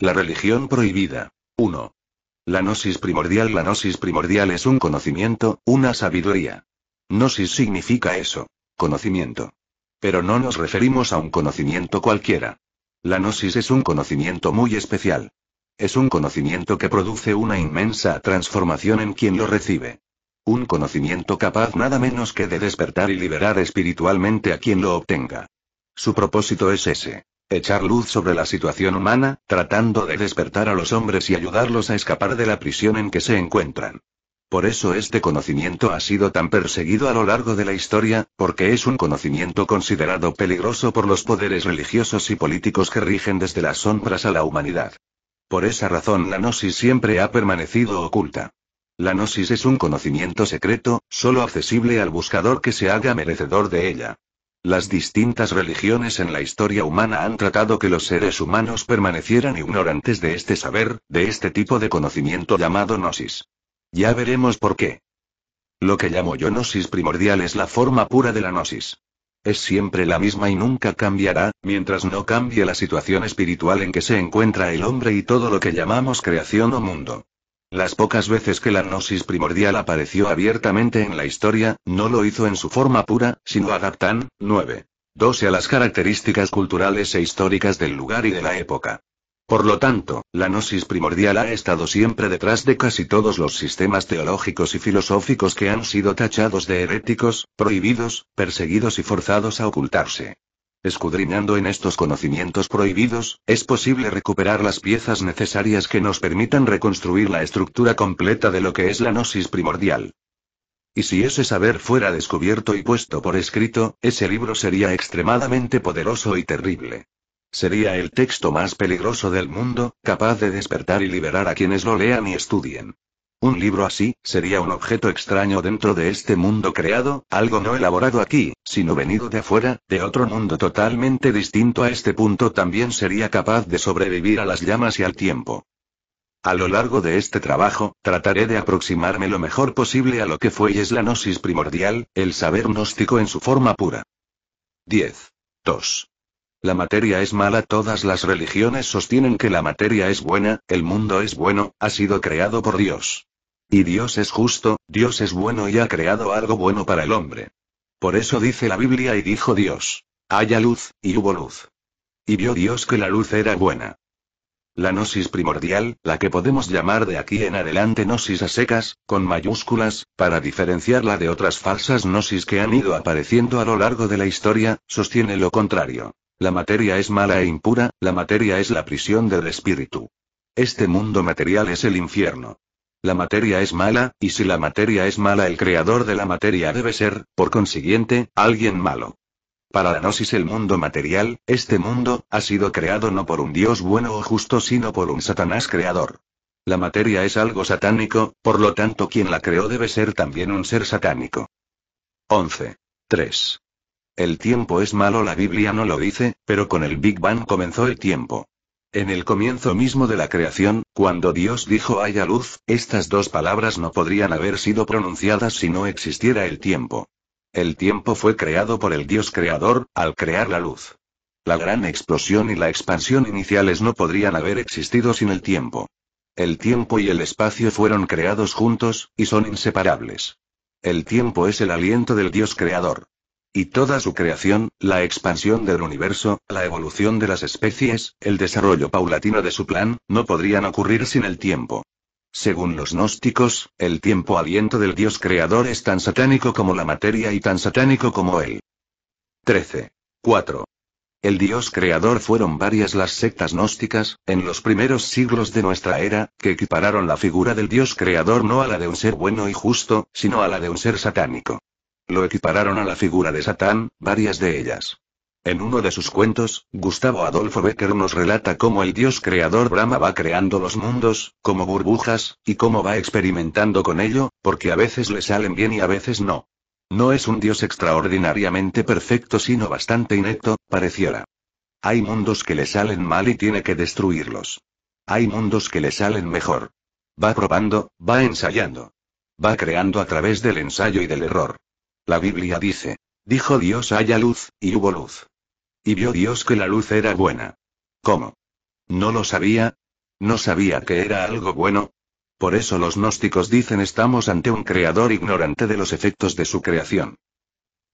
La religión prohibida. 1. La gnosis primordial. La gnosis primordial es un conocimiento, una sabiduría. Gnosis significa eso. Conocimiento. Pero no nos referimos a un conocimiento cualquiera. La gnosis es un conocimiento muy especial. Es un conocimiento que produce una inmensa transformación en quien lo recibe. Un conocimiento capaz nada menos que de despertar y liberar espiritualmente a quien lo obtenga. Su propósito es ese echar luz sobre la situación humana, tratando de despertar a los hombres y ayudarlos a escapar de la prisión en que se encuentran. Por eso este conocimiento ha sido tan perseguido a lo largo de la historia, porque es un conocimiento considerado peligroso por los poderes religiosos y políticos que rigen desde las sombras a la humanidad. Por esa razón la gnosis siempre ha permanecido oculta. La gnosis es un conocimiento secreto, solo accesible al buscador que se haga merecedor de ella. Las distintas religiones en la historia humana han tratado que los seres humanos permanecieran ignorantes de este saber, de este tipo de conocimiento llamado gnosis. Ya veremos por qué. Lo que llamo yo gnosis primordial es la forma pura de la gnosis. Es siempre la misma y nunca cambiará, mientras no cambie la situación espiritual en que se encuentra el hombre y todo lo que llamamos creación o mundo. Las pocas veces que la gnosis primordial apareció abiertamente en la historia, no lo hizo en su forma pura, sino adaptan, 9. a las características culturales e históricas del lugar y de la época. Por lo tanto, la gnosis primordial ha estado siempre detrás de casi todos los sistemas teológicos y filosóficos que han sido tachados de heréticos, prohibidos, perseguidos y forzados a ocultarse. Escudriñando en estos conocimientos prohibidos, es posible recuperar las piezas necesarias que nos permitan reconstruir la estructura completa de lo que es la gnosis primordial. Y si ese saber fuera descubierto y puesto por escrito, ese libro sería extremadamente poderoso y terrible. Sería el texto más peligroso del mundo, capaz de despertar y liberar a quienes lo lean y estudien. Un libro así, sería un objeto extraño dentro de este mundo creado, algo no elaborado aquí, sino venido de afuera, de otro mundo totalmente distinto a este punto también sería capaz de sobrevivir a las llamas y al tiempo. A lo largo de este trabajo, trataré de aproximarme lo mejor posible a lo que fue y es la gnosis primordial, el saber gnóstico en su forma pura. 10. 2. La materia es mala, todas las religiones sostienen que la materia es buena, el mundo es bueno, ha sido creado por Dios. Y Dios es justo, Dios es bueno y ha creado algo bueno para el hombre. Por eso dice la Biblia y dijo Dios, haya luz, y hubo luz. Y vio Dios que la luz era buena. La gnosis primordial, la que podemos llamar de aquí en adelante gnosis a secas, con mayúsculas, para diferenciarla de otras falsas gnosis que han ido apareciendo a lo largo de la historia, sostiene lo contrario. La materia es mala e impura, la materia es la prisión del espíritu. Este mundo material es el infierno. La materia es mala, y si la materia es mala el creador de la materia debe ser, por consiguiente, alguien malo. Para la gnosis el mundo material, este mundo, ha sido creado no por un dios bueno o justo sino por un satanás creador. La materia es algo satánico, por lo tanto quien la creó debe ser también un ser satánico. 11. 3. El tiempo es malo, la Biblia no lo dice, pero con el Big Bang comenzó el tiempo. En el comienzo mismo de la creación, cuando Dios dijo haya luz, estas dos palabras no podrían haber sido pronunciadas si no existiera el tiempo. El tiempo fue creado por el Dios creador, al crear la luz. La gran explosión y la expansión iniciales no podrían haber existido sin el tiempo. El tiempo y el espacio fueron creados juntos, y son inseparables. El tiempo es el aliento del Dios creador. Y toda su creación, la expansión del universo, la evolución de las especies, el desarrollo paulatino de su plan, no podrían ocurrir sin el tiempo. Según los gnósticos, el tiempo aliento del Dios creador es tan satánico como la materia y tan satánico como él. 13. 4. El Dios creador fueron varias las sectas gnósticas, en los primeros siglos de nuestra era, que equipararon la figura del Dios creador no a la de un ser bueno y justo, sino a la de un ser satánico. Lo equipararon a la figura de Satán, varias de ellas. En uno de sus cuentos, Gustavo Adolfo Becker nos relata cómo el dios creador Brahma va creando los mundos, como burbujas, y cómo va experimentando con ello, porque a veces le salen bien y a veces no. No es un dios extraordinariamente perfecto sino bastante inepto, pareciera. Hay mundos que le salen mal y tiene que destruirlos. Hay mundos que le salen mejor. Va probando, va ensayando. Va creando a través del ensayo y del error. La Biblia dice, dijo Dios haya luz, y hubo luz. Y vio Dios que la luz era buena. ¿Cómo? ¿No lo sabía? ¿No sabía que era algo bueno? Por eso los gnósticos dicen estamos ante un creador ignorante de los efectos de su creación.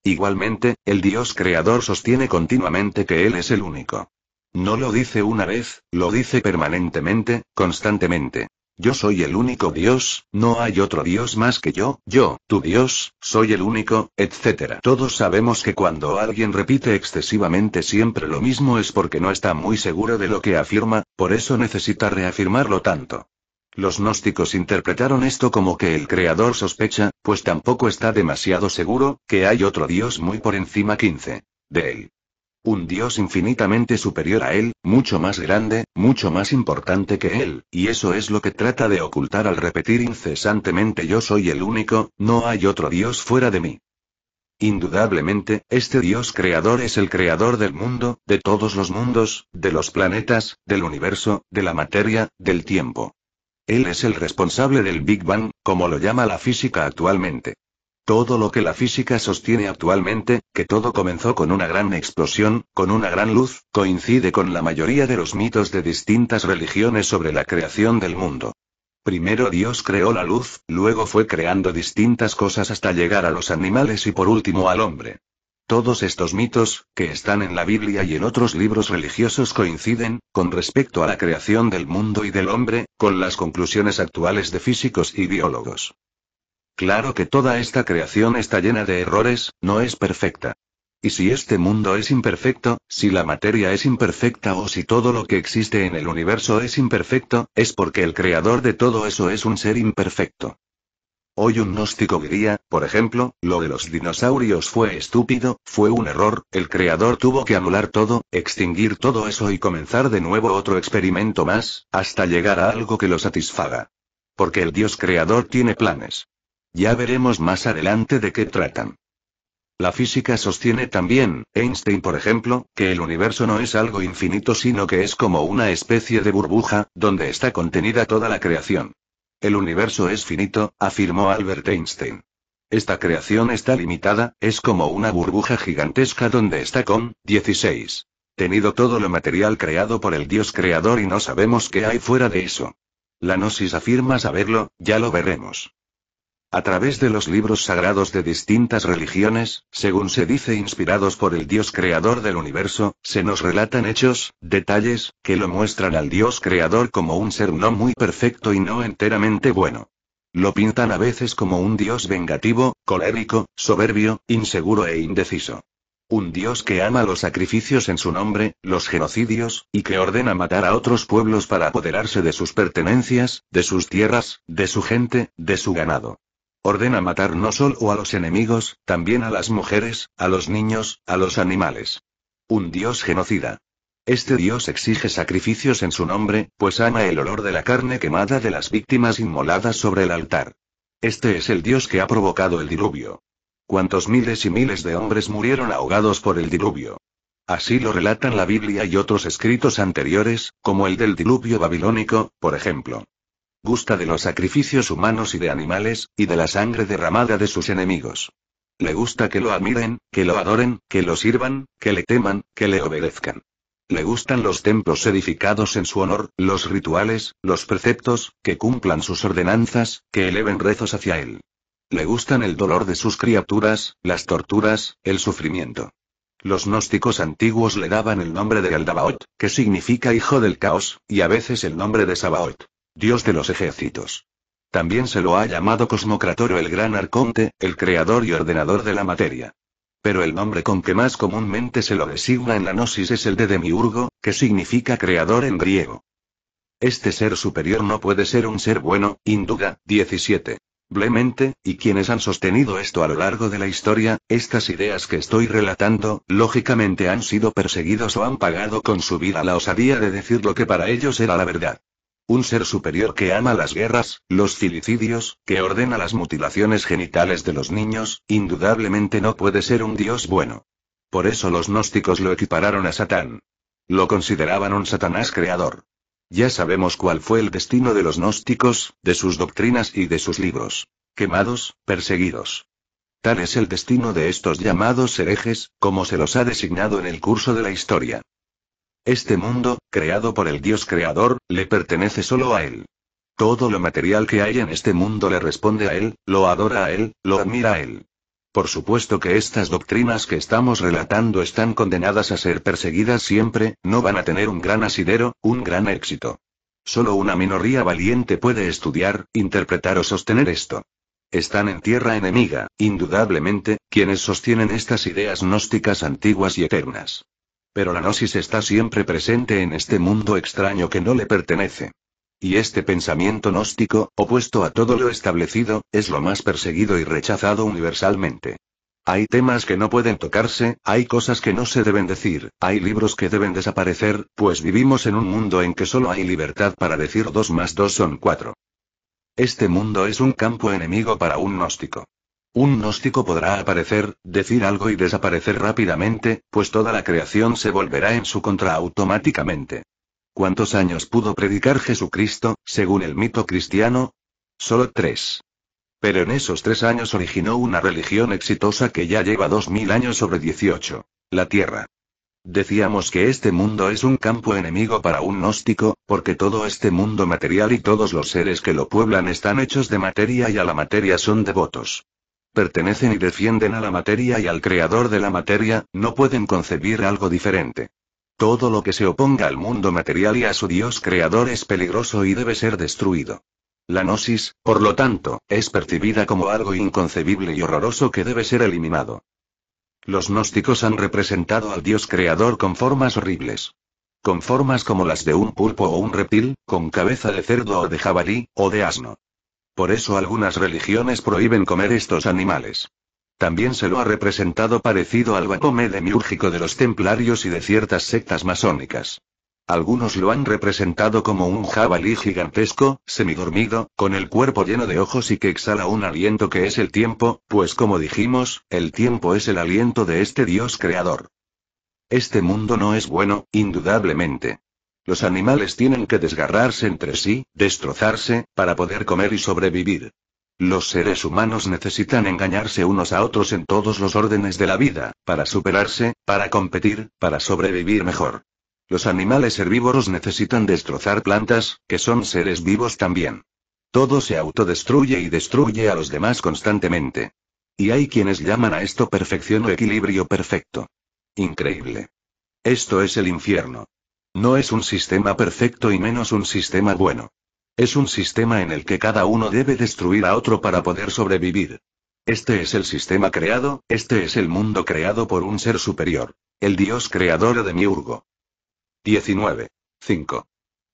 Igualmente, el Dios creador sostiene continuamente que Él es el único. No lo dice una vez, lo dice permanentemente, constantemente. Yo soy el único Dios, no hay otro Dios más que yo, yo, tu Dios, soy el único, etc. Todos sabemos que cuando alguien repite excesivamente siempre lo mismo es porque no está muy seguro de lo que afirma, por eso necesita reafirmarlo tanto. Los gnósticos interpretaron esto como que el creador sospecha, pues tampoco está demasiado seguro, que hay otro Dios muy por encima 15. De él. Un dios infinitamente superior a él, mucho más grande, mucho más importante que él, y eso es lo que trata de ocultar al repetir incesantemente yo soy el único, no hay otro dios fuera de mí. Indudablemente, este Dios creador es el creador del mundo, de todos los mundos, de los planetas, del universo, de la materia, del tiempo. Él es el responsable del Big Bang, como lo llama la física actualmente. Todo lo que la física sostiene actualmente, que todo comenzó con una gran explosión, con una gran luz, coincide con la mayoría de los mitos de distintas religiones sobre la creación del mundo. Primero Dios creó la luz, luego fue creando distintas cosas hasta llegar a los animales y por último al hombre. Todos estos mitos, que están en la Biblia y en otros libros religiosos coinciden, con respecto a la creación del mundo y del hombre, con las conclusiones actuales de físicos y biólogos. Claro que toda esta creación está llena de errores, no es perfecta. Y si este mundo es imperfecto, si la materia es imperfecta o si todo lo que existe en el universo es imperfecto, es porque el creador de todo eso es un ser imperfecto. Hoy un gnóstico diría, por ejemplo, lo de los dinosaurios fue estúpido, fue un error, el creador tuvo que anular todo, extinguir todo eso y comenzar de nuevo otro experimento más, hasta llegar a algo que lo satisfaga. Porque el dios creador tiene planes. Ya veremos más adelante de qué tratan. La física sostiene también, Einstein por ejemplo, que el universo no es algo infinito sino que es como una especie de burbuja, donde está contenida toda la creación. El universo es finito, afirmó Albert Einstein. Esta creación está limitada, es como una burbuja gigantesca donde está con 16. Tenido todo lo material creado por el Dios creador y no sabemos qué hay fuera de eso. La Gnosis afirma saberlo, ya lo veremos. A través de los libros sagrados de distintas religiones, según se dice inspirados por el Dios creador del universo, se nos relatan hechos, detalles, que lo muestran al Dios creador como un ser no muy perfecto y no enteramente bueno. Lo pintan a veces como un Dios vengativo, colérico, soberbio, inseguro e indeciso. Un Dios que ama los sacrificios en su nombre, los genocidios, y que ordena matar a otros pueblos para apoderarse de sus pertenencias, de sus tierras, de su gente, de su ganado. Ordena matar no solo a los enemigos, también a las mujeres, a los niños, a los animales. Un dios genocida. Este dios exige sacrificios en su nombre, pues ama el olor de la carne quemada de las víctimas inmoladas sobre el altar. Este es el dios que ha provocado el diluvio. Cuantos miles y miles de hombres murieron ahogados por el diluvio. Así lo relatan la Biblia y otros escritos anteriores, como el del diluvio babilónico, por ejemplo. Gusta de los sacrificios humanos y de animales, y de la sangre derramada de sus enemigos. Le gusta que lo admiren, que lo adoren, que lo sirvan, que le teman, que le obedezcan. Le gustan los templos edificados en su honor, los rituales, los preceptos, que cumplan sus ordenanzas, que eleven rezos hacia él. Le gustan el dolor de sus criaturas, las torturas, el sufrimiento. Los gnósticos antiguos le daban el nombre de Aldabaot, que significa hijo del caos, y a veces el nombre de Sabaot, Dios de los ejércitos. También se lo ha llamado Cosmocratoro el Gran Arconte, el creador y ordenador de la materia. Pero el nombre con que más comúnmente se lo designa en la gnosis es el de demiurgo, que significa creador en griego. Este ser superior no puede ser un ser bueno, Induga, 17. Blemente, y quienes han sostenido esto a lo largo de la historia, estas ideas que estoy relatando, lógicamente han sido perseguidos o han pagado con su vida la osadía de decir lo que para ellos era la verdad. Un ser superior que ama las guerras, los filicidios, que ordena las mutilaciones genitales de los niños, indudablemente no puede ser un dios bueno. Por eso los gnósticos lo equipararon a Satán. Lo consideraban un Satanás creador. Ya sabemos cuál fue el destino de los gnósticos, de sus doctrinas y de sus libros. Quemados, perseguidos. Tal es el destino de estos llamados herejes, como se los ha designado en el curso de la historia. Este mundo, creado por el Dios creador, le pertenece solo a él. Todo lo material que hay en este mundo le responde a él, lo adora a él, lo admira a él. Por supuesto que estas doctrinas que estamos relatando están condenadas a ser perseguidas siempre, no van a tener un gran asidero, un gran éxito. Solo una minoría valiente puede estudiar, interpretar o sostener esto. Están en tierra enemiga, indudablemente, quienes sostienen estas ideas gnósticas antiguas y eternas. Pero la gnosis está siempre presente en este mundo extraño que no le pertenece. Y este pensamiento gnóstico, opuesto a todo lo establecido, es lo más perseguido y rechazado universalmente. Hay temas que no pueden tocarse, hay cosas que no se deben decir, hay libros que deben desaparecer, pues vivimos en un mundo en que solo hay libertad para decir dos más dos son cuatro. Este mundo es un campo enemigo para un gnóstico. Un gnóstico podrá aparecer, decir algo y desaparecer rápidamente, pues toda la creación se volverá en su contra automáticamente. ¿Cuántos años pudo predicar Jesucristo, según el mito cristiano? Solo tres. Pero en esos tres años originó una religión exitosa que ya lleva dos mil años sobre 18. La Tierra. Decíamos que este mundo es un campo enemigo para un gnóstico, porque todo este mundo material y todos los seres que lo pueblan están hechos de materia y a la materia son devotos. Pertenecen y defienden a la materia y al creador de la materia, no pueden concebir algo diferente. Todo lo que se oponga al mundo material y a su Dios creador es peligroso y debe ser destruido. La gnosis, por lo tanto, es percibida como algo inconcebible y horroroso que debe ser eliminado. Los gnósticos han representado al Dios creador con formas horribles. Con formas como las de un pulpo o un reptil, con cabeza de cerdo o de jabalí, o de asno. Por eso algunas religiones prohíben comer estos animales. También se lo ha representado parecido al vacome demiúrgico de los templarios y de ciertas sectas masónicas. Algunos lo han representado como un jabalí gigantesco, semidormido, con el cuerpo lleno de ojos y que exhala un aliento que es el tiempo, pues como dijimos, el tiempo es el aliento de este Dios creador. Este mundo no es bueno, indudablemente. Los animales tienen que desgarrarse entre sí, destrozarse, para poder comer y sobrevivir. Los seres humanos necesitan engañarse unos a otros en todos los órdenes de la vida, para superarse, para competir, para sobrevivir mejor. Los animales herbívoros necesitan destrozar plantas, que son seres vivos también. Todo se autodestruye y destruye a los demás constantemente. Y hay quienes llaman a esto perfección o equilibrio perfecto. Increíble. Esto es el infierno. No es un sistema perfecto y menos un sistema bueno. Es un sistema en el que cada uno debe destruir a otro para poder sobrevivir. Este es el sistema creado, este es el mundo creado por un ser superior. El dios creador de demiurgo. 19. 5.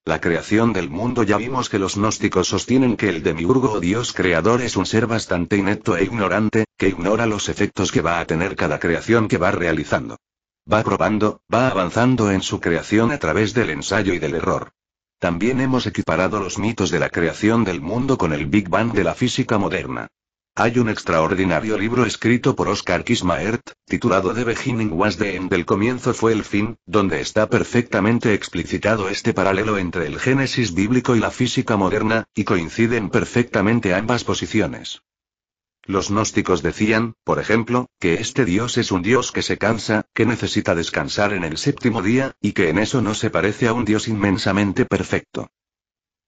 La creación del mundo ya vimos que los gnósticos sostienen que el demiurgo o dios creador es un ser bastante inepto e ignorante, que ignora los efectos que va a tener cada creación que va realizando. Va probando, va avanzando en su creación a través del ensayo y del error. También hemos equiparado los mitos de la creación del mundo con el Big Bang de la física moderna. Hay un extraordinario libro escrito por Oscar Kismaert, titulado The Beginning Was the End, del comienzo fue el fin, donde está perfectamente explicitado este paralelo entre el génesis bíblico y la física moderna, y coinciden perfectamente ambas posiciones. Los gnósticos decían, por ejemplo, que este Dios es un Dios que se cansa, que necesita descansar en el séptimo día, y que en eso no se parece a un Dios inmensamente perfecto.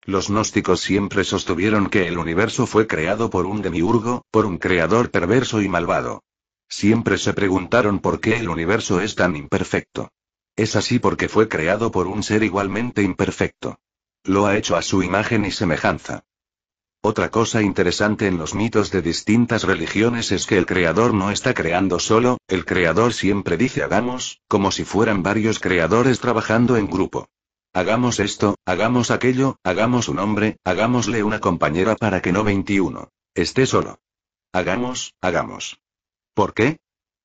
Los gnósticos siempre sostuvieron que el universo fue creado por un demiurgo, por un creador perverso y malvado. Siempre se preguntaron por qué el universo es tan imperfecto. Es así porque fue creado por un ser igualmente imperfecto. Lo ha hecho a su imagen y semejanza. Otra cosa interesante en los mitos de distintas religiones es que el creador no está creando solo, el creador siempre dice hagamos, como si fueran varios creadores trabajando en grupo. Hagamos esto, hagamos aquello, hagamos un hombre, hagámosle una compañera para que no 21. Esté solo. Hagamos, hagamos. ¿Por qué?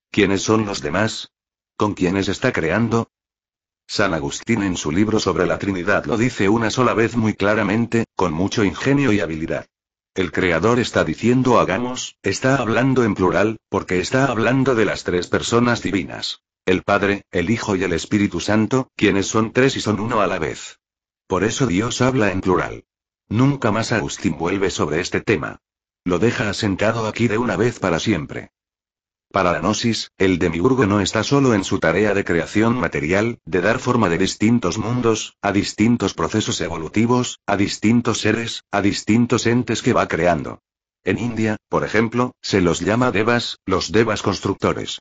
¿Quiénes son los demás? ¿Con quiénes está creando? San Agustín en su libro sobre la Trinidad lo dice una sola vez muy claramente, con mucho ingenio y habilidad. El Creador está diciendo hagamos, está hablando en plural, porque está hablando de las tres personas divinas. El Padre, el Hijo y el Espíritu Santo, quienes son tres y son uno a la vez. Por eso Dios habla en plural. Nunca más Agustín vuelve sobre este tema. Lo deja asentado aquí de una vez para siempre. Para la Gnosis, el demiurgo no está solo en su tarea de creación material, de dar forma de distintos mundos, a distintos procesos evolutivos, a distintos seres, a distintos entes que va creando. En India, por ejemplo, se los llama devas, los devas constructores.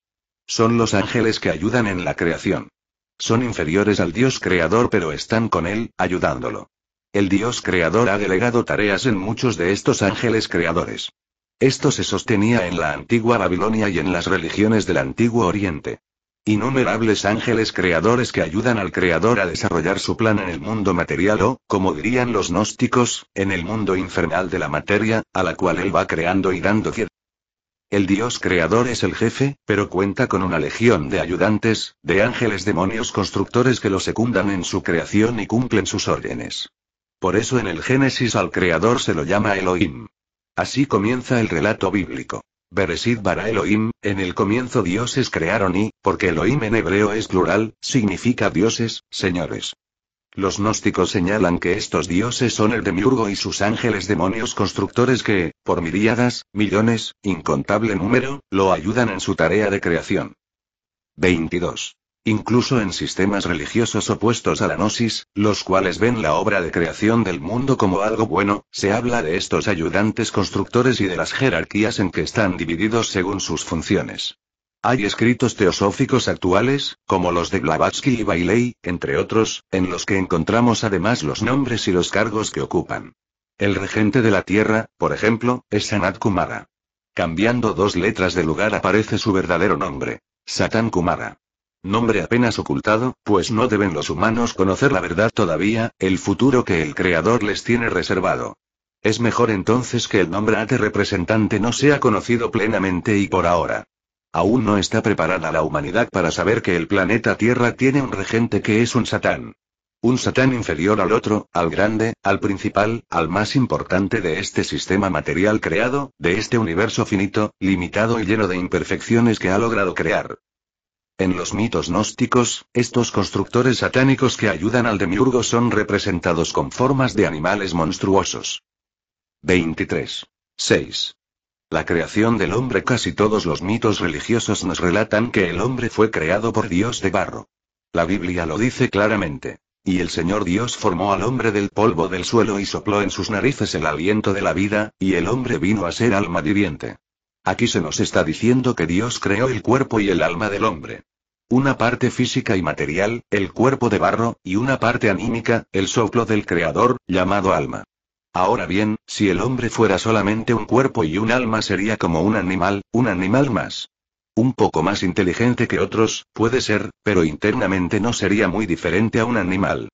Son los ángeles que ayudan en la creación. Son inferiores al dios creador pero están con él, ayudándolo. El dios creador ha delegado tareas en muchos de estos ángeles creadores. Esto se sostenía en la antigua Babilonia y en las religiones del antiguo Oriente. Innumerables ángeles creadores que ayudan al creador a desarrollar su plan en el mundo material o, como dirían los gnósticos, en el mundo infernal de la materia, a la cual él va creando y dando vida. El dios creador es el jefe, pero cuenta con una legión de ayudantes, de ángeles demonios constructores que lo secundan en su creación y cumplen sus órdenes. Por eso en el Génesis al creador se lo llama Elohim. Así comienza el relato bíblico. Beresid bara Elohim, en el comienzo dioses crearon y, porque Elohim en hebreo es plural, significa dioses, señores. Los gnósticos señalan que estos dioses son el demiurgo y sus ángeles demonios constructores que, por miríadas, millones, incontable número, lo ayudan en su tarea de creación. 22 incluso en sistemas religiosos opuestos a la gnosis, los cuales ven la obra de creación del mundo como algo bueno, se habla de estos ayudantes constructores y de las jerarquías en que están divididos según sus funciones. Hay escritos teosóficos actuales, como los de Blavatsky y Bailey, entre otros, en los que encontramos además los nombres y los cargos que ocupan. El regente de la Tierra, por ejemplo, es Sanat Kumara. Cambiando dos letras de lugar aparece su verdadero nombre, Satan Kumara. Nombre apenas ocultado, pues no deben los humanos conocer la verdad todavía, el futuro que el Creador les tiene reservado. Es mejor entonces que el nombre ate representante no sea conocido plenamente y por ahora. Aún no está preparada la humanidad para saber que el planeta Tierra tiene un regente que es un satán. Un satán inferior al otro, al grande, al principal, al más importante de este sistema material creado, de este universo finito, limitado y lleno de imperfecciones que ha logrado crear. En los mitos gnósticos, estos constructores satánicos que ayudan al demiurgo son representados con formas de animales monstruosos. 23. 6. La creación del hombre Casi todos los mitos religiosos nos relatan que el hombre fue creado por Dios de barro. La Biblia lo dice claramente. Y el Señor Dios formó al hombre del polvo del suelo y sopló en sus narices el aliento de la vida, y el hombre vino a ser alma viviente. Aquí se nos está diciendo que Dios creó el cuerpo y el alma del hombre. Una parte física y material, el cuerpo de barro, y una parte anímica, el soplo del Creador, llamado alma. Ahora bien, si el hombre fuera solamente un cuerpo y un alma sería como un animal, un animal más. Un poco más inteligente que otros, puede ser, pero internamente no sería muy diferente a un animal.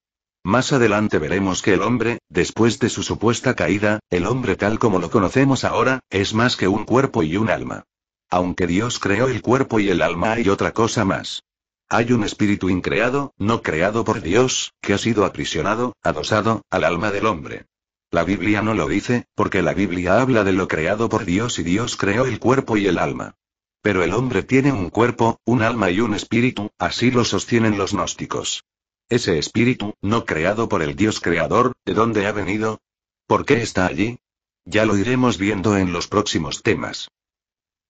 Más adelante veremos que el hombre, después de su supuesta caída, el hombre tal como lo conocemos ahora, es más que un cuerpo y un alma. Aunque Dios creó el cuerpo y el alma hay otra cosa más. Hay un espíritu increado, no creado por Dios, que ha sido aprisionado, adosado, al alma del hombre. La Biblia no lo dice, porque la Biblia habla de lo creado por Dios y Dios creó el cuerpo y el alma. Pero el hombre tiene un cuerpo, un alma y un espíritu, así lo sostienen los gnósticos. Ese espíritu, no creado por el Dios creador, ¿de dónde ha venido? ¿Por qué está allí? Ya lo iremos viendo en los próximos temas.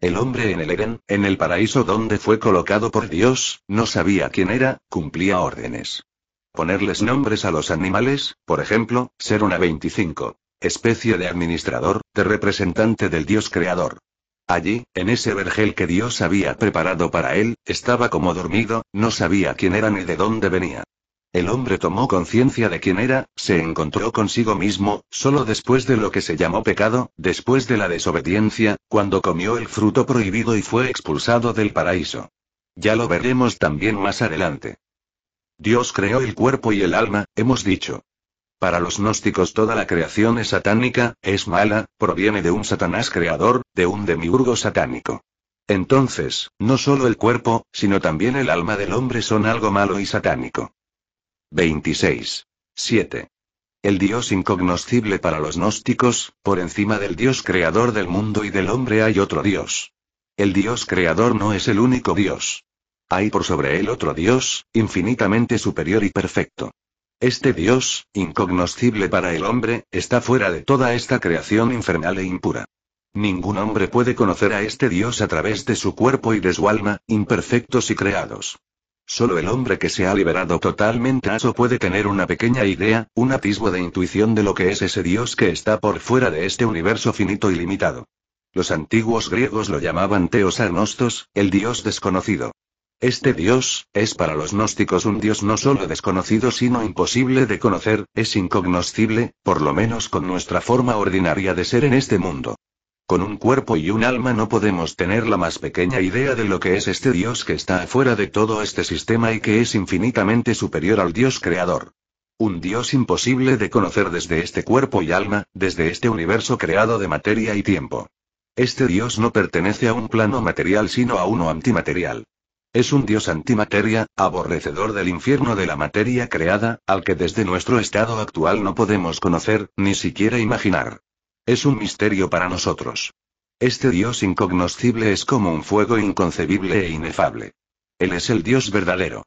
El hombre en el Edén, en el paraíso donde fue colocado por Dios, no sabía quién era, cumplía órdenes. Ponerles nombres a los animales, por ejemplo, ser una 25. Especie de administrador, de representante del Dios creador. Allí, en ese vergel que Dios había preparado para él, estaba como dormido, no sabía quién era ni de dónde venía. El hombre tomó conciencia de quién era, se encontró consigo mismo, solo después de lo que se llamó pecado, después de la desobediencia, cuando comió el fruto prohibido y fue expulsado del paraíso. Ya lo veremos también más adelante. Dios creó el cuerpo y el alma, hemos dicho. Para los gnósticos toda la creación es satánica, es mala, proviene de un satanás creador, de un demiurgo satánico. Entonces, no solo el cuerpo, sino también el alma del hombre son algo malo y satánico. 26. 7. El Dios incognoscible para los gnósticos, por encima del Dios creador del mundo y del hombre hay otro Dios. El Dios creador no es el único Dios. Hay por sobre él otro Dios, infinitamente superior y perfecto. Este Dios, incognoscible para el hombre, está fuera de toda esta creación infernal e impura. Ningún hombre puede conocer a este Dios a través de su cuerpo y de su alma, imperfectos y creados. Solo el hombre que se ha liberado totalmente a eso puede tener una pequeña idea, un atisbo de intuición de lo que es ese Dios que está por fuera de este universo finito y limitado. Los antiguos griegos lo llamaban Teos el Dios desconocido. Este Dios, es para los gnósticos un Dios no solo desconocido sino imposible de conocer, es incognoscible, por lo menos con nuestra forma ordinaria de ser en este mundo. Con un cuerpo y un alma no podemos tener la más pequeña idea de lo que es este Dios que está afuera de todo este sistema y que es infinitamente superior al Dios creador. Un Dios imposible de conocer desde este cuerpo y alma, desde este universo creado de materia y tiempo. Este Dios no pertenece a un plano material sino a uno antimaterial. Es un Dios antimateria, aborrecedor del infierno de la materia creada, al que desde nuestro estado actual no podemos conocer, ni siquiera imaginar. Es un misterio para nosotros. Este Dios incognoscible es como un fuego inconcebible e inefable. Él es el Dios verdadero.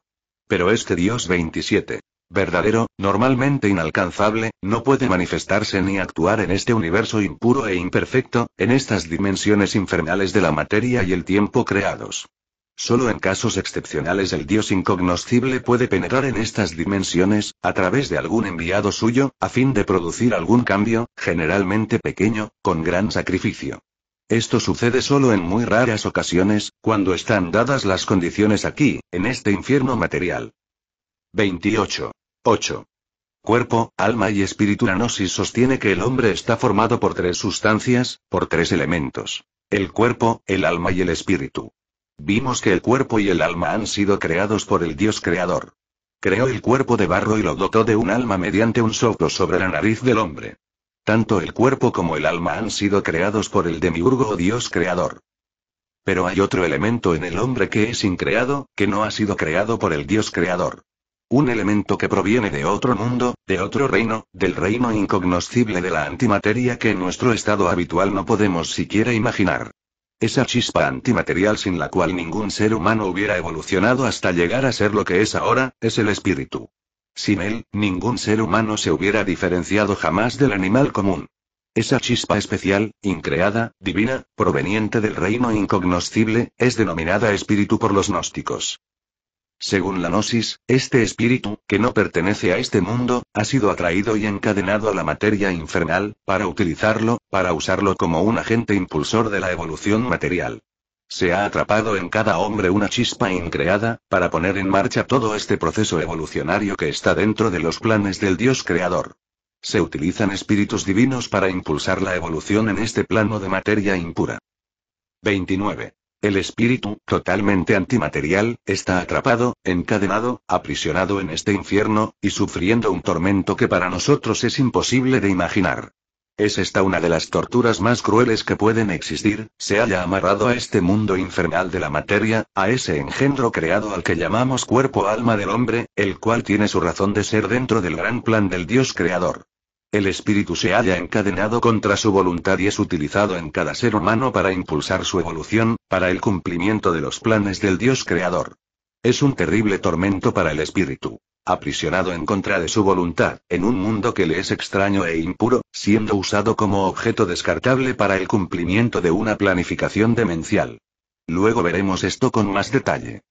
Pero este Dios 27, verdadero, normalmente inalcanzable, no puede manifestarse ni actuar en este universo impuro e imperfecto, en estas dimensiones infernales de la materia y el tiempo creados. Sólo en casos excepcionales el Dios incognoscible puede penetrar en estas dimensiones, a través de algún enviado suyo, a fin de producir algún cambio, generalmente pequeño, con gran sacrificio. Esto sucede solo en muy raras ocasiones, cuando están dadas las condiciones aquí, en este infierno material. 28. 8. Cuerpo, alma y espíritu. La gnosis sostiene que el hombre está formado por tres sustancias, por tres elementos. El cuerpo, el alma y el espíritu. Vimos que el cuerpo y el alma han sido creados por el Dios creador. Creó el cuerpo de barro y lo dotó de un alma mediante un soplo sobre la nariz del hombre. Tanto el cuerpo como el alma han sido creados por el demiurgo o Dios creador. Pero hay otro elemento en el hombre que es increado, que no ha sido creado por el Dios creador. Un elemento que proviene de otro mundo, de otro reino, del reino incognoscible de la antimateria que en nuestro estado habitual no podemos siquiera imaginar. Esa chispa antimaterial sin la cual ningún ser humano hubiera evolucionado hasta llegar a ser lo que es ahora, es el espíritu. Sin él, ningún ser humano se hubiera diferenciado jamás del animal común. Esa chispa especial, increada, divina, proveniente del reino incognoscible, es denominada espíritu por los gnósticos. Según la Gnosis, este espíritu, que no pertenece a este mundo, ha sido atraído y encadenado a la materia infernal, para utilizarlo, para usarlo como un agente impulsor de la evolución material. Se ha atrapado en cada hombre una chispa increada, para poner en marcha todo este proceso evolucionario que está dentro de los planes del Dios Creador. Se utilizan espíritus divinos para impulsar la evolución en este plano de materia impura. 29. El espíritu, totalmente antimaterial, está atrapado, encadenado, aprisionado en este infierno, y sufriendo un tormento que para nosotros es imposible de imaginar. Es esta una de las torturas más crueles que pueden existir, se haya amarrado a este mundo infernal de la materia, a ese engendro creado al que llamamos cuerpo-alma del hombre, el cual tiene su razón de ser dentro del gran plan del Dios creador. El espíritu se haya encadenado contra su voluntad y es utilizado en cada ser humano para impulsar su evolución, para el cumplimiento de los planes del Dios Creador. Es un terrible tormento para el espíritu. Aprisionado en contra de su voluntad, en un mundo que le es extraño e impuro, siendo usado como objeto descartable para el cumplimiento de una planificación demencial. Luego veremos esto con más detalle.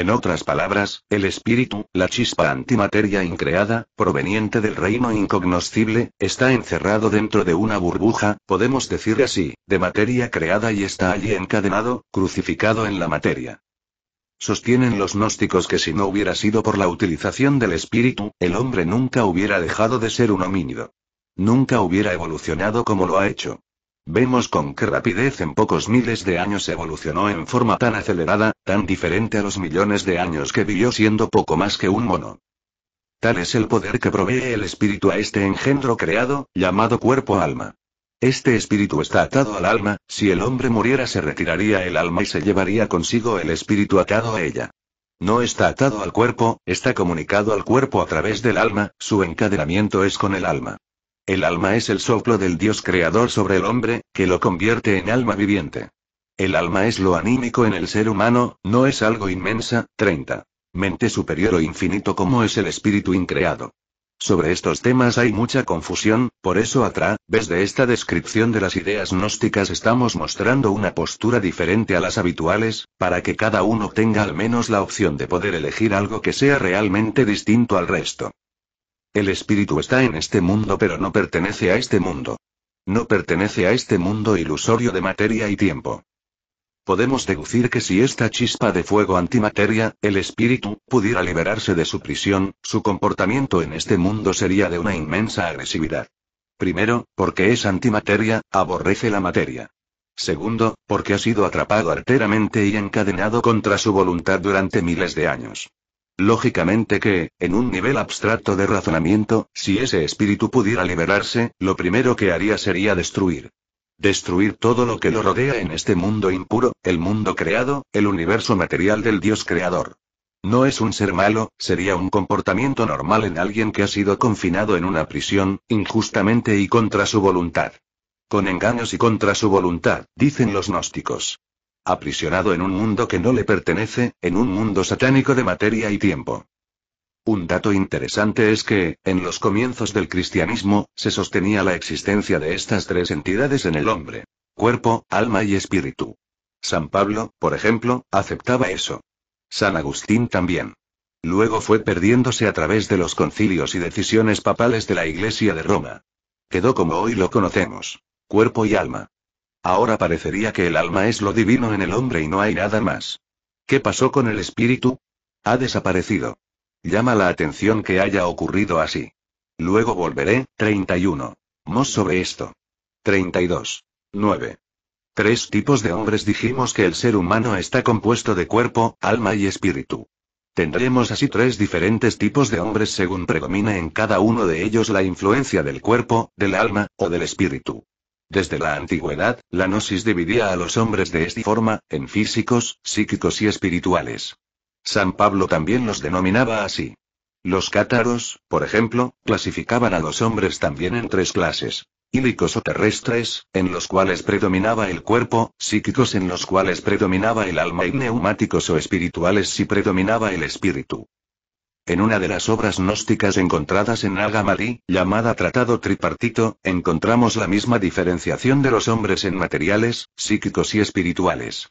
En otras palabras, el espíritu, la chispa antimateria increada, proveniente del reino incognoscible, está encerrado dentro de una burbuja, podemos decir así, de materia creada y está allí encadenado, crucificado en la materia. Sostienen los gnósticos que si no hubiera sido por la utilización del espíritu, el hombre nunca hubiera dejado de ser un homínido. Nunca hubiera evolucionado como lo ha hecho. Vemos con qué rapidez en pocos miles de años evolucionó en forma tan acelerada, tan diferente a los millones de años que vivió siendo poco más que un mono. Tal es el poder que provee el espíritu a este engendro creado, llamado cuerpo-alma. Este espíritu está atado al alma, si el hombre muriera se retiraría el alma y se llevaría consigo el espíritu atado a ella. No está atado al cuerpo, está comunicado al cuerpo a través del alma, su encadenamiento es con el alma. El alma es el soplo del Dios creador sobre el hombre, que lo convierte en alma viviente. El alma es lo anímico en el ser humano, no es algo inmensa, 30. Mente superior o infinito como es el espíritu increado. Sobre estos temas hay mucha confusión, por eso atrás, desde de esta descripción de las ideas gnósticas estamos mostrando una postura diferente a las habituales, para que cada uno tenga al menos la opción de poder elegir algo que sea realmente distinto al resto. El espíritu está en este mundo pero no pertenece a este mundo. No pertenece a este mundo ilusorio de materia y tiempo. Podemos deducir que si esta chispa de fuego antimateria, el espíritu, pudiera liberarse de su prisión, su comportamiento en este mundo sería de una inmensa agresividad. Primero, porque es antimateria, aborrece la materia. Segundo, porque ha sido atrapado arteramente y encadenado contra su voluntad durante miles de años. Lógicamente que, en un nivel abstracto de razonamiento, si ese espíritu pudiera liberarse, lo primero que haría sería destruir. Destruir todo lo que lo rodea en este mundo impuro, el mundo creado, el universo material del Dios creador. No es un ser malo, sería un comportamiento normal en alguien que ha sido confinado en una prisión, injustamente y contra su voluntad. Con engaños y contra su voluntad, dicen los gnósticos aprisionado en un mundo que no le pertenece, en un mundo satánico de materia y tiempo. Un dato interesante es que, en los comienzos del cristianismo, se sostenía la existencia de estas tres entidades en el hombre. Cuerpo, alma y espíritu. San Pablo, por ejemplo, aceptaba eso. San Agustín también. Luego fue perdiéndose a través de los concilios y decisiones papales de la Iglesia de Roma. Quedó como hoy lo conocemos. Cuerpo y alma. Ahora parecería que el alma es lo divino en el hombre y no hay nada más. ¿Qué pasó con el espíritu? Ha desaparecido. Llama la atención que haya ocurrido así. Luego volveré, 31. Mos sobre esto. 32. 9. Tres tipos de hombres dijimos que el ser humano está compuesto de cuerpo, alma y espíritu. Tendremos así tres diferentes tipos de hombres según predomina en cada uno de ellos la influencia del cuerpo, del alma, o del espíritu. Desde la antigüedad, la gnosis dividía a los hombres de esta forma, en físicos, psíquicos y espirituales. San Pablo también los denominaba así. Los cátaros, por ejemplo, clasificaban a los hombres también en tres clases. Hílicos o terrestres, en los cuales predominaba el cuerpo, psíquicos en los cuales predominaba el alma y neumáticos o espirituales si predominaba el espíritu. En una de las obras gnósticas encontradas en Agamalí, llamada Tratado Tripartito, encontramos la misma diferenciación de los hombres en materiales, psíquicos y espirituales.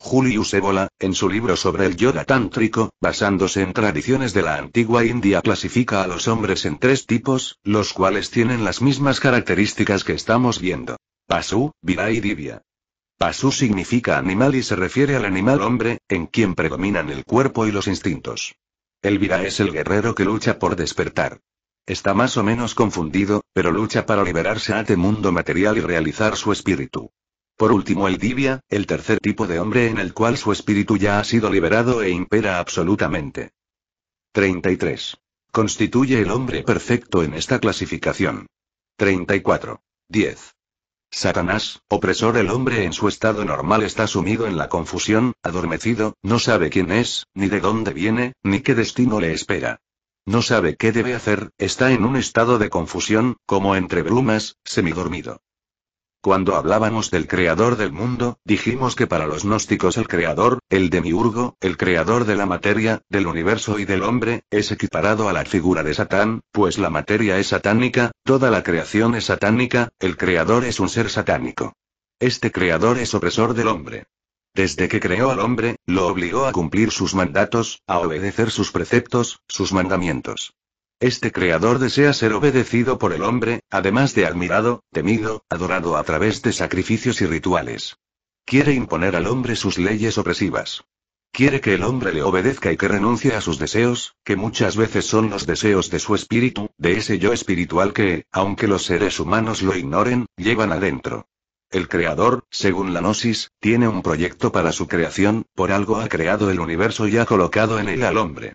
Julius Ebola, en su libro sobre el yoga tántrico, basándose en tradiciones de la antigua India, clasifica a los hombres en tres tipos, los cuales tienen las mismas características que estamos viendo. Pasu, Vira y Divya. Pasu significa animal y se refiere al animal hombre, en quien predominan el cuerpo y los instintos. Elvira es el guerrero que lucha por despertar. Está más o menos confundido, pero lucha para liberarse a este mundo material y realizar su espíritu. Por último, el Divia, el tercer tipo de hombre en el cual su espíritu ya ha sido liberado e impera absolutamente. 33. Constituye el hombre perfecto en esta clasificación. 34. 10. Satanás, opresor el hombre en su estado normal está sumido en la confusión, adormecido, no sabe quién es, ni de dónde viene, ni qué destino le espera. No sabe qué debe hacer, está en un estado de confusión, como entre brumas, semidormido. Cuando hablábamos del creador del mundo, dijimos que para los gnósticos el creador, el demiurgo, el creador de la materia, del universo y del hombre, es equiparado a la figura de Satán, pues la materia es satánica, toda la creación es satánica, el creador es un ser satánico. Este creador es opresor del hombre. Desde que creó al hombre, lo obligó a cumplir sus mandatos, a obedecer sus preceptos, sus mandamientos. Este creador desea ser obedecido por el hombre, además de admirado, temido, adorado a través de sacrificios y rituales. Quiere imponer al hombre sus leyes opresivas. Quiere que el hombre le obedezca y que renuncie a sus deseos, que muchas veces son los deseos de su espíritu, de ese yo espiritual que, aunque los seres humanos lo ignoren, llevan adentro. El creador, según la Gnosis, tiene un proyecto para su creación, por algo ha creado el universo y ha colocado en él al hombre.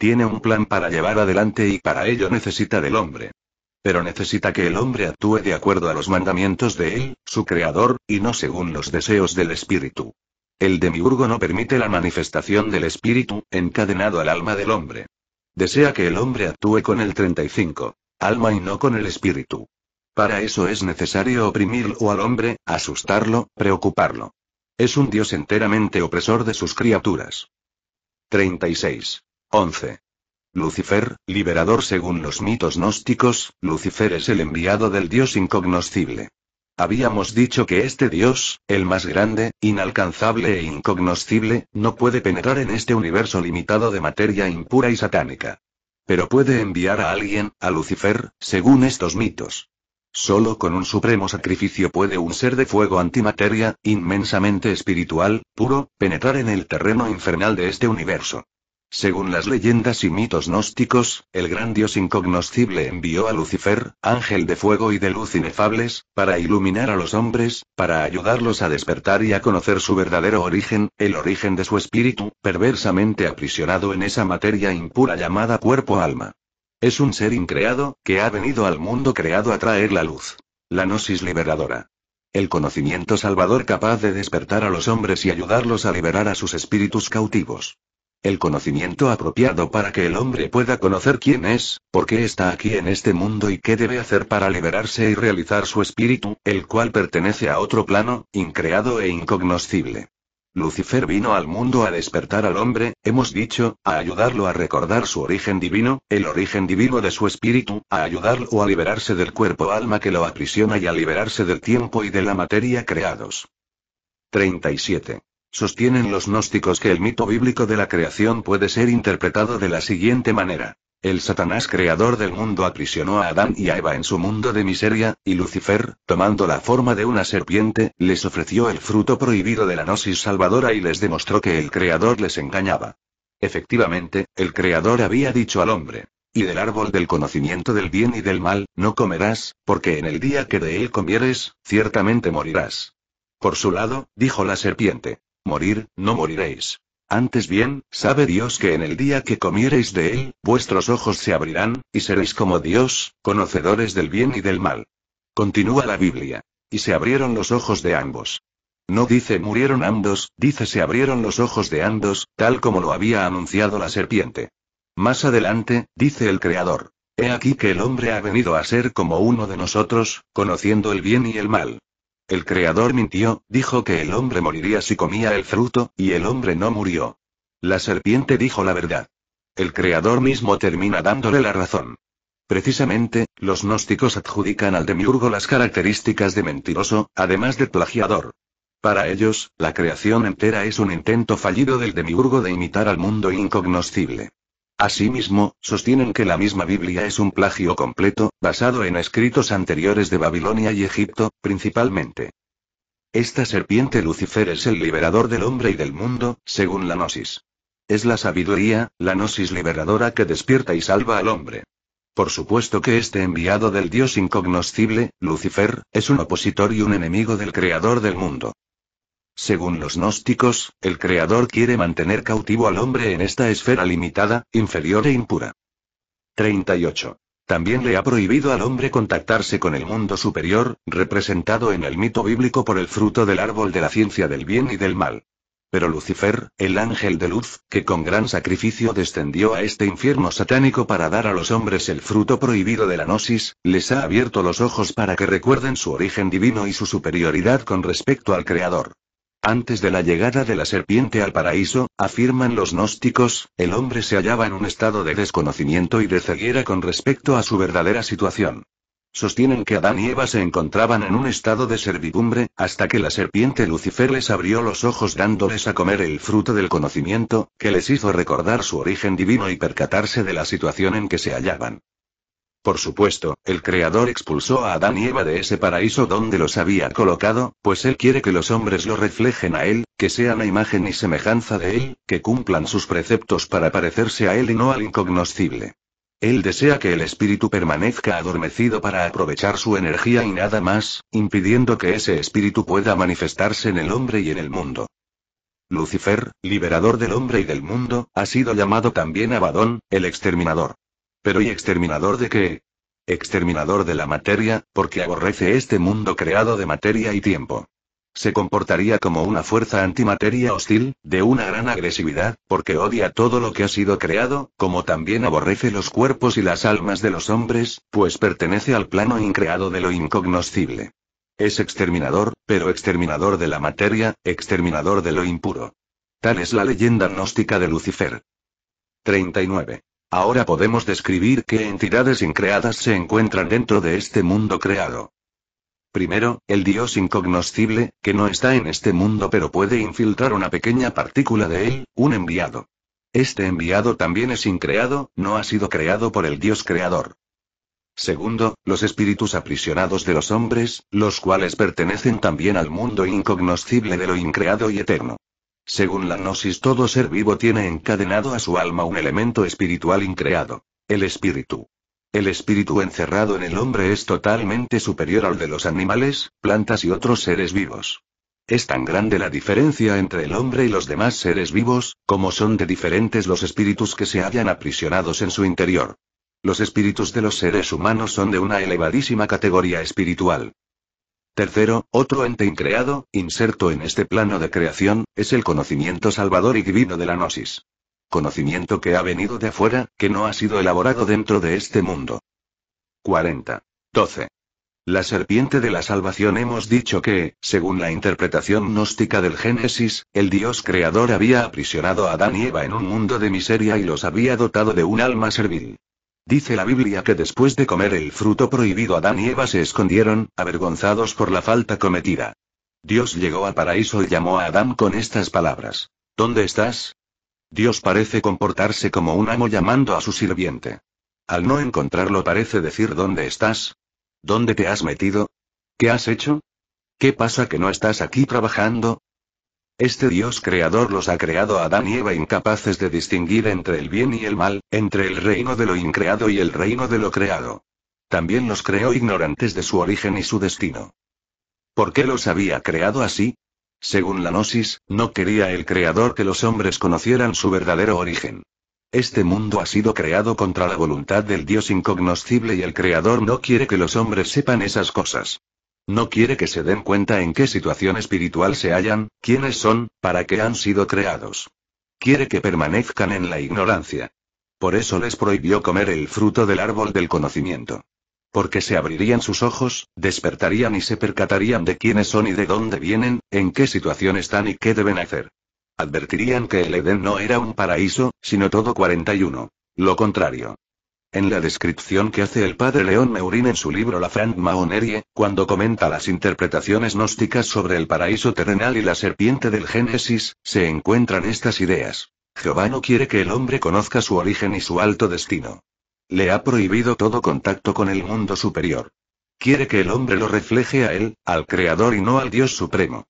Tiene un plan para llevar adelante y para ello necesita del hombre. Pero necesita que el hombre actúe de acuerdo a los mandamientos de él, su creador, y no según los deseos del espíritu. El demiurgo no permite la manifestación del espíritu, encadenado al alma del hombre. Desea que el hombre actúe con el 35, alma y no con el espíritu. Para eso es necesario oprimirlo al hombre, asustarlo, preocuparlo. Es un dios enteramente opresor de sus criaturas. 36. 11. Lucifer, liberador según los mitos gnósticos, Lucifer es el enviado del Dios incognoscible. Habíamos dicho que este Dios, el más grande, inalcanzable e incognoscible, no puede penetrar en este universo limitado de materia impura y satánica. Pero puede enviar a alguien, a Lucifer, según estos mitos. Solo con un supremo sacrificio puede un ser de fuego antimateria, inmensamente espiritual, puro, penetrar en el terreno infernal de este universo. Según las leyendas y mitos gnósticos, el gran dios incognoscible envió a Lucifer, ángel de fuego y de luz inefables, para iluminar a los hombres, para ayudarlos a despertar y a conocer su verdadero origen, el origen de su espíritu, perversamente aprisionado en esa materia impura llamada cuerpo-alma. Es un ser increado, que ha venido al mundo creado a traer la luz. La gnosis liberadora. El conocimiento salvador capaz de despertar a los hombres y ayudarlos a liberar a sus espíritus cautivos. El conocimiento apropiado para que el hombre pueda conocer quién es, por qué está aquí en este mundo y qué debe hacer para liberarse y realizar su espíritu, el cual pertenece a otro plano, increado e incognoscible. Lucifer vino al mundo a despertar al hombre, hemos dicho, a ayudarlo a recordar su origen divino, el origen divino de su espíritu, a ayudarlo a liberarse del cuerpo-alma que lo aprisiona y a liberarse del tiempo y de la materia creados. 37. Sostienen los gnósticos que el mito bíblico de la creación puede ser interpretado de la siguiente manera. El Satanás creador del mundo aprisionó a Adán y a Eva en su mundo de miseria, y Lucifer, tomando la forma de una serpiente, les ofreció el fruto prohibido de la gnosis salvadora y les demostró que el creador les engañaba. Efectivamente, el creador había dicho al hombre, y del árbol del conocimiento del bien y del mal, no comerás, porque en el día que de él comieres, ciertamente morirás. Por su lado, dijo la serpiente, Morir, no moriréis. Antes bien, sabe Dios que en el día que comiereis de él, vuestros ojos se abrirán, y seréis como Dios, conocedores del bien y del mal. Continúa la Biblia. Y se abrieron los ojos de ambos. No dice murieron ambos, dice se abrieron los ojos de ambos, tal como lo había anunciado la serpiente. Más adelante, dice el Creador. He aquí que el hombre ha venido a ser como uno de nosotros, conociendo el bien y el mal. El creador mintió, dijo que el hombre moriría si comía el fruto, y el hombre no murió. La serpiente dijo la verdad. El creador mismo termina dándole la razón. Precisamente, los gnósticos adjudican al demiurgo las características de mentiroso, además de plagiador. Para ellos, la creación entera es un intento fallido del demiurgo de imitar al mundo incognoscible. Asimismo, sostienen que la misma Biblia es un plagio completo, basado en escritos anteriores de Babilonia y Egipto, principalmente. Esta serpiente Lucifer es el liberador del hombre y del mundo, según la Gnosis. Es la sabiduría, la Gnosis liberadora que despierta y salva al hombre. Por supuesto que este enviado del Dios incognoscible, Lucifer, es un opositor y un enemigo del creador del mundo. Según los gnósticos, el Creador quiere mantener cautivo al hombre en esta esfera limitada, inferior e impura. 38. También le ha prohibido al hombre contactarse con el mundo superior, representado en el mito bíblico por el fruto del árbol de la ciencia del bien y del mal. Pero Lucifer, el ángel de luz, que con gran sacrificio descendió a este infierno satánico para dar a los hombres el fruto prohibido de la gnosis, les ha abierto los ojos para que recuerden su origen divino y su superioridad con respecto al Creador. Antes de la llegada de la serpiente al paraíso, afirman los gnósticos, el hombre se hallaba en un estado de desconocimiento y de ceguera con respecto a su verdadera situación. Sostienen que Adán y Eva se encontraban en un estado de servidumbre, hasta que la serpiente Lucifer les abrió los ojos dándoles a comer el fruto del conocimiento, que les hizo recordar su origen divino y percatarse de la situación en que se hallaban. Por supuesto, el Creador expulsó a Adán y Eva de ese paraíso donde los había colocado, pues Él quiere que los hombres lo reflejen a Él, que sean a imagen y semejanza de Él, que cumplan sus preceptos para parecerse a Él y no al incognoscible. Él desea que el espíritu permanezca adormecido para aprovechar su energía y nada más, impidiendo que ese espíritu pueda manifestarse en el hombre y en el mundo. Lucifer, liberador del hombre y del mundo, ha sido llamado también Abadón, el exterminador. Pero ¿y exterminador de qué? Exterminador de la materia, porque aborrece este mundo creado de materia y tiempo. Se comportaría como una fuerza antimateria hostil, de una gran agresividad, porque odia todo lo que ha sido creado, como también aborrece los cuerpos y las almas de los hombres, pues pertenece al plano increado de lo incognoscible. Es exterminador, pero exterminador de la materia, exterminador de lo impuro. Tal es la leyenda gnóstica de Lucifer. 39. Ahora podemos describir qué entidades increadas se encuentran dentro de este mundo creado. Primero, el dios incognoscible, que no está en este mundo pero puede infiltrar una pequeña partícula de él, un enviado. Este enviado también es increado, no ha sido creado por el dios creador. Segundo, los espíritus aprisionados de los hombres, los cuales pertenecen también al mundo incognoscible de lo increado y eterno. Según la gnosis, todo ser vivo tiene encadenado a su alma un elemento espiritual increado, el espíritu. El espíritu encerrado en el hombre es totalmente superior al de los animales, plantas y otros seres vivos. Es tan grande la diferencia entre el hombre y los demás seres vivos, como son de diferentes los espíritus que se hallan aprisionados en su interior. Los espíritus de los seres humanos son de una elevadísima categoría espiritual. Tercero, otro ente increado, inserto en este plano de creación, es el conocimiento salvador y divino de la gnosis. Conocimiento que ha venido de afuera, que no ha sido elaborado dentro de este mundo. 40. 12. La serpiente de la salvación hemos dicho que, según la interpretación gnóstica del Génesis, el Dios creador había aprisionado a Adán y Eva en un mundo de miseria y los había dotado de un alma servil. Dice la Biblia que después de comer el fruto prohibido Adán y Eva se escondieron, avergonzados por la falta cometida. Dios llegó al paraíso y llamó a Adán con estas palabras. ¿Dónde estás? Dios parece comportarse como un amo llamando a su sirviente. Al no encontrarlo parece decir ¿dónde estás? ¿Dónde te has metido? ¿Qué has hecho? ¿Qué pasa que no estás aquí trabajando? Este Dios creador los ha creado a Adán y Eva incapaces de distinguir entre el bien y el mal, entre el reino de lo increado y el reino de lo creado. También los creó ignorantes de su origen y su destino. ¿Por qué los había creado así? Según la Gnosis, no quería el creador que los hombres conocieran su verdadero origen. Este mundo ha sido creado contra la voluntad del Dios incognoscible y el creador no quiere que los hombres sepan esas cosas. No quiere que se den cuenta en qué situación espiritual se hallan, quiénes son, para qué han sido creados. Quiere que permanezcan en la ignorancia. Por eso les prohibió comer el fruto del árbol del conocimiento. Porque se abrirían sus ojos, despertarían y se percatarían de quiénes son y de dónde vienen, en qué situación están y qué deben hacer. Advertirían que el Edén no era un paraíso, sino todo 41. Lo contrario. En la descripción que hace el padre León Meurín en su libro La Franc Maonerie, cuando comenta las interpretaciones gnósticas sobre el paraíso terrenal y la serpiente del Génesis, se encuentran estas ideas. Jehová no quiere que el hombre conozca su origen y su alto destino. Le ha prohibido todo contacto con el mundo superior. Quiere que el hombre lo refleje a él, al Creador y no al Dios Supremo.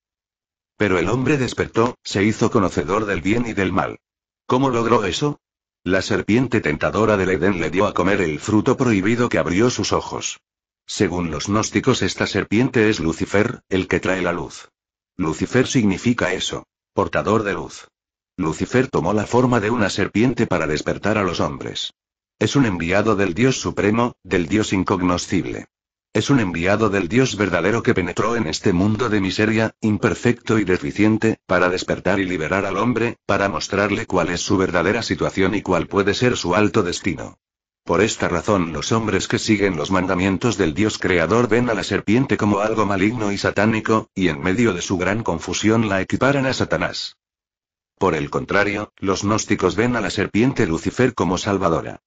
Pero el hombre despertó, se hizo conocedor del bien y del mal. ¿Cómo logró eso? La serpiente tentadora del Edén le dio a comer el fruto prohibido que abrió sus ojos. Según los gnósticos, esta serpiente es Lucifer, el que trae la luz. Lucifer significa eso, portador de luz. Lucifer tomó la forma de una serpiente para despertar a los hombres. Es un enviado del Dios Supremo, del Dios incognoscible. Es un enviado del Dios verdadero que penetró en este mundo de miseria, imperfecto y deficiente, para despertar y liberar al hombre, para mostrarle cuál es su verdadera situación y cuál puede ser su alto destino. Por esta razón los hombres que siguen los mandamientos del Dios Creador ven a la serpiente como algo maligno y satánico, y en medio de su gran confusión la equiparan a Satanás. Por el contrario, los gnósticos ven a la serpiente Lucifer como salvadora.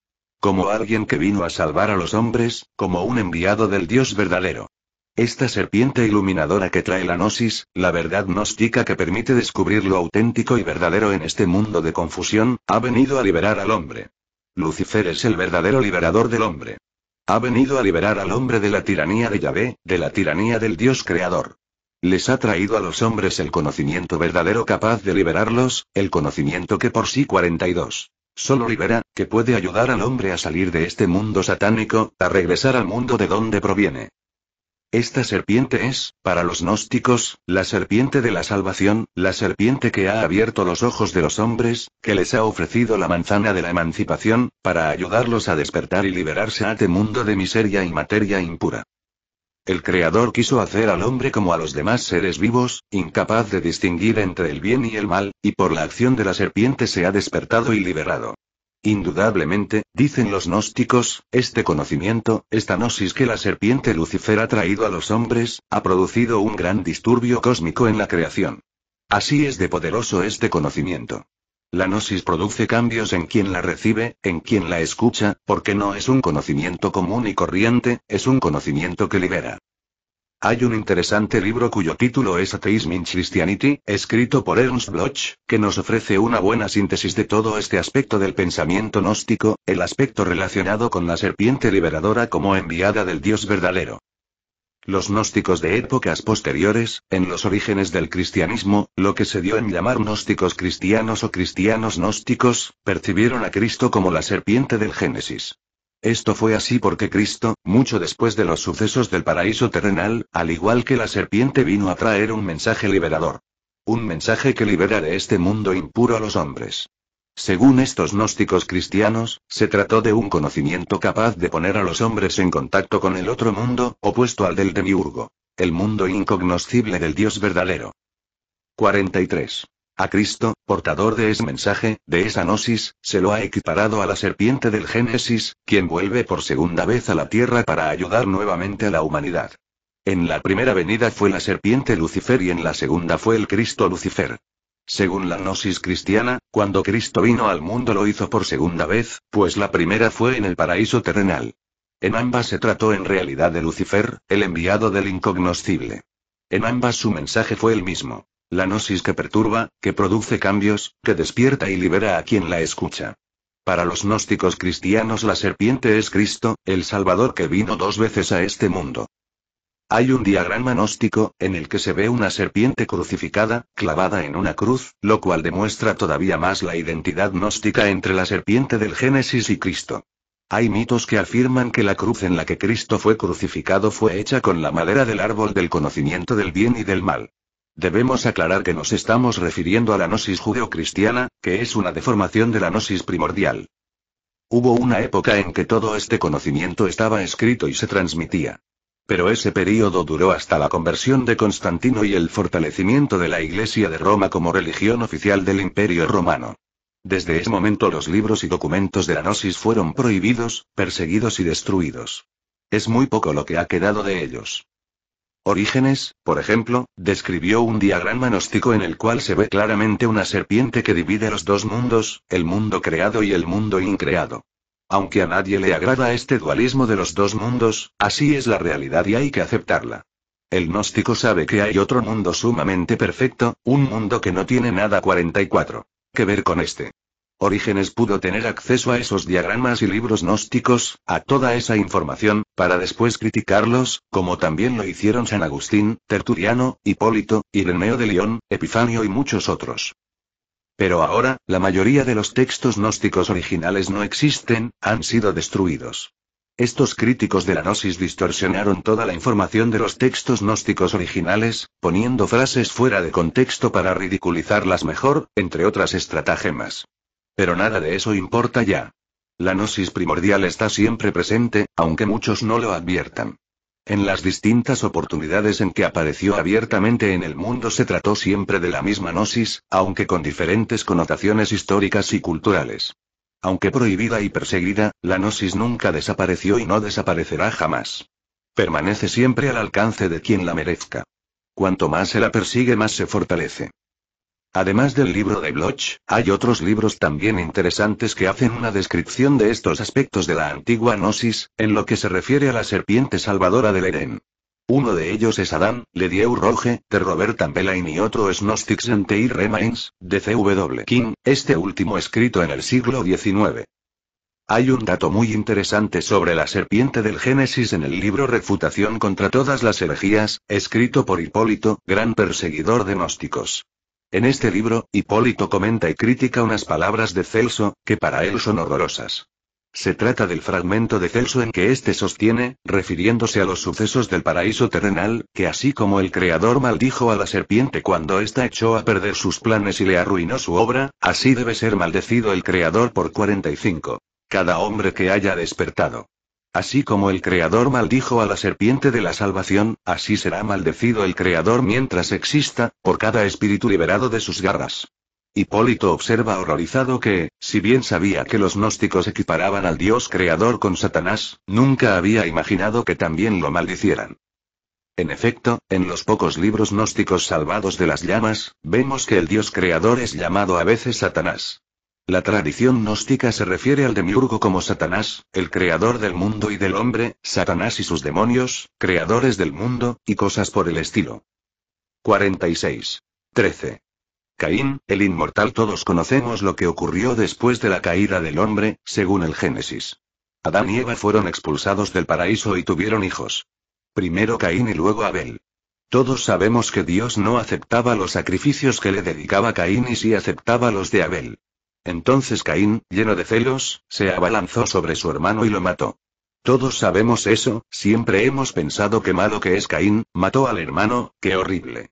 Como alguien que vino a salvar a los hombres, como un enviado del Dios verdadero. Esta serpiente iluminadora que trae la gnosis, la verdad gnóstica que permite descubrir lo auténtico y verdadero en este mundo de confusión, ha venido a liberar al hombre. Lucifer es el verdadero liberador del hombre. Ha venido a liberar al hombre de la tiranía de Yahvé, de la tiranía del Dios creador. Les ha traído a los hombres el conocimiento verdadero capaz de liberarlos, el conocimiento que por sí 42. Solo libera, que puede ayudar al hombre a salir de este mundo satánico, a regresar al mundo de donde proviene. Esta serpiente es, para los gnósticos, la serpiente de la salvación, la serpiente que ha abierto los ojos de los hombres, que les ha ofrecido la manzana de la emancipación, para ayudarlos a despertar y liberarse a este mundo de miseria y materia impura. El Creador quiso hacer al hombre como a los demás seres vivos, incapaz de distinguir entre el bien y el mal, y por la acción de la serpiente se ha despertado y liberado. Indudablemente, dicen los gnósticos, este conocimiento, esta gnosis que la serpiente Lucifer ha traído a los hombres, ha producido un gran disturbio cósmico en la creación. Así es de poderoso este conocimiento. La gnosis produce cambios en quien la recibe, en quien la escucha, porque no es un conocimiento común y corriente, es un conocimiento que libera. Hay un interesante libro cuyo título es Atheism in Christianity, escrito por Ernst Bloch, que nos ofrece una buena síntesis de todo este aspecto del pensamiento gnóstico, el aspecto relacionado con la serpiente liberadora como enviada del Dios verdadero. Los gnósticos de épocas posteriores, en los orígenes del cristianismo, lo que se dio en llamar gnósticos cristianos o cristianos gnósticos, percibieron a Cristo como la serpiente del Génesis. Esto fue así porque Cristo, mucho después de los sucesos del paraíso terrenal, al igual que la serpiente vino a traer un mensaje liberador. Un mensaje que libera de este mundo impuro a los hombres. Según estos gnósticos cristianos, se trató de un conocimiento capaz de poner a los hombres en contacto con el otro mundo, opuesto al del demiurgo, el mundo incognoscible del Dios verdadero. 43. A Cristo, portador de ese mensaje, de esa gnosis, se lo ha equiparado a la serpiente del Génesis, quien vuelve por segunda vez a la tierra para ayudar nuevamente a la humanidad. En la primera venida fue la serpiente Lucifer y en la segunda fue el Cristo Lucifer. Según la gnosis cristiana, cuando Cristo vino al mundo lo hizo por segunda vez, pues la primera fue en el paraíso terrenal. En ambas se trató en realidad de Lucifer, el enviado del incognoscible. En ambas su mensaje fue el mismo. La gnosis que perturba, que produce cambios, que despierta y libera a quien la escucha. Para los gnósticos cristianos la serpiente es Cristo, el Salvador que vino dos veces a este mundo. Hay un diagrama gnóstico, en el que se ve una serpiente crucificada, clavada en una cruz, lo cual demuestra todavía más la identidad gnóstica entre la serpiente del Génesis y Cristo. Hay mitos que afirman que la cruz en la que Cristo fue crucificado fue hecha con la madera del árbol del conocimiento del bien y del mal. Debemos aclarar que nos estamos refiriendo a la gnosis judeocristiana, que es una deformación de la gnosis primordial. Hubo una época en que todo este conocimiento estaba escrito y se transmitía. Pero ese período duró hasta la conversión de Constantino y el fortalecimiento de la Iglesia de Roma como religión oficial del Imperio Romano. Desde ese momento los libros y documentos de la Gnosis fueron prohibidos, perseguidos y destruidos. Es muy poco lo que ha quedado de ellos. Orígenes, por ejemplo, describió un diagrama gnóstico en el cual se ve claramente una serpiente que divide los dos mundos, el mundo creado y el mundo increado. Aunque a nadie le agrada este dualismo de los dos mundos, así es la realidad y hay que aceptarla. El gnóstico sabe que hay otro mundo sumamente perfecto, un mundo que no tiene nada 44 ¿Qué ver con este. Orígenes pudo tener acceso a esos diagramas y libros gnósticos, a toda esa información, para después criticarlos, como también lo hicieron San Agustín, Tertuliano, Hipólito, Ireneo de León, Epifanio y muchos otros. Pero ahora, la mayoría de los textos gnósticos originales no existen, han sido destruidos. Estos críticos de la gnosis distorsionaron toda la información de los textos gnósticos originales, poniendo frases fuera de contexto para ridiculizarlas mejor, entre otras estratagemas. Pero nada de eso importa ya. La gnosis primordial está siempre presente, aunque muchos no lo adviertan. En las distintas oportunidades en que apareció abiertamente en el mundo se trató siempre de la misma gnosis, aunque con diferentes connotaciones históricas y culturales. Aunque prohibida y perseguida, la gnosis nunca desapareció y no desaparecerá jamás. Permanece siempre al alcance de quien la merezca. Cuanto más se la persigue, más se fortalece. Además del libro de Bloch, hay otros libros también interesantes que hacen una descripción de estos aspectos de la antigua Gnosis, en lo que se refiere a la serpiente salvadora del Edén. Uno de ellos es Adán, dieu Roge, de Robert Ambelain y otro es Gnostics and Remains, de C.W. King, este último escrito en el siglo XIX. Hay un dato muy interesante sobre la serpiente del Génesis en el libro Refutación contra todas las herejías, escrito por Hipólito, gran perseguidor de gnósticos. En este libro, Hipólito comenta y critica unas palabras de Celso, que para él son horrorosas. Se trata del fragmento de Celso en que éste sostiene, refiriéndose a los sucesos del paraíso terrenal, que así como el Creador maldijo a la serpiente cuando ésta echó a perder sus planes y le arruinó su obra, así debe ser maldecido el Creador por 45. Cada hombre que haya despertado Así como el Creador maldijo a la serpiente de la salvación, así será maldecido el Creador mientras exista, por cada espíritu liberado de sus garras. Hipólito observa horrorizado que, si bien sabía que los gnósticos equiparaban al Dios creador con Satanás, nunca había imaginado que también lo maldicieran. En efecto, en los pocos libros gnósticos salvados de las llamas, vemos que el Dios creador es llamado a veces Satanás. La tradición gnóstica se refiere al demiurgo como Satanás, el creador del mundo y del hombre, Satanás y sus demonios, creadores del mundo, y cosas por el estilo. 46. 13. Caín, el inmortal todos conocemos lo que ocurrió después de la caída del hombre, según el Génesis. Adán y Eva fueron expulsados del paraíso y tuvieron hijos. Primero Caín y luego Abel. Todos sabemos que Dios no aceptaba los sacrificios que le dedicaba Caín y sí aceptaba los de Abel. Entonces Caín, lleno de celos, se abalanzó sobre su hermano y lo mató. Todos sabemos eso, siempre hemos pensado que malo que es Caín, mató al hermano, qué horrible.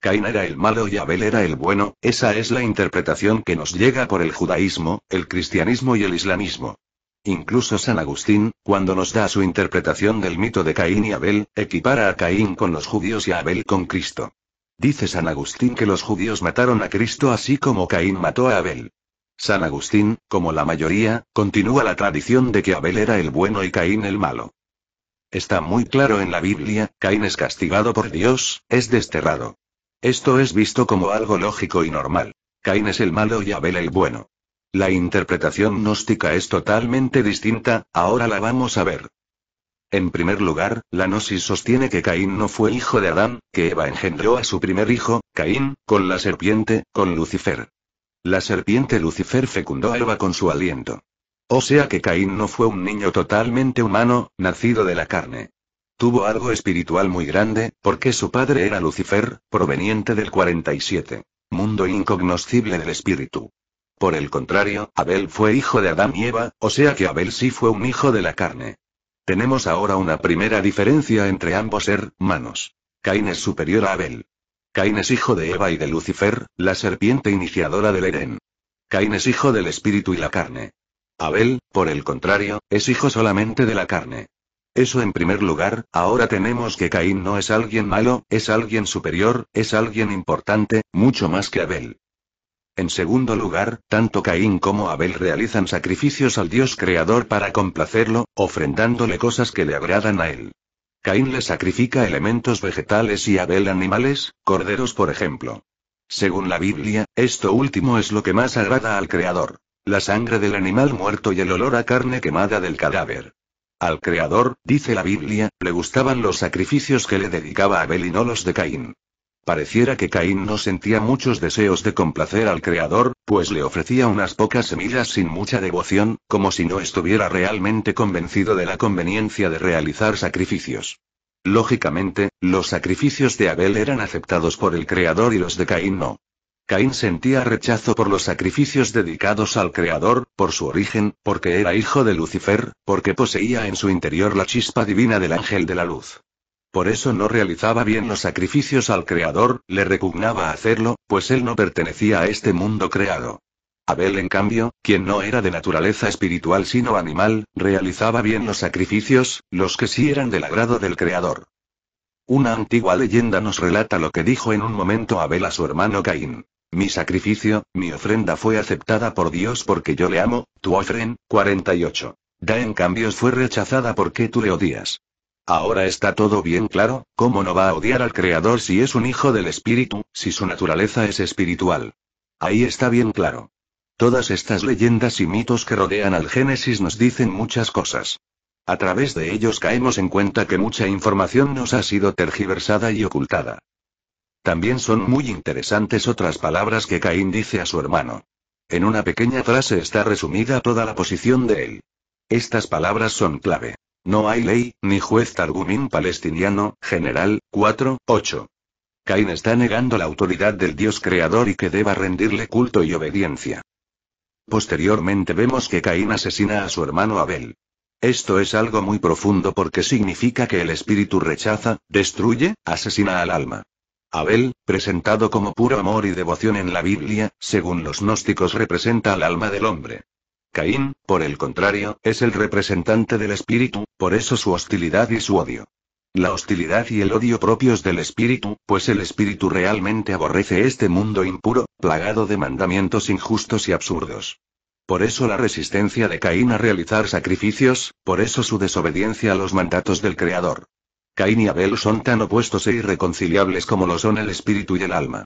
Caín era el malo y Abel era el bueno, esa es la interpretación que nos llega por el judaísmo, el cristianismo y el islamismo. Incluso San Agustín, cuando nos da su interpretación del mito de Caín y Abel, equipara a Caín con los judíos y a Abel con Cristo. Dice San Agustín que los judíos mataron a Cristo así como Caín mató a Abel. San Agustín, como la mayoría, continúa la tradición de que Abel era el bueno y Caín el malo. Está muy claro en la Biblia, Caín es castigado por Dios, es desterrado. Esto es visto como algo lógico y normal. Caín es el malo y Abel el bueno. La interpretación gnóstica es totalmente distinta, ahora la vamos a ver. En primer lugar, la Gnosis sostiene que Caín no fue hijo de Adán, que Eva engendró a su primer hijo, Caín, con la serpiente, con Lucifer. La serpiente Lucifer fecundó a Eva con su aliento. O sea que Caín no fue un niño totalmente humano, nacido de la carne. Tuvo algo espiritual muy grande, porque su padre era Lucifer, proveniente del 47, mundo incognoscible del espíritu. Por el contrario, Abel fue hijo de Adán y Eva, o sea que Abel sí fue un hijo de la carne. Tenemos ahora una primera diferencia entre ambos hermanos. Caín es superior a Abel. Caín es hijo de Eva y de Lucifer, la serpiente iniciadora del Edén. Caín es hijo del espíritu y la carne. Abel, por el contrario, es hijo solamente de la carne. Eso en primer lugar, ahora tenemos que Caín no es alguien malo, es alguien superior, es alguien importante, mucho más que Abel. En segundo lugar, tanto Caín como Abel realizan sacrificios al Dios Creador para complacerlo, ofrendándole cosas que le agradan a él. Caín le sacrifica elementos vegetales y Abel animales, corderos por ejemplo. Según la Biblia, esto último es lo que más agrada al Creador. La sangre del animal muerto y el olor a carne quemada del cadáver. Al Creador, dice la Biblia, le gustaban los sacrificios que le dedicaba Abel y no los de Caín. Pareciera que Caín no sentía muchos deseos de complacer al Creador, pues le ofrecía unas pocas semillas sin mucha devoción, como si no estuviera realmente convencido de la conveniencia de realizar sacrificios. Lógicamente, los sacrificios de Abel eran aceptados por el Creador y los de Caín no. Caín sentía rechazo por los sacrificios dedicados al Creador, por su origen, porque era hijo de Lucifer, porque poseía en su interior la chispa divina del ángel de la luz. Por eso no realizaba bien los sacrificios al Creador, le repugnaba hacerlo, pues él no pertenecía a este mundo creado. Abel, en cambio, quien no era de naturaleza espiritual sino animal, realizaba bien los sacrificios, los que sí eran del agrado del Creador. Una antigua leyenda nos relata lo que dijo en un momento Abel a su hermano Caín. Mi sacrificio, mi ofrenda fue aceptada por Dios porque yo le amo, tu ofrenda, 48. Da en cambio fue rechazada porque tú le odias. Ahora está todo bien claro, ¿cómo no va a odiar al Creador si es un hijo del Espíritu, si su naturaleza es espiritual? Ahí está bien claro. Todas estas leyendas y mitos que rodean al Génesis nos dicen muchas cosas. A través de ellos caemos en cuenta que mucha información nos ha sido tergiversada y ocultada. También son muy interesantes otras palabras que Caín dice a su hermano. En una pequeña frase está resumida toda la posición de él. Estas palabras son clave. No hay ley, ni juez Targumín palestiniano, general, 4, 8. Caín está negando la autoridad del Dios creador y que deba rendirle culto y obediencia. Posteriormente vemos que Caín asesina a su hermano Abel. Esto es algo muy profundo porque significa que el espíritu rechaza, destruye, asesina al alma. Abel, presentado como puro amor y devoción en la Biblia, según los gnósticos representa al alma del hombre. Caín, por el contrario, es el representante del espíritu, por eso su hostilidad y su odio. La hostilidad y el odio propios del espíritu, pues el espíritu realmente aborrece este mundo impuro, plagado de mandamientos injustos y absurdos. Por eso la resistencia de Caín a realizar sacrificios, por eso su desobediencia a los mandatos del Creador. Caín y Abel son tan opuestos e irreconciliables como lo son el espíritu y el alma.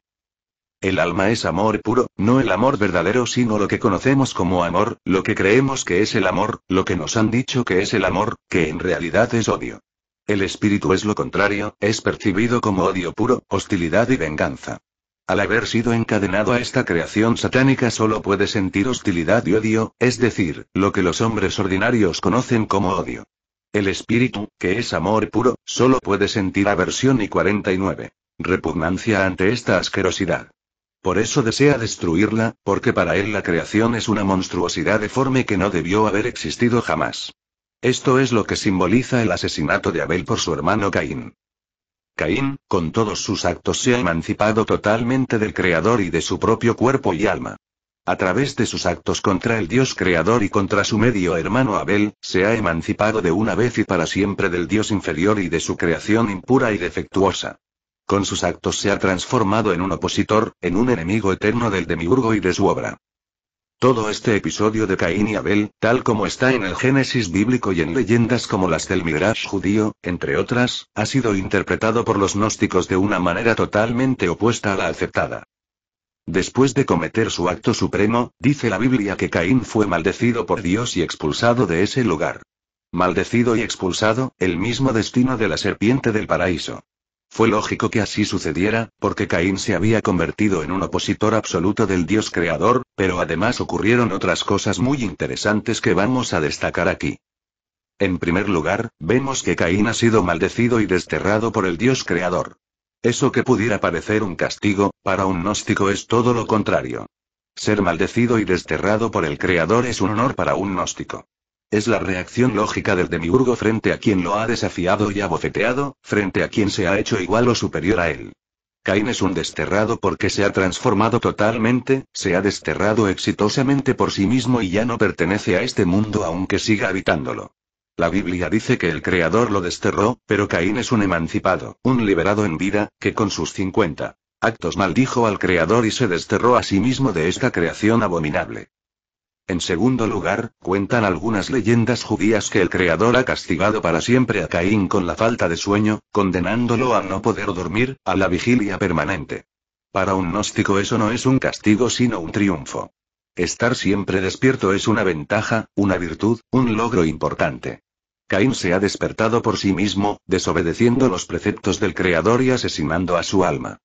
El alma es amor puro, no el amor verdadero, sino lo que conocemos como amor, lo que creemos que es el amor, lo que nos han dicho que es el amor, que en realidad es odio. El espíritu es lo contrario, es percibido como odio puro, hostilidad y venganza. Al haber sido encadenado a esta creación satánica solo puede sentir hostilidad y odio, es decir, lo que los hombres ordinarios conocen como odio. El espíritu, que es amor puro, solo puede sentir aversión y 49. Repugnancia ante esta asquerosidad. Por eso desea destruirla, porque para él la creación es una monstruosidad deforme que no debió haber existido jamás. Esto es lo que simboliza el asesinato de Abel por su hermano Caín. Caín, con todos sus actos, se ha emancipado totalmente del Creador y de su propio cuerpo y alma. A través de sus actos contra el Dios Creador y contra su medio hermano Abel, se ha emancipado de una vez y para siempre del Dios inferior y de su creación impura y defectuosa. Con sus actos se ha transformado en un opositor, en un enemigo eterno del demiurgo y de su obra. Todo este episodio de Caín y Abel, tal como está en el Génesis bíblico y en leyendas como las del Midrash judío, entre otras, ha sido interpretado por los gnósticos de una manera totalmente opuesta a la aceptada. Después de cometer su acto supremo, dice la Biblia que Caín fue maldecido por Dios y expulsado de ese lugar. Maldecido y expulsado, el mismo destino de la serpiente del paraíso. Fue lógico que así sucediera, porque Caín se había convertido en un opositor absoluto del Dios creador, pero además ocurrieron otras cosas muy interesantes que vamos a destacar aquí. En primer lugar, vemos que Caín ha sido maldecido y desterrado por el Dios creador. Eso que pudiera parecer un castigo, para un gnóstico es todo lo contrario. Ser maldecido y desterrado por el creador es un honor para un gnóstico. Es la reacción lógica del demiurgo frente a quien lo ha desafiado y abofeteado, frente a quien se ha hecho igual o superior a él. Caín es un desterrado porque se ha transformado totalmente, se ha desterrado exitosamente por sí mismo y ya no pertenece a este mundo aunque siga habitándolo. La Biblia dice que el Creador lo desterró, pero Caín es un emancipado, un liberado en vida, que con sus 50 actos maldijo al Creador y se desterró a sí mismo de esta creación abominable. En segundo lugar, cuentan algunas leyendas judías que el Creador ha castigado para siempre a Caín con la falta de sueño, condenándolo a no poder dormir, a la vigilia permanente. Para un gnóstico eso no es un castigo sino un triunfo. Estar siempre despierto es una ventaja, una virtud, un logro importante. Caín se ha despertado por sí mismo, desobedeciendo los preceptos del Creador y asesinando a su alma.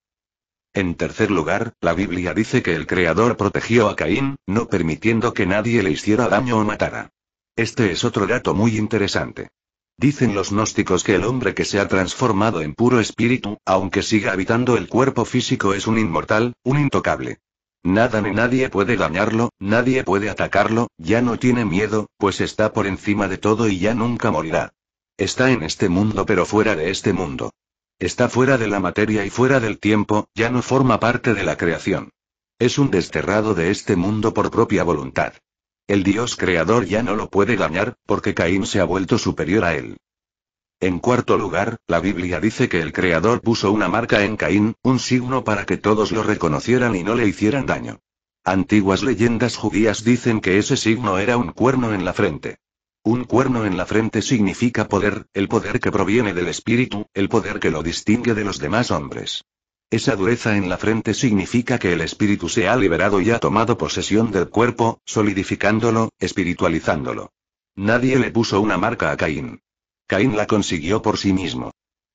En tercer lugar, la Biblia dice que el Creador protegió a Caín, no permitiendo que nadie le hiciera daño o matara. Este es otro dato muy interesante. Dicen los gnósticos que el hombre que se ha transformado en puro espíritu, aunque siga habitando el cuerpo físico, es un inmortal, un intocable. Nada ni nadie puede dañarlo, nadie puede atacarlo, ya no tiene miedo, pues está por encima de todo y ya nunca morirá. Está en este mundo pero fuera de este mundo. Está fuera de la materia y fuera del tiempo, ya no forma parte de la creación. Es un desterrado de este mundo por propia voluntad. El Dios creador ya no lo puede dañar, porque Caín se ha vuelto superior a él. En cuarto lugar, la Biblia dice que el creador puso una marca en Caín, un signo para que todos lo reconocieran y no le hicieran daño. Antiguas leyendas judías dicen que ese signo era un cuerno en la frente. Un cuerno en la frente significa poder, el poder que proviene del espíritu, el poder que lo distingue de los demás hombres. Esa dureza en la frente significa que el espíritu se ha liberado y ha tomado posesión del cuerpo, solidificándolo, espiritualizándolo. Nadie le puso una marca a Caín. Caín la consiguió por sí mismo.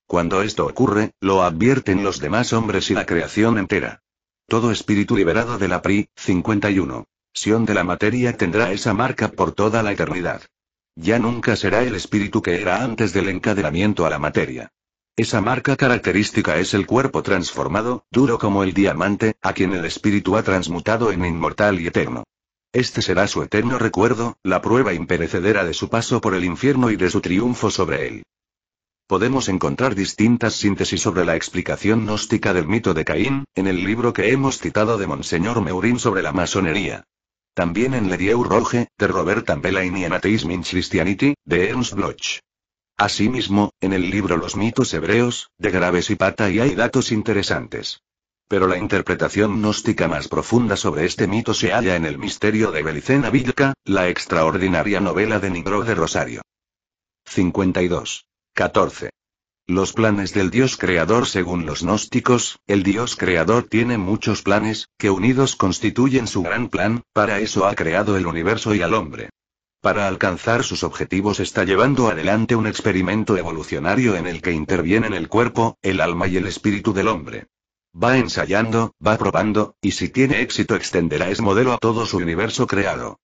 Cuando esto ocurre, lo advierten los demás hombres y la creación entera. Todo espíritu liberado de la PRI, 51. Sión de la materia tendrá esa marca por toda la eternidad. Ya nunca será el espíritu que era antes del encadenamiento a la materia. Esa marca característica es el cuerpo transformado, duro como el diamante, a quien el espíritu ha transmutado en inmortal y eterno. Este será su eterno recuerdo, la prueba imperecedera de su paso por el infierno y de su triunfo sobre él. Podemos encontrar distintas síntesis sobre la explicación gnóstica del mito de Caín, en el libro que hemos citado de Monseñor Meurín sobre la masonería. También en Dieu Rouge, de Robert Ambelain y en in Christianity, de Ernst Bloch. Asimismo, en el libro Los mitos hebreos, de Graves y Pata y hay datos interesantes. Pero la interpretación gnóstica más profunda sobre este mito se halla en el misterio de Belicena Vilca, la extraordinaria novela de Nigro de Rosario. 52. 14. Los planes del Dios creador según los gnósticos, el Dios creador tiene muchos planes, que unidos constituyen su gran plan, para eso ha creado el universo y al hombre. Para alcanzar sus objetivos está llevando adelante un experimento evolucionario en el que intervienen el cuerpo, el alma y el espíritu del hombre. Va ensayando, va probando, y si tiene éxito extenderá ese modelo a todo su universo creado.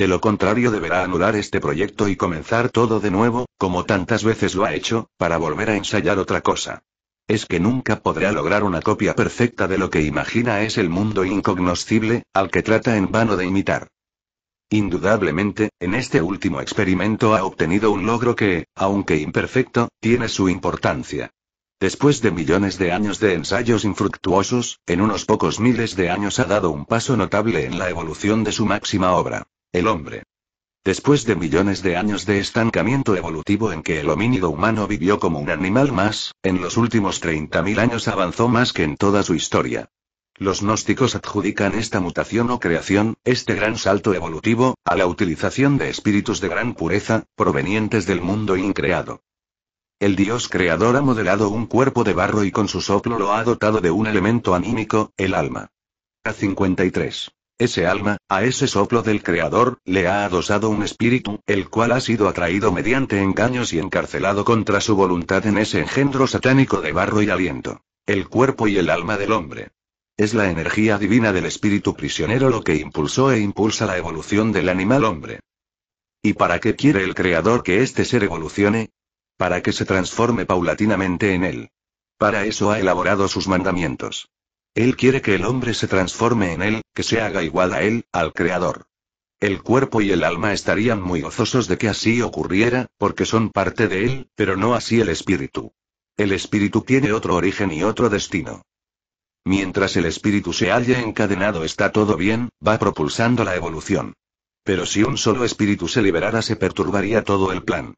De lo contrario deberá anular este proyecto y comenzar todo de nuevo, como tantas veces lo ha hecho, para volver a ensayar otra cosa. Es que nunca podrá lograr una copia perfecta de lo que imagina es el mundo incognoscible, al que trata en vano de imitar. Indudablemente, en este último experimento ha obtenido un logro que, aunque imperfecto, tiene su importancia. Después de millones de años de ensayos infructuosos, en unos pocos miles de años ha dado un paso notable en la evolución de su máxima obra. El hombre. Después de millones de años de estancamiento evolutivo en que el homínido humano vivió como un animal más, en los últimos 30.000 años avanzó más que en toda su historia. Los gnósticos adjudican esta mutación o creación, este gran salto evolutivo, a la utilización de espíritus de gran pureza, provenientes del mundo increado. El dios creador ha modelado un cuerpo de barro y con su soplo lo ha dotado de un elemento anímico, el alma. A 53. Ese alma, a ese soplo del Creador, le ha adosado un espíritu, el cual ha sido atraído mediante engaños y encarcelado contra su voluntad en ese engendro satánico de barro y aliento. El cuerpo y el alma del hombre. Es la energía divina del espíritu prisionero lo que impulsó e impulsa la evolución del animal hombre. ¿Y para qué quiere el Creador que este ser evolucione? Para que se transforme paulatinamente en él. Para eso ha elaborado sus mandamientos. Él quiere que el hombre se transforme en él, que se haga igual a él, al Creador. El cuerpo y el alma estarían muy gozosos de que así ocurriera, porque son parte de él, pero no así el espíritu. El espíritu tiene otro origen y otro destino. Mientras el espíritu se halla encadenado está todo bien, va propulsando la evolución. Pero si un solo espíritu se liberara se perturbaría todo el plan.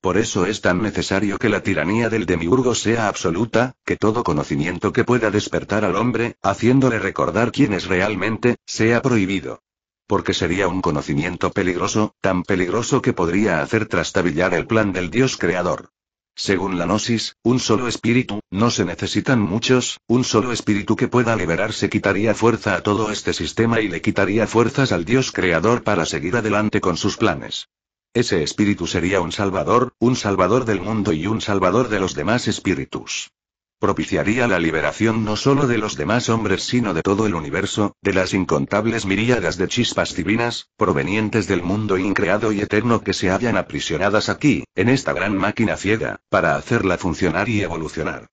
Por eso es tan necesario que la tiranía del demiurgo sea absoluta, que todo conocimiento que pueda despertar al hombre, haciéndole recordar quién es realmente, sea prohibido. Porque sería un conocimiento peligroso, tan peligroso que podría hacer trastabillar el plan del Dios creador. Según la Gnosis, un solo espíritu, no se necesitan muchos, un solo espíritu que pueda liberarse quitaría fuerza a todo este sistema y le quitaría fuerzas al Dios creador para seguir adelante con sus planes. Ese espíritu sería un salvador, un salvador del mundo y un salvador de los demás espíritus. Propiciaría la liberación no solo de los demás hombres, sino de todo el universo, de las incontables miríadas de chispas divinas, provenientes del mundo increado y eterno que se hallan aprisionadas aquí, en esta gran máquina ciega, para hacerla funcionar y evolucionar.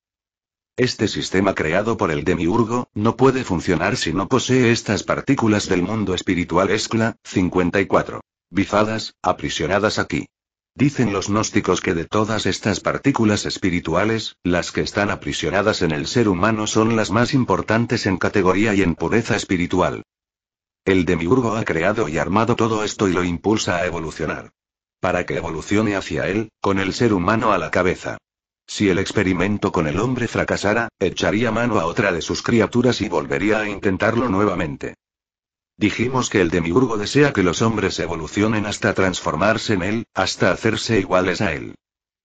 Este sistema creado por el demiurgo, no puede funcionar si no posee estas partículas del mundo espiritual Escla, 54. Bifadas, aprisionadas aquí. Dicen los gnósticos que de todas estas partículas espirituales, las que están aprisionadas en el ser humano son las más importantes en categoría y en pureza espiritual. El demiurgo ha creado y armado todo esto y lo impulsa a evolucionar. Para que evolucione hacia él, con el ser humano a la cabeza. Si el experimento con el hombre fracasara, echaría mano a otra de sus criaturas y volvería a intentarlo nuevamente. Dijimos que el demiurgo desea que los hombres evolucionen hasta transformarse en él, hasta hacerse iguales a él.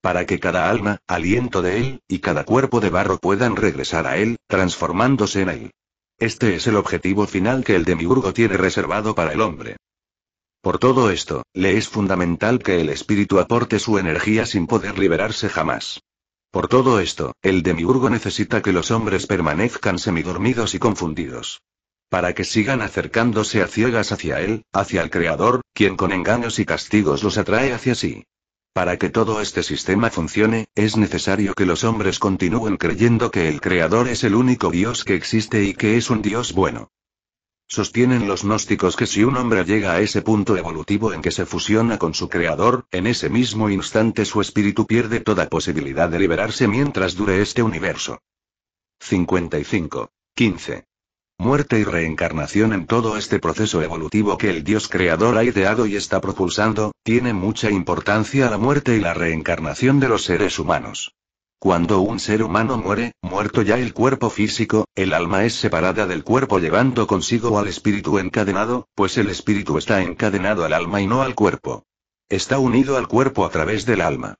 Para que cada alma, aliento de él, y cada cuerpo de barro puedan regresar a él, transformándose en él. Este es el objetivo final que el demiurgo tiene reservado para el hombre. Por todo esto, le es fundamental que el espíritu aporte su energía sin poder liberarse jamás. Por todo esto, el demiurgo necesita que los hombres permanezcan semidormidos y confundidos para que sigan acercándose a ciegas hacia Él, hacia el Creador, quien con engaños y castigos los atrae hacia sí. Para que todo este sistema funcione, es necesario que los hombres continúen creyendo que el Creador es el único Dios que existe y que es un Dios bueno. Sostienen los gnósticos que si un hombre llega a ese punto evolutivo en que se fusiona con su creador, en ese mismo instante su espíritu pierde toda posibilidad de liberarse mientras dure este universo. 55. 15 muerte y reencarnación en todo este proceso evolutivo que el Dios creador ha ideado y está propulsando, tiene mucha importancia la muerte y la reencarnación de los seres humanos. Cuando un ser humano muere, muerto ya el cuerpo físico, el alma es separada del cuerpo llevando consigo al espíritu encadenado, pues el espíritu está encadenado al alma y no al cuerpo. Está unido al cuerpo a través del alma.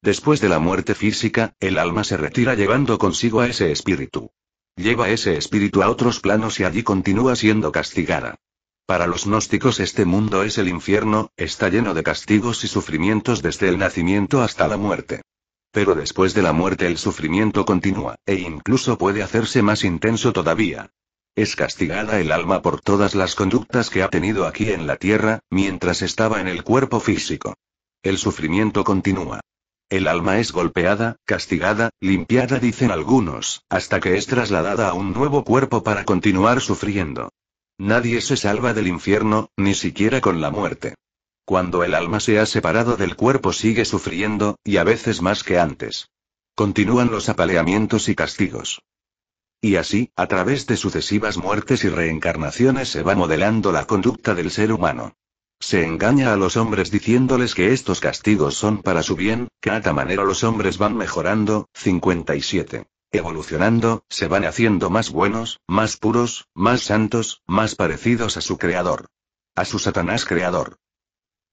Después de la muerte física, el alma se retira llevando consigo a ese espíritu. Lleva ese espíritu a otros planos y allí continúa siendo castigada. Para los gnósticos este mundo es el infierno, está lleno de castigos y sufrimientos desde el nacimiento hasta la muerte. Pero después de la muerte el sufrimiento continúa, e incluso puede hacerse más intenso todavía. Es castigada el alma por todas las conductas que ha tenido aquí en la tierra, mientras estaba en el cuerpo físico. El sufrimiento continúa. El alma es golpeada, castigada, limpiada, dicen algunos, hasta que es trasladada a un nuevo cuerpo para continuar sufriendo. Nadie se salva del infierno, ni siquiera con la muerte. Cuando el alma se ha separado del cuerpo sigue sufriendo, y a veces más que antes. Continúan los apaleamientos y castigos. Y así, a través de sucesivas muertes y reencarnaciones se va modelando la conducta del ser humano. Se engaña a los hombres diciéndoles que estos castigos son para su bien, que cada manera los hombres van mejorando, 57. Evolucionando, se van haciendo más buenos, más puros, más santos, más parecidos a su creador. A su Satanás creador.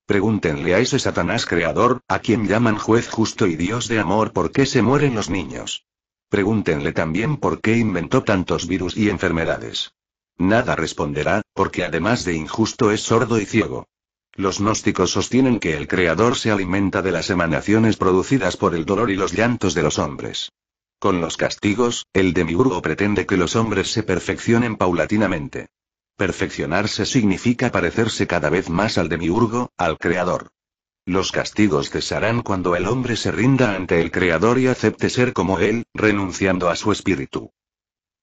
Pregúntenle a ese Satanás creador, a quien llaman juez justo y Dios de amor, por qué se mueren los niños. Pregúntenle también por qué inventó tantos virus y enfermedades. Nada responderá, porque además de injusto es sordo y ciego. Los gnósticos sostienen que el Creador se alimenta de las emanaciones producidas por el dolor y los llantos de los hombres. Con los castigos, el demiurgo pretende que los hombres se perfeccionen paulatinamente. Perfeccionarse significa parecerse cada vez más al demiurgo, al Creador. Los castigos cesarán cuando el hombre se rinda ante el Creador y acepte ser como él, renunciando a su espíritu.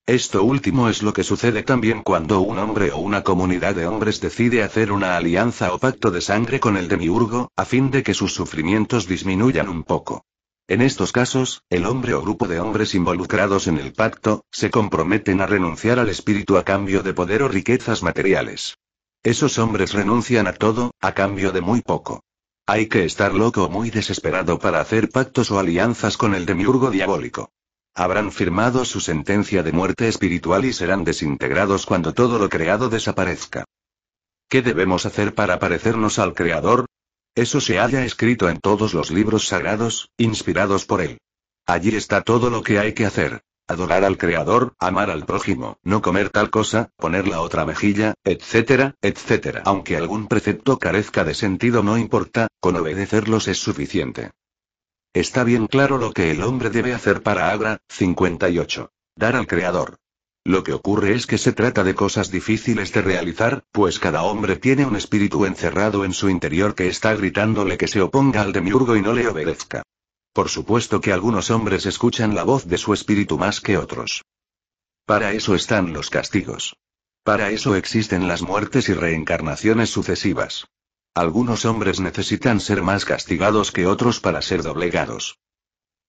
Esto último es lo que sucede también cuando un hombre o una comunidad de hombres decide hacer una alianza o pacto de sangre con el demiurgo, a fin de que sus sufrimientos disminuyan un poco. En estos casos, el hombre o grupo de hombres involucrados en el pacto, se comprometen a renunciar al espíritu a cambio de poder o riquezas materiales. Esos hombres renuncian a todo, a cambio de muy poco. Hay que estar loco o muy desesperado para hacer pactos o alianzas con el demiurgo diabólico. Habrán firmado su sentencia de muerte espiritual y serán desintegrados cuando todo lo creado desaparezca. ¿Qué debemos hacer para parecernos al Creador? Eso se haya escrito en todos los libros sagrados, inspirados por él. Allí está todo lo que hay que hacer. Adorar al Creador, amar al prójimo, no comer tal cosa, poner la otra mejilla, etcétera, etcétera. Aunque algún precepto carezca de sentido no importa, con obedecerlos es suficiente. Está bien claro lo que el hombre debe hacer para Agra, 58. Dar al Creador. Lo que ocurre es que se trata de cosas difíciles de realizar, pues cada hombre tiene un espíritu encerrado en su interior que está gritándole que se oponga al demiurgo y no le obedezca. Por supuesto que algunos hombres escuchan la voz de su espíritu más que otros. Para eso están los castigos. Para eso existen las muertes y reencarnaciones sucesivas. Algunos hombres necesitan ser más castigados que otros para ser doblegados.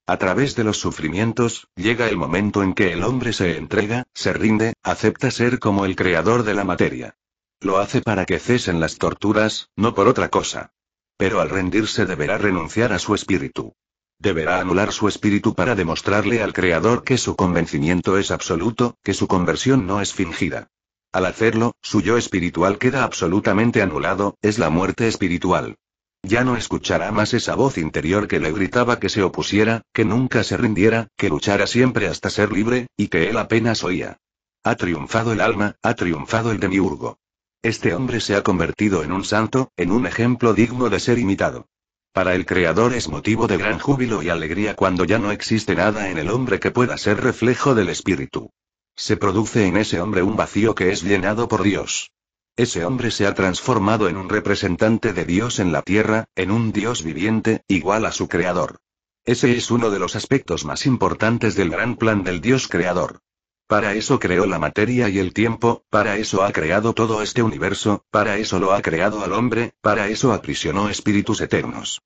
A través de los sufrimientos, llega el momento en que el hombre se entrega, se rinde, acepta ser como el creador de la materia. Lo hace para que cesen las torturas, no por otra cosa. Pero al rendirse deberá renunciar a su espíritu. Deberá anular su espíritu para demostrarle al Creador que su convencimiento es absoluto, que su conversión no es fingida. Al hacerlo, su yo espiritual queda absolutamente anulado, es la muerte espiritual. Ya no escuchará más esa voz interior que le gritaba que se opusiera, que nunca se rindiera, que luchara siempre hasta ser libre, y que él apenas oía. Ha triunfado el alma, ha triunfado el demiurgo. Este hombre se ha convertido en un santo, en un ejemplo digno de ser imitado. Para el Creador es motivo de gran júbilo y alegría cuando ya no existe nada en el hombre que pueda ser reflejo del espíritu. Se produce en ese hombre un vacío que es llenado por Dios. Ese hombre se ha transformado en un representante de Dios en la tierra, en un Dios viviente, igual a su creador. Ese es uno de los aspectos más importantes del gran plan del Dios creador. Para eso creó la materia y el tiempo, para eso ha creado todo este universo, para eso lo ha creado al hombre, para eso aprisionó espíritus eternos.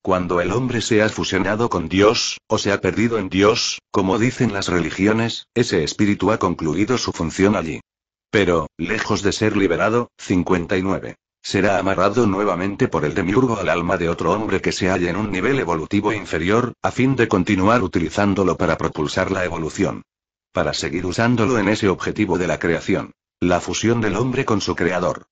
Cuando el hombre se ha fusionado con Dios, o se ha perdido en Dios, como dicen las religiones, ese espíritu ha concluido su función allí. Pero, lejos de ser liberado, 59. Será amarrado nuevamente por el demiurgo al alma de otro hombre que se halla en un nivel evolutivo inferior, a fin de continuar utilizándolo para propulsar la evolución. Para seguir usándolo en ese objetivo de la creación. La fusión del hombre con su creador.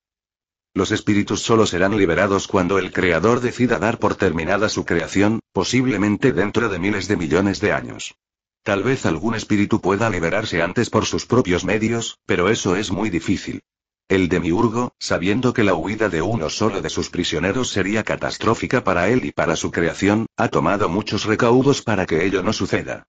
Los espíritus solo serán liberados cuando el Creador decida dar por terminada su creación, posiblemente dentro de miles de millones de años. Tal vez algún espíritu pueda liberarse antes por sus propios medios, pero eso es muy difícil. El demiurgo, sabiendo que la huida de uno solo de sus prisioneros sería catastrófica para él y para su creación, ha tomado muchos recaudos para que ello no suceda.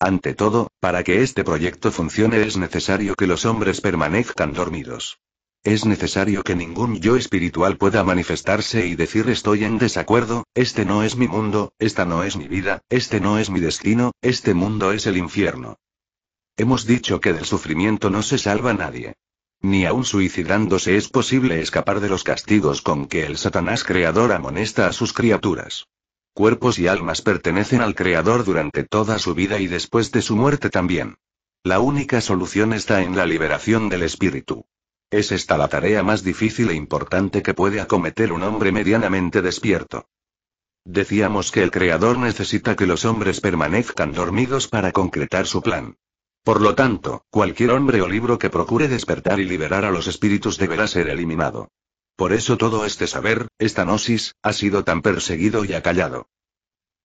Ante todo, para que este proyecto funcione es necesario que los hombres permanezcan dormidos. Es necesario que ningún yo espiritual pueda manifestarse y decir estoy en desacuerdo, este no es mi mundo, esta no es mi vida, este no es mi destino, este mundo es el infierno. Hemos dicho que del sufrimiento no se salva nadie. Ni aun suicidándose es posible escapar de los castigos con que el Satanás creador amonesta a sus criaturas. Cuerpos y almas pertenecen al creador durante toda su vida y después de su muerte también. La única solución está en la liberación del espíritu. Es esta la tarea más difícil e importante que puede acometer un hombre medianamente despierto. Decíamos que el Creador necesita que los hombres permanezcan dormidos para concretar su plan. Por lo tanto, cualquier hombre o libro que procure despertar y liberar a los espíritus deberá ser eliminado. Por eso todo este saber, esta gnosis, ha sido tan perseguido y acallado.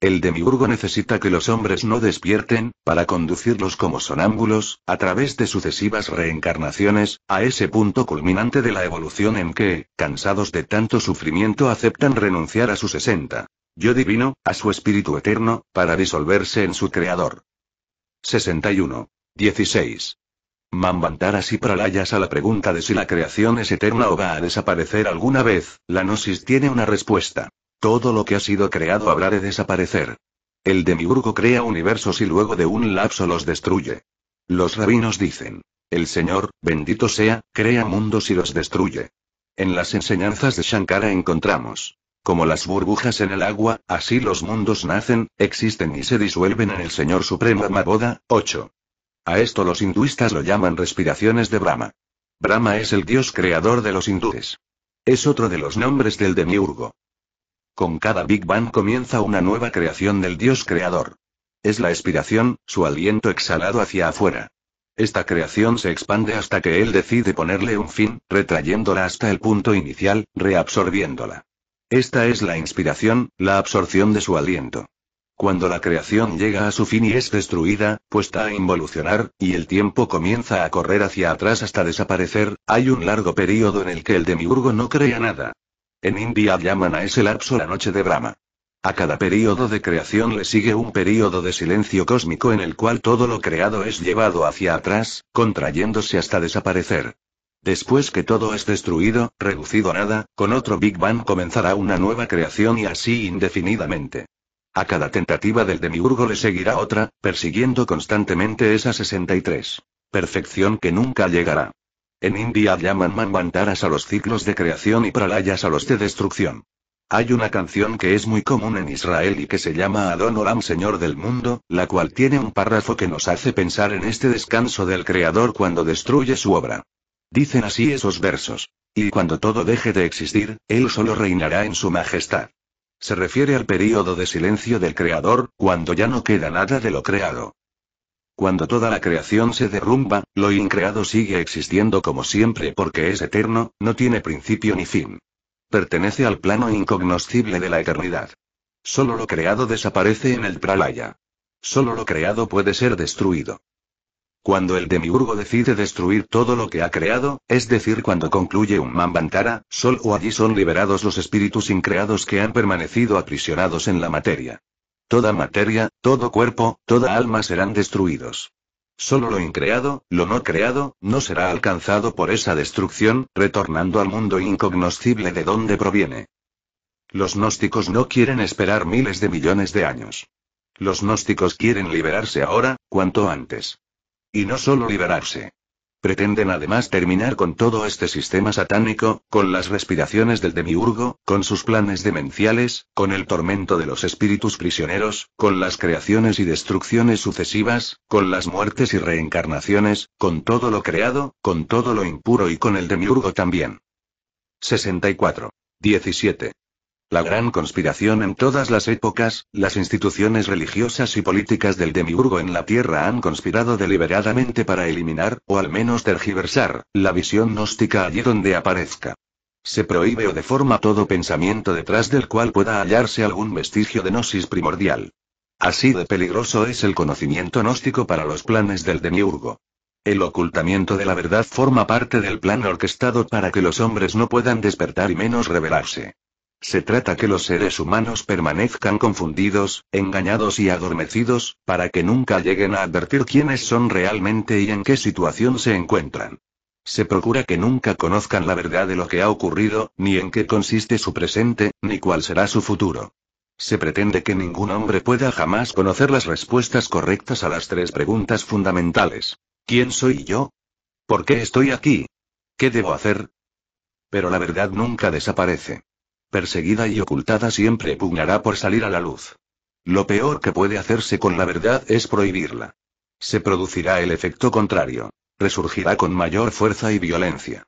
El demiurgo necesita que los hombres no despierten, para conducirlos como sonámbulos, a través de sucesivas reencarnaciones, a ese punto culminante de la evolución en que, cansados de tanto sufrimiento, aceptan renunciar a su 60. Yo divino, a su espíritu eterno, para disolverse en su creador. 61. 16. Mambantaras y Pralayas a la pregunta de si la creación es eterna o va a desaparecer alguna vez, la Gnosis tiene una respuesta. Todo lo que ha sido creado habrá de desaparecer. El demiurgo crea universos y luego de un lapso los destruye. Los rabinos dicen, el Señor, bendito sea, crea mundos y los destruye. En las enseñanzas de Shankara encontramos, como las burbujas en el agua, así los mundos nacen, existen y se disuelven en el Señor Supremo Amaboda, 8. A esto los hinduistas lo llaman respiraciones de Brahma. Brahma es el dios creador de los hindúes. Es otro de los nombres del demiurgo. Con cada Big Bang comienza una nueva creación del Dios creador. Es la expiración, su aliento exhalado hacia afuera. Esta creación se expande hasta que él decide ponerle un fin, retrayéndola hasta el punto inicial, reabsorbiéndola. Esta es la inspiración, la absorción de su aliento. Cuando la creación llega a su fin y es destruida, puesta a involucionar, y el tiempo comienza a correr hacia atrás hasta desaparecer, hay un largo periodo en el que el demiurgo no crea nada, en India llaman a ese lapso la noche de Brahma. A cada periodo de creación le sigue un periodo de silencio cósmico en el cual todo lo creado es llevado hacia atrás, contrayéndose hasta desaparecer. Después que todo es destruido, reducido a nada, con otro Big Bang comenzará una nueva creación y así indefinidamente. A cada tentativa del demiurgo le seguirá otra, persiguiendo constantemente esa 63. Perfección que nunca llegará. En India llaman manvantaras a los ciclos de creación y pralayas a los de destrucción. Hay una canción que es muy común en Israel y que se llama Adon Señor del Mundo, la cual tiene un párrafo que nos hace pensar en este descanso del Creador cuando destruye su obra. Dicen así esos versos. Y cuando todo deje de existir, Él solo reinará en su majestad. Se refiere al período de silencio del Creador, cuando ya no queda nada de lo creado. Cuando toda la creación se derrumba, lo increado sigue existiendo como siempre porque es eterno, no tiene principio ni fin. Pertenece al plano incognoscible de la eternidad. Solo lo creado desaparece en el pralaya. Solo lo creado puede ser destruido. Cuando el demiurgo decide destruir todo lo que ha creado, es decir, cuando concluye un sol o allí son liberados los espíritus increados que han permanecido aprisionados en la materia. Toda materia, todo cuerpo, toda alma serán destruidos. Solo lo increado, lo no creado, no será alcanzado por esa destrucción, retornando al mundo incognoscible de donde proviene. Los gnósticos no quieren esperar miles de millones de años. Los gnósticos quieren liberarse ahora, cuanto antes. Y no solo liberarse, Pretenden además terminar con todo este sistema satánico, con las respiraciones del demiurgo, con sus planes demenciales, con el tormento de los espíritus prisioneros, con las creaciones y destrucciones sucesivas, con las muertes y reencarnaciones, con todo lo creado, con todo lo impuro y con el demiurgo también. 64. 17. La gran conspiración en todas las épocas, las instituciones religiosas y políticas del demiurgo en la Tierra han conspirado deliberadamente para eliminar, o al menos tergiversar, la visión gnóstica allí donde aparezca. Se prohíbe o deforma todo pensamiento detrás del cual pueda hallarse algún vestigio de gnosis primordial. Así de peligroso es el conocimiento gnóstico para los planes del demiurgo. El ocultamiento de la verdad forma parte del plan orquestado para que los hombres no puedan despertar y menos revelarse. Se trata que los seres humanos permanezcan confundidos, engañados y adormecidos, para que nunca lleguen a advertir quiénes son realmente y en qué situación se encuentran. Se procura que nunca conozcan la verdad de lo que ha ocurrido, ni en qué consiste su presente, ni cuál será su futuro. Se pretende que ningún hombre pueda jamás conocer las respuestas correctas a las tres preguntas fundamentales. ¿Quién soy yo? ¿Por qué estoy aquí? ¿Qué debo hacer? Pero la verdad nunca desaparece perseguida y ocultada siempre pugnará por salir a la luz. Lo peor que puede hacerse con la verdad es prohibirla. Se producirá el efecto contrario. Resurgirá con mayor fuerza y violencia.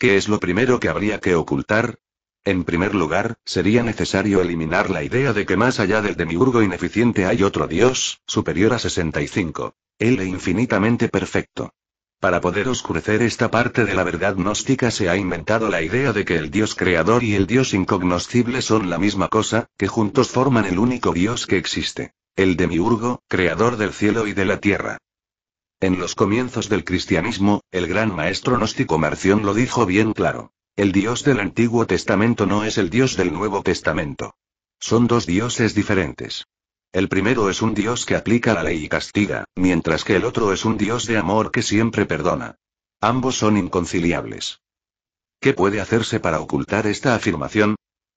¿Qué es lo primero que habría que ocultar? En primer lugar, sería necesario eliminar la idea de que más allá del demiurgo ineficiente hay otro dios, superior a 65. Él e infinitamente perfecto. Para poder oscurecer esta parte de la verdad gnóstica se ha inventado la idea de que el Dios creador y el Dios incognoscible son la misma cosa, que juntos forman el único Dios que existe, el demiurgo, creador del cielo y de la tierra. En los comienzos del cristianismo, el gran maestro gnóstico Marción lo dijo bien claro. El Dios del Antiguo Testamento no es el Dios del Nuevo Testamento. Son dos dioses diferentes. El primero es un Dios que aplica la ley y castiga, mientras que el otro es un Dios de amor que siempre perdona. Ambos son inconciliables. ¿Qué puede hacerse para ocultar esta afirmación?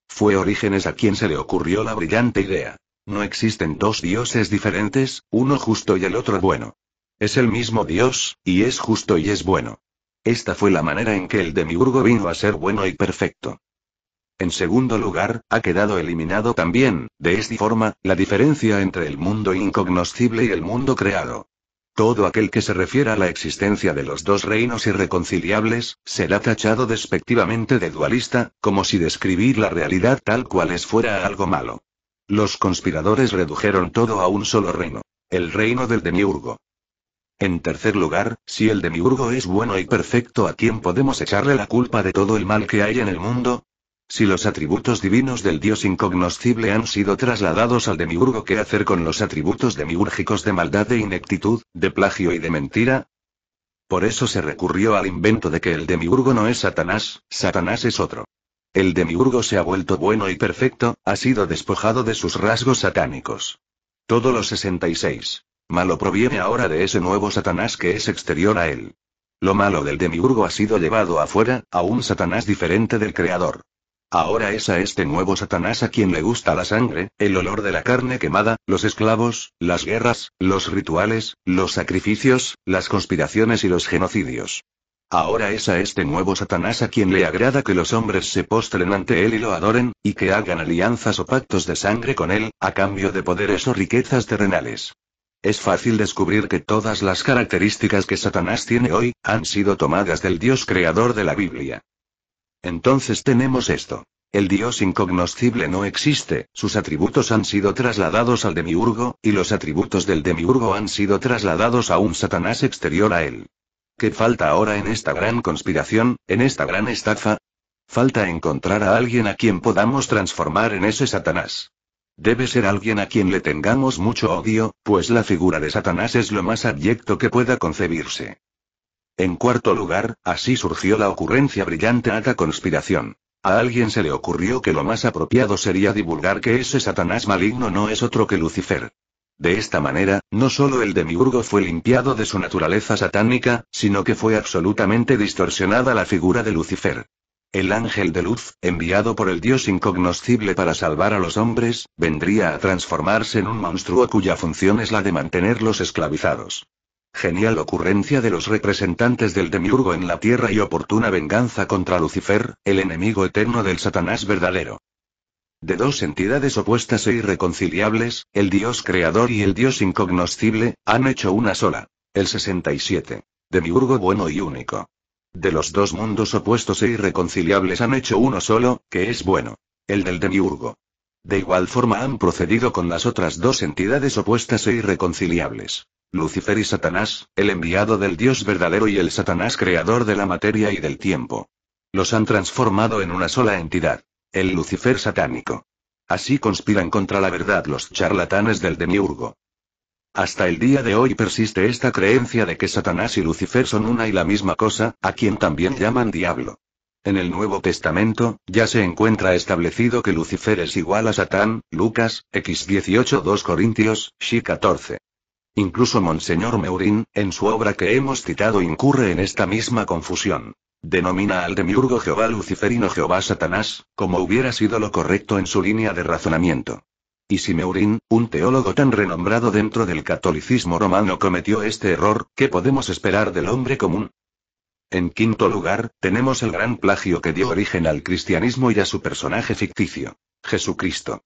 Fue Orígenes a quien se le ocurrió la brillante idea. No existen dos dioses diferentes, uno justo y el otro bueno. Es el mismo Dios, y es justo y es bueno. Esta fue la manera en que el demiurgo vino a ser bueno y perfecto. En segundo lugar, ha quedado eliminado también, de esta forma, la diferencia entre el mundo incognoscible y el mundo creado. Todo aquel que se refiera a la existencia de los dos reinos irreconciliables, será tachado despectivamente de dualista, como si describir la realidad tal cual es fuera algo malo. Los conspiradores redujeron todo a un solo reino. El reino del demiurgo. En tercer lugar, si el demiurgo es bueno y perfecto, ¿a quién podemos echarle la culpa de todo el mal que hay en el mundo? Si los atributos divinos del dios incognoscible han sido trasladados al demiurgo, ¿qué hacer con los atributos demiúrgicos de maldad, de ineptitud, de plagio y de mentira? Por eso se recurrió al invento de que el demiurgo no es Satanás, Satanás es otro. El demiurgo se ha vuelto bueno y perfecto, ha sido despojado de sus rasgos satánicos. Todo lo 66. Malo proviene ahora de ese nuevo Satanás que es exterior a él. Lo malo del demiurgo ha sido llevado afuera, a un Satanás diferente del Creador. Ahora es a este nuevo Satanás a quien le gusta la sangre, el olor de la carne quemada, los esclavos, las guerras, los rituales, los sacrificios, las conspiraciones y los genocidios. Ahora es a este nuevo Satanás a quien le agrada que los hombres se postren ante él y lo adoren, y que hagan alianzas o pactos de sangre con él, a cambio de poderes o riquezas terrenales. Es fácil descubrir que todas las características que Satanás tiene hoy, han sido tomadas del Dios creador de la Biblia. Entonces tenemos esto. El dios incognoscible no existe, sus atributos han sido trasladados al demiurgo, y los atributos del demiurgo han sido trasladados a un Satanás exterior a él. ¿Qué falta ahora en esta gran conspiración, en esta gran estafa? Falta encontrar a alguien a quien podamos transformar en ese Satanás. Debe ser alguien a quien le tengamos mucho odio, pues la figura de Satanás es lo más abyecto que pueda concebirse. En cuarto lugar, así surgió la ocurrencia brillante a la conspiración. A alguien se le ocurrió que lo más apropiado sería divulgar que ese Satanás maligno no es otro que Lucifer. De esta manera, no solo el demiurgo fue limpiado de su naturaleza satánica, sino que fue absolutamente distorsionada la figura de Lucifer. El ángel de luz, enviado por el dios incognoscible para salvar a los hombres, vendría a transformarse en un monstruo cuya función es la de mantenerlos esclavizados. Genial ocurrencia de los representantes del demiurgo en la tierra y oportuna venganza contra Lucifer, el enemigo eterno del Satanás verdadero. De dos entidades opuestas e irreconciliables, el Dios creador y el Dios incognoscible, han hecho una sola. El 67. Demiurgo bueno y único. De los dos mundos opuestos e irreconciliables han hecho uno solo, que es bueno. El del demiurgo. De igual forma han procedido con las otras dos entidades opuestas e irreconciliables. Lucifer y Satanás, el enviado del Dios verdadero y el Satanás creador de la materia y del tiempo. Los han transformado en una sola entidad. El Lucifer satánico. Así conspiran contra la verdad los charlatanes del demiurgo. Hasta el día de hoy persiste esta creencia de que Satanás y Lucifer son una y la misma cosa, a quien también llaman diablo. En el Nuevo Testamento, ya se encuentra establecido que Lucifer es igual a Satán, Lucas, X18 2 Corintios, Xi 14. Incluso Monseñor Meurin, en su obra que hemos citado, incurre en esta misma confusión. Denomina al demiurgo Jehová Luciferino Jehová Satanás, como hubiera sido lo correcto en su línea de razonamiento. Y si Meurin, un teólogo tan renombrado dentro del catolicismo romano, cometió este error, ¿qué podemos esperar del hombre común? En quinto lugar, tenemos el gran plagio que dio origen al cristianismo y a su personaje ficticio, Jesucristo.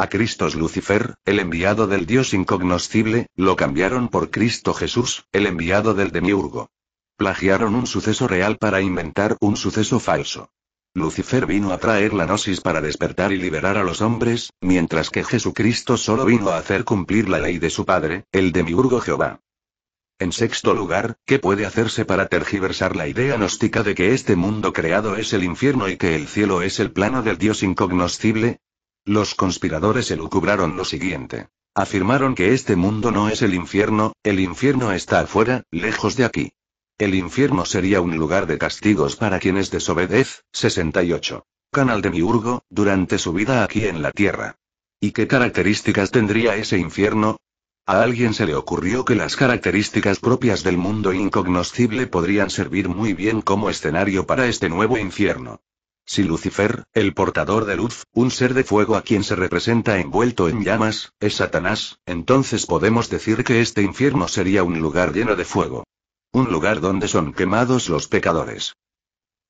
A Cristos Lucifer, el enviado del Dios incognoscible, lo cambiaron por Cristo Jesús, el enviado del demiurgo. Plagiaron un suceso real para inventar un suceso falso. Lucifer vino a traer la gnosis para despertar y liberar a los hombres, mientras que Jesucristo solo vino a hacer cumplir la ley de su padre, el demiurgo Jehová. En sexto lugar, ¿qué puede hacerse para tergiversar la idea gnóstica de que este mundo creado es el infierno y que el cielo es el plano del Dios incognoscible? Los conspiradores se elucubraron lo siguiente. Afirmaron que este mundo no es el infierno, el infierno está afuera, lejos de aquí. El infierno sería un lugar de castigos para quienes desobedez. 68. Canal de Miurgo, durante su vida aquí en la Tierra. ¿Y qué características tendría ese infierno? A alguien se le ocurrió que las características propias del mundo incognoscible podrían servir muy bien como escenario para este nuevo infierno. Si Lucifer, el portador de luz, un ser de fuego a quien se representa envuelto en llamas, es Satanás, entonces podemos decir que este infierno sería un lugar lleno de fuego. Un lugar donde son quemados los pecadores.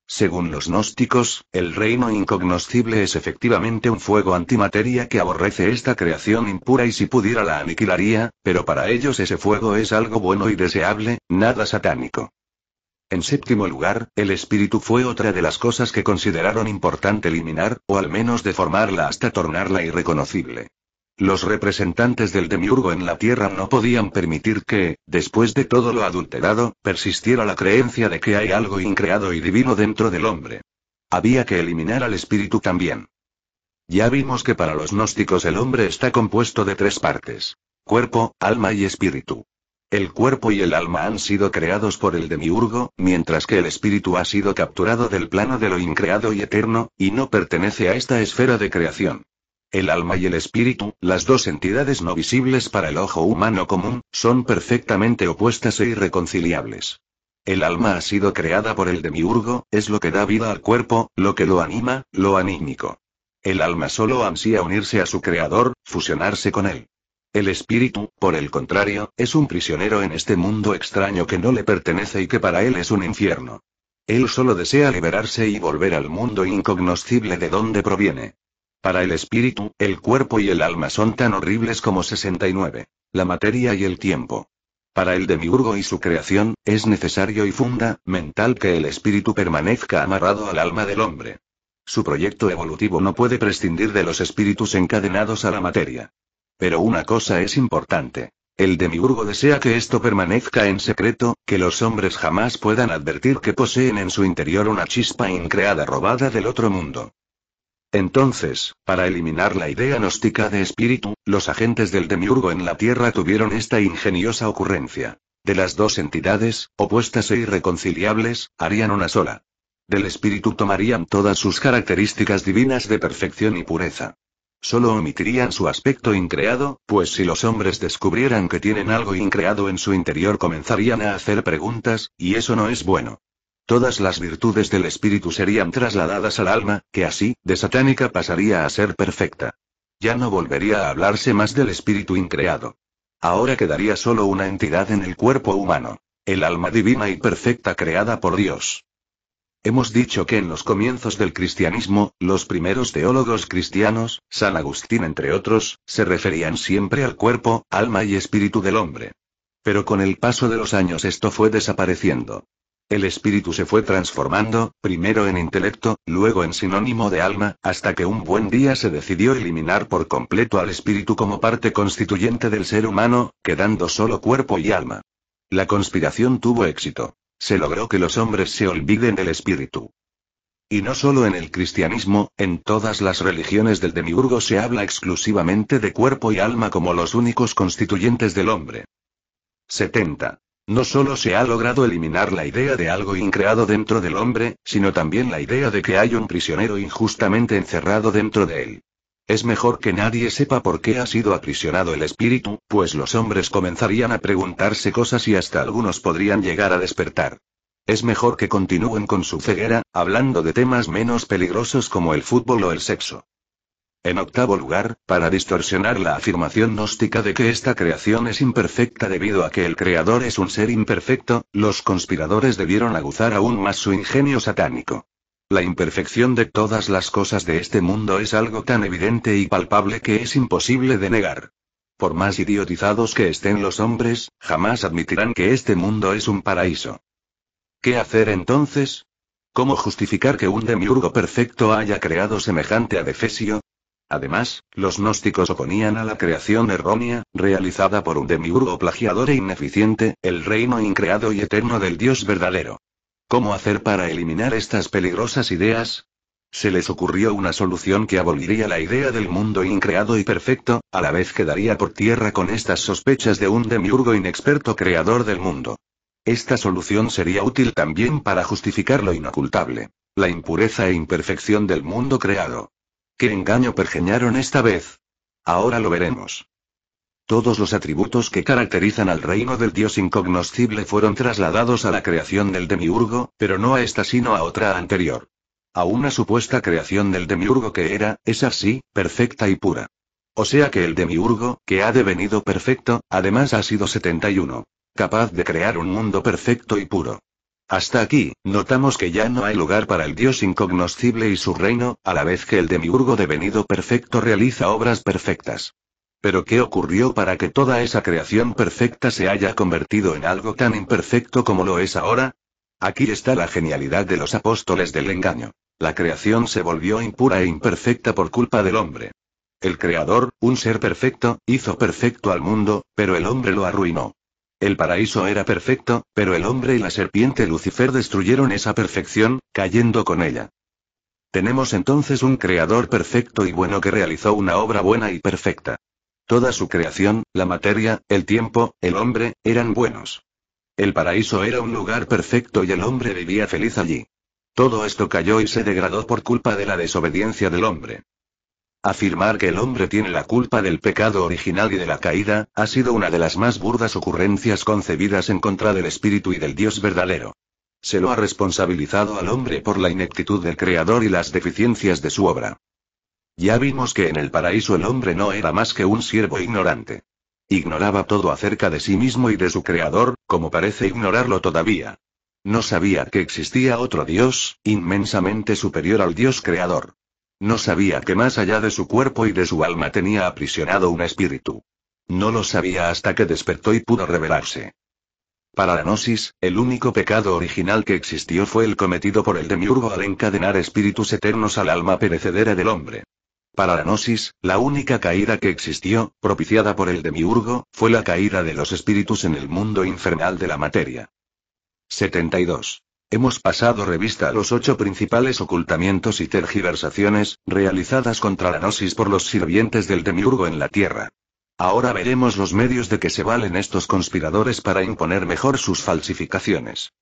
Según los gnósticos, el reino incognoscible es efectivamente un fuego antimateria que aborrece esta creación impura y si pudiera la aniquilaría, pero para ellos ese fuego es algo bueno y deseable, nada satánico. En séptimo lugar, el espíritu fue otra de las cosas que consideraron importante eliminar, o al menos deformarla hasta tornarla irreconocible. Los representantes del demiurgo en la Tierra no podían permitir que, después de todo lo adulterado, persistiera la creencia de que hay algo increado y divino dentro del hombre. Había que eliminar al espíritu también. Ya vimos que para los gnósticos el hombre está compuesto de tres partes. Cuerpo, alma y espíritu. El cuerpo y el alma han sido creados por el demiurgo, mientras que el espíritu ha sido capturado del plano de lo increado y eterno, y no pertenece a esta esfera de creación. El alma y el espíritu, las dos entidades no visibles para el ojo humano común, son perfectamente opuestas e irreconciliables. El alma ha sido creada por el demiurgo, es lo que da vida al cuerpo, lo que lo anima, lo anímico. El alma solo ansía unirse a su creador, fusionarse con él. El espíritu, por el contrario, es un prisionero en este mundo extraño que no le pertenece y que para él es un infierno. Él solo desea liberarse y volver al mundo incognoscible de donde proviene. Para el espíritu, el cuerpo y el alma son tan horribles como 69. La materia y el tiempo. Para el demiurgo y su creación, es necesario y fundamental que el espíritu permanezca amarrado al alma del hombre. Su proyecto evolutivo no puede prescindir de los espíritus encadenados a la materia. Pero una cosa es importante. El demiurgo desea que esto permanezca en secreto, que los hombres jamás puedan advertir que poseen en su interior una chispa increada robada del otro mundo. Entonces, para eliminar la idea gnóstica de espíritu, los agentes del demiurgo en la Tierra tuvieron esta ingeniosa ocurrencia. De las dos entidades, opuestas e irreconciliables, harían una sola. Del espíritu tomarían todas sus características divinas de perfección y pureza. Solo omitirían su aspecto increado, pues si los hombres descubrieran que tienen algo increado en su interior comenzarían a hacer preguntas, y eso no es bueno. Todas las virtudes del espíritu serían trasladadas al alma, que así, de satánica pasaría a ser perfecta. Ya no volvería a hablarse más del espíritu increado. Ahora quedaría solo una entidad en el cuerpo humano. El alma divina y perfecta creada por Dios. Hemos dicho que en los comienzos del cristianismo, los primeros teólogos cristianos, San Agustín entre otros, se referían siempre al cuerpo, alma y espíritu del hombre. Pero con el paso de los años esto fue desapareciendo. El espíritu se fue transformando, primero en intelecto, luego en sinónimo de alma, hasta que un buen día se decidió eliminar por completo al espíritu como parte constituyente del ser humano, quedando solo cuerpo y alma. La conspiración tuvo éxito se logró que los hombres se olviden del espíritu. Y no solo en el cristianismo, en todas las religiones del demiurgo se habla exclusivamente de cuerpo y alma como los únicos constituyentes del hombre. 70. No solo se ha logrado eliminar la idea de algo increado dentro del hombre, sino también la idea de que hay un prisionero injustamente encerrado dentro de él. Es mejor que nadie sepa por qué ha sido aprisionado el espíritu, pues los hombres comenzarían a preguntarse cosas y hasta algunos podrían llegar a despertar. Es mejor que continúen con su ceguera, hablando de temas menos peligrosos como el fútbol o el sexo. En octavo lugar, para distorsionar la afirmación gnóstica de que esta creación es imperfecta debido a que el creador es un ser imperfecto, los conspiradores debieron aguzar aún más su ingenio satánico. La imperfección de todas las cosas de este mundo es algo tan evidente y palpable que es imposible de negar. Por más idiotizados que estén los hombres, jamás admitirán que este mundo es un paraíso. ¿Qué hacer entonces? ¿Cómo justificar que un demiurgo perfecto haya creado semejante a adefesio? Además, los gnósticos oponían a la creación errónea, realizada por un demiurgo plagiador e ineficiente, el reino increado y eterno del Dios verdadero. ¿Cómo hacer para eliminar estas peligrosas ideas? Se les ocurrió una solución que aboliría la idea del mundo increado y perfecto, a la vez que daría por tierra con estas sospechas de un demiurgo inexperto creador del mundo. Esta solución sería útil también para justificar lo inocultable, la impureza e imperfección del mundo creado. ¿Qué engaño pergeñaron esta vez? Ahora lo veremos. Todos los atributos que caracterizan al reino del dios incognoscible fueron trasladados a la creación del demiurgo, pero no a esta sino a otra anterior. A una supuesta creación del demiurgo que era, es así, perfecta y pura. O sea que el demiurgo, que ha devenido perfecto, además ha sido 71. Capaz de crear un mundo perfecto y puro. Hasta aquí, notamos que ya no hay lugar para el dios incognoscible y su reino, a la vez que el demiurgo devenido perfecto realiza obras perfectas. Pero ¿qué ocurrió para que toda esa creación perfecta se haya convertido en algo tan imperfecto como lo es ahora? Aquí está la genialidad de los apóstoles del engaño. La creación se volvió impura e imperfecta por culpa del hombre. El Creador, un ser perfecto, hizo perfecto al mundo, pero el hombre lo arruinó. El paraíso era perfecto, pero el hombre y la serpiente Lucifer destruyeron esa perfección, cayendo con ella. Tenemos entonces un Creador perfecto y bueno que realizó una obra buena y perfecta. Toda su creación, la materia, el tiempo, el hombre, eran buenos. El paraíso era un lugar perfecto y el hombre vivía feliz allí. Todo esto cayó y se degradó por culpa de la desobediencia del hombre. Afirmar que el hombre tiene la culpa del pecado original y de la caída, ha sido una de las más burdas ocurrencias concebidas en contra del espíritu y del Dios verdadero. Se lo ha responsabilizado al hombre por la ineptitud del Creador y las deficiencias de su obra. Ya vimos que en el paraíso el hombre no era más que un siervo ignorante. Ignoraba todo acerca de sí mismo y de su creador, como parece ignorarlo todavía. No sabía que existía otro Dios, inmensamente superior al Dios creador. No sabía que más allá de su cuerpo y de su alma tenía aprisionado un espíritu. No lo sabía hasta que despertó y pudo revelarse. Para la Gnosis, el único pecado original que existió fue el cometido por el demiurgo al encadenar espíritus eternos al alma perecedera del hombre. Para la Gnosis, la única caída que existió, propiciada por el demiurgo, fue la caída de los espíritus en el mundo infernal de la materia. 72. Hemos pasado revista a los ocho principales ocultamientos y tergiversaciones, realizadas contra la Gnosis por los sirvientes del demiurgo en la Tierra. Ahora veremos los medios de que se valen estos conspiradores para imponer mejor sus falsificaciones.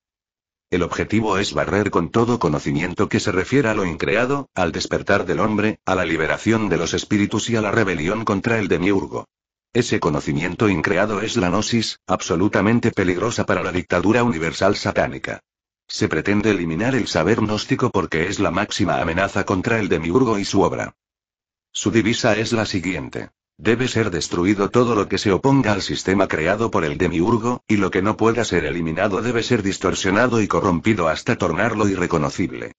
El objetivo es barrer con todo conocimiento que se refiera a lo increado, al despertar del hombre, a la liberación de los espíritus y a la rebelión contra el demiurgo. Ese conocimiento increado es la gnosis, absolutamente peligrosa para la dictadura universal satánica. Se pretende eliminar el saber gnóstico porque es la máxima amenaza contra el demiurgo y su obra. Su divisa es la siguiente. Debe ser destruido todo lo que se oponga al sistema creado por el demiurgo, y lo que no pueda ser eliminado debe ser distorsionado y corrompido hasta tornarlo irreconocible.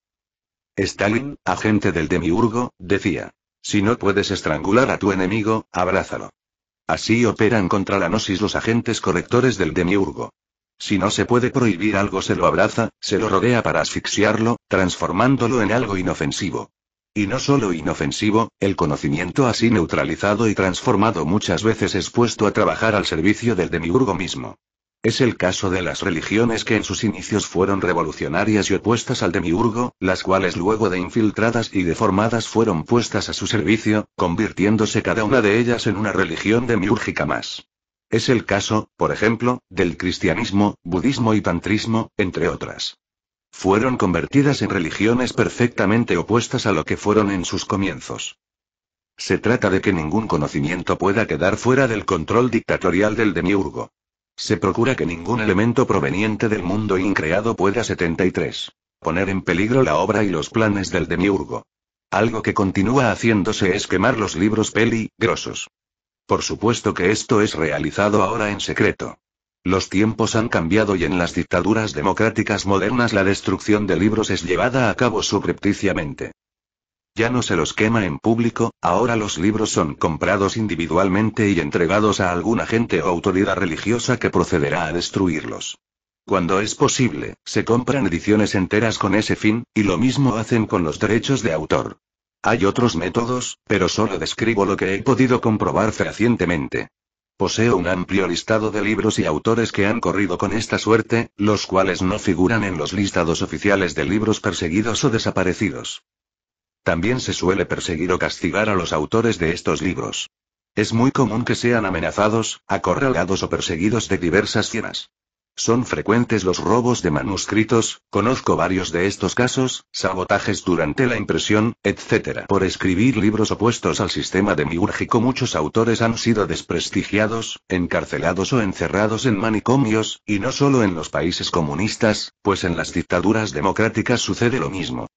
Stalin, agente del demiurgo, decía. Si no puedes estrangular a tu enemigo, abrázalo. Así operan contra la gnosis los agentes correctores del demiurgo. Si no se puede prohibir algo se lo abraza, se lo rodea para asfixiarlo, transformándolo en algo inofensivo. Y no solo inofensivo, el conocimiento así neutralizado y transformado muchas veces es puesto a trabajar al servicio del demiurgo mismo. Es el caso de las religiones que en sus inicios fueron revolucionarias y opuestas al demiurgo, las cuales luego de infiltradas y deformadas fueron puestas a su servicio, convirtiéndose cada una de ellas en una religión demiúrgica más. Es el caso, por ejemplo, del cristianismo, budismo y tantrismo, entre otras fueron convertidas en religiones perfectamente opuestas a lo que fueron en sus comienzos. Se trata de que ningún conocimiento pueda quedar fuera del control dictatorial del demiurgo. Se procura que ningún elemento proveniente del mundo increado pueda 73. Poner en peligro la obra y los planes del demiurgo. Algo que continúa haciéndose es quemar los libros peligrosos. Por supuesto que esto es realizado ahora en secreto. Los tiempos han cambiado y en las dictaduras democráticas modernas la destrucción de libros es llevada a cabo subrepticiamente. Ya no se los quema en público, ahora los libros son comprados individualmente y entregados a alguna gente o autoridad religiosa que procederá a destruirlos. Cuando es posible, se compran ediciones enteras con ese fin, y lo mismo hacen con los derechos de autor. Hay otros métodos, pero solo describo lo que he podido comprobar fehacientemente. Poseo un amplio listado de libros y autores que han corrido con esta suerte, los cuales no figuran en los listados oficiales de libros perseguidos o desaparecidos. También se suele perseguir o castigar a los autores de estos libros. Es muy común que sean amenazados, acorralados o perseguidos de diversas cienas. Son frecuentes los robos de manuscritos, conozco varios de estos casos, sabotajes durante la impresión, etc. Por escribir libros opuestos al sistema demiúrgico muchos autores han sido desprestigiados, encarcelados o encerrados en manicomios, y no solo en los países comunistas, pues en las dictaduras democráticas sucede lo mismo.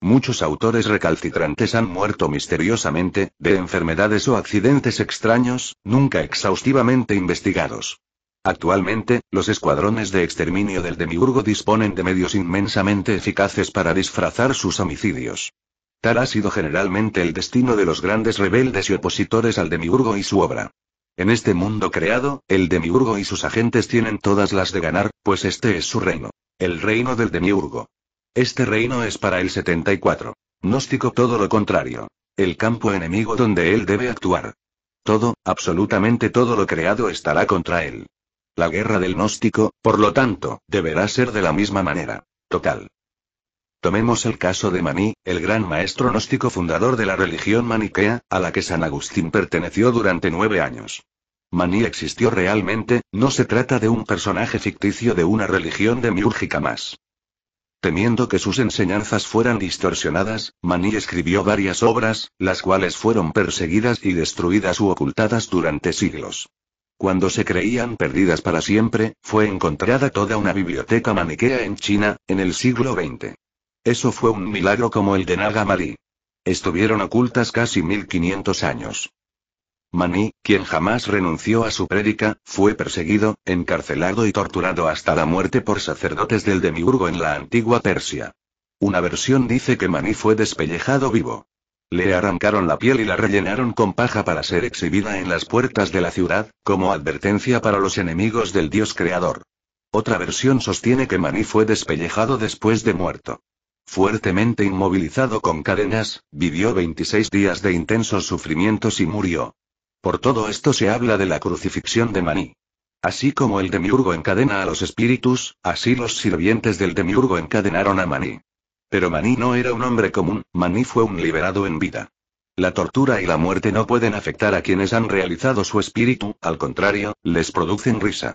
Muchos autores recalcitrantes han muerto misteriosamente, de enfermedades o accidentes extraños, nunca exhaustivamente investigados. Actualmente, los escuadrones de exterminio del demiurgo disponen de medios inmensamente eficaces para disfrazar sus homicidios. Tal ha sido generalmente el destino de los grandes rebeldes y opositores al demiurgo y su obra. En este mundo creado, el demiurgo y sus agentes tienen todas las de ganar, pues este es su reino. El reino del demiurgo. Este reino es para el 74. Gnóstico todo lo contrario. El campo enemigo donde él debe actuar. Todo, absolutamente todo lo creado estará contra él. La guerra del gnóstico, por lo tanto, deberá ser de la misma manera. Total. Tomemos el caso de Maní, el gran maestro gnóstico fundador de la religión maniquea, a la que San Agustín perteneció durante nueve años. Maní existió realmente, no se trata de un personaje ficticio de una religión demiúrgica más. Temiendo que sus enseñanzas fueran distorsionadas, Maní escribió varias obras, las cuales fueron perseguidas y destruidas u ocultadas durante siglos. Cuando se creían perdidas para siempre, fue encontrada toda una biblioteca maniquea en China, en el siglo XX. Eso fue un milagro como el de Naga Estuvieron ocultas casi 1500 años. Mani, quien jamás renunció a su prédica, fue perseguido, encarcelado y torturado hasta la muerte por sacerdotes del demiurgo en la antigua Persia. Una versión dice que Mani fue despellejado vivo. Le arrancaron la piel y la rellenaron con paja para ser exhibida en las puertas de la ciudad, como advertencia para los enemigos del dios creador. Otra versión sostiene que Maní fue despellejado después de muerto. Fuertemente inmovilizado con cadenas, vivió 26 días de intensos sufrimientos y murió. Por todo esto se habla de la crucifixión de Maní. Así como el demiurgo encadena a los espíritus, así los sirvientes del demiurgo encadenaron a Maní. Pero Maní no era un hombre común, Maní fue un liberado en vida. La tortura y la muerte no pueden afectar a quienes han realizado su espíritu, al contrario, les producen risa.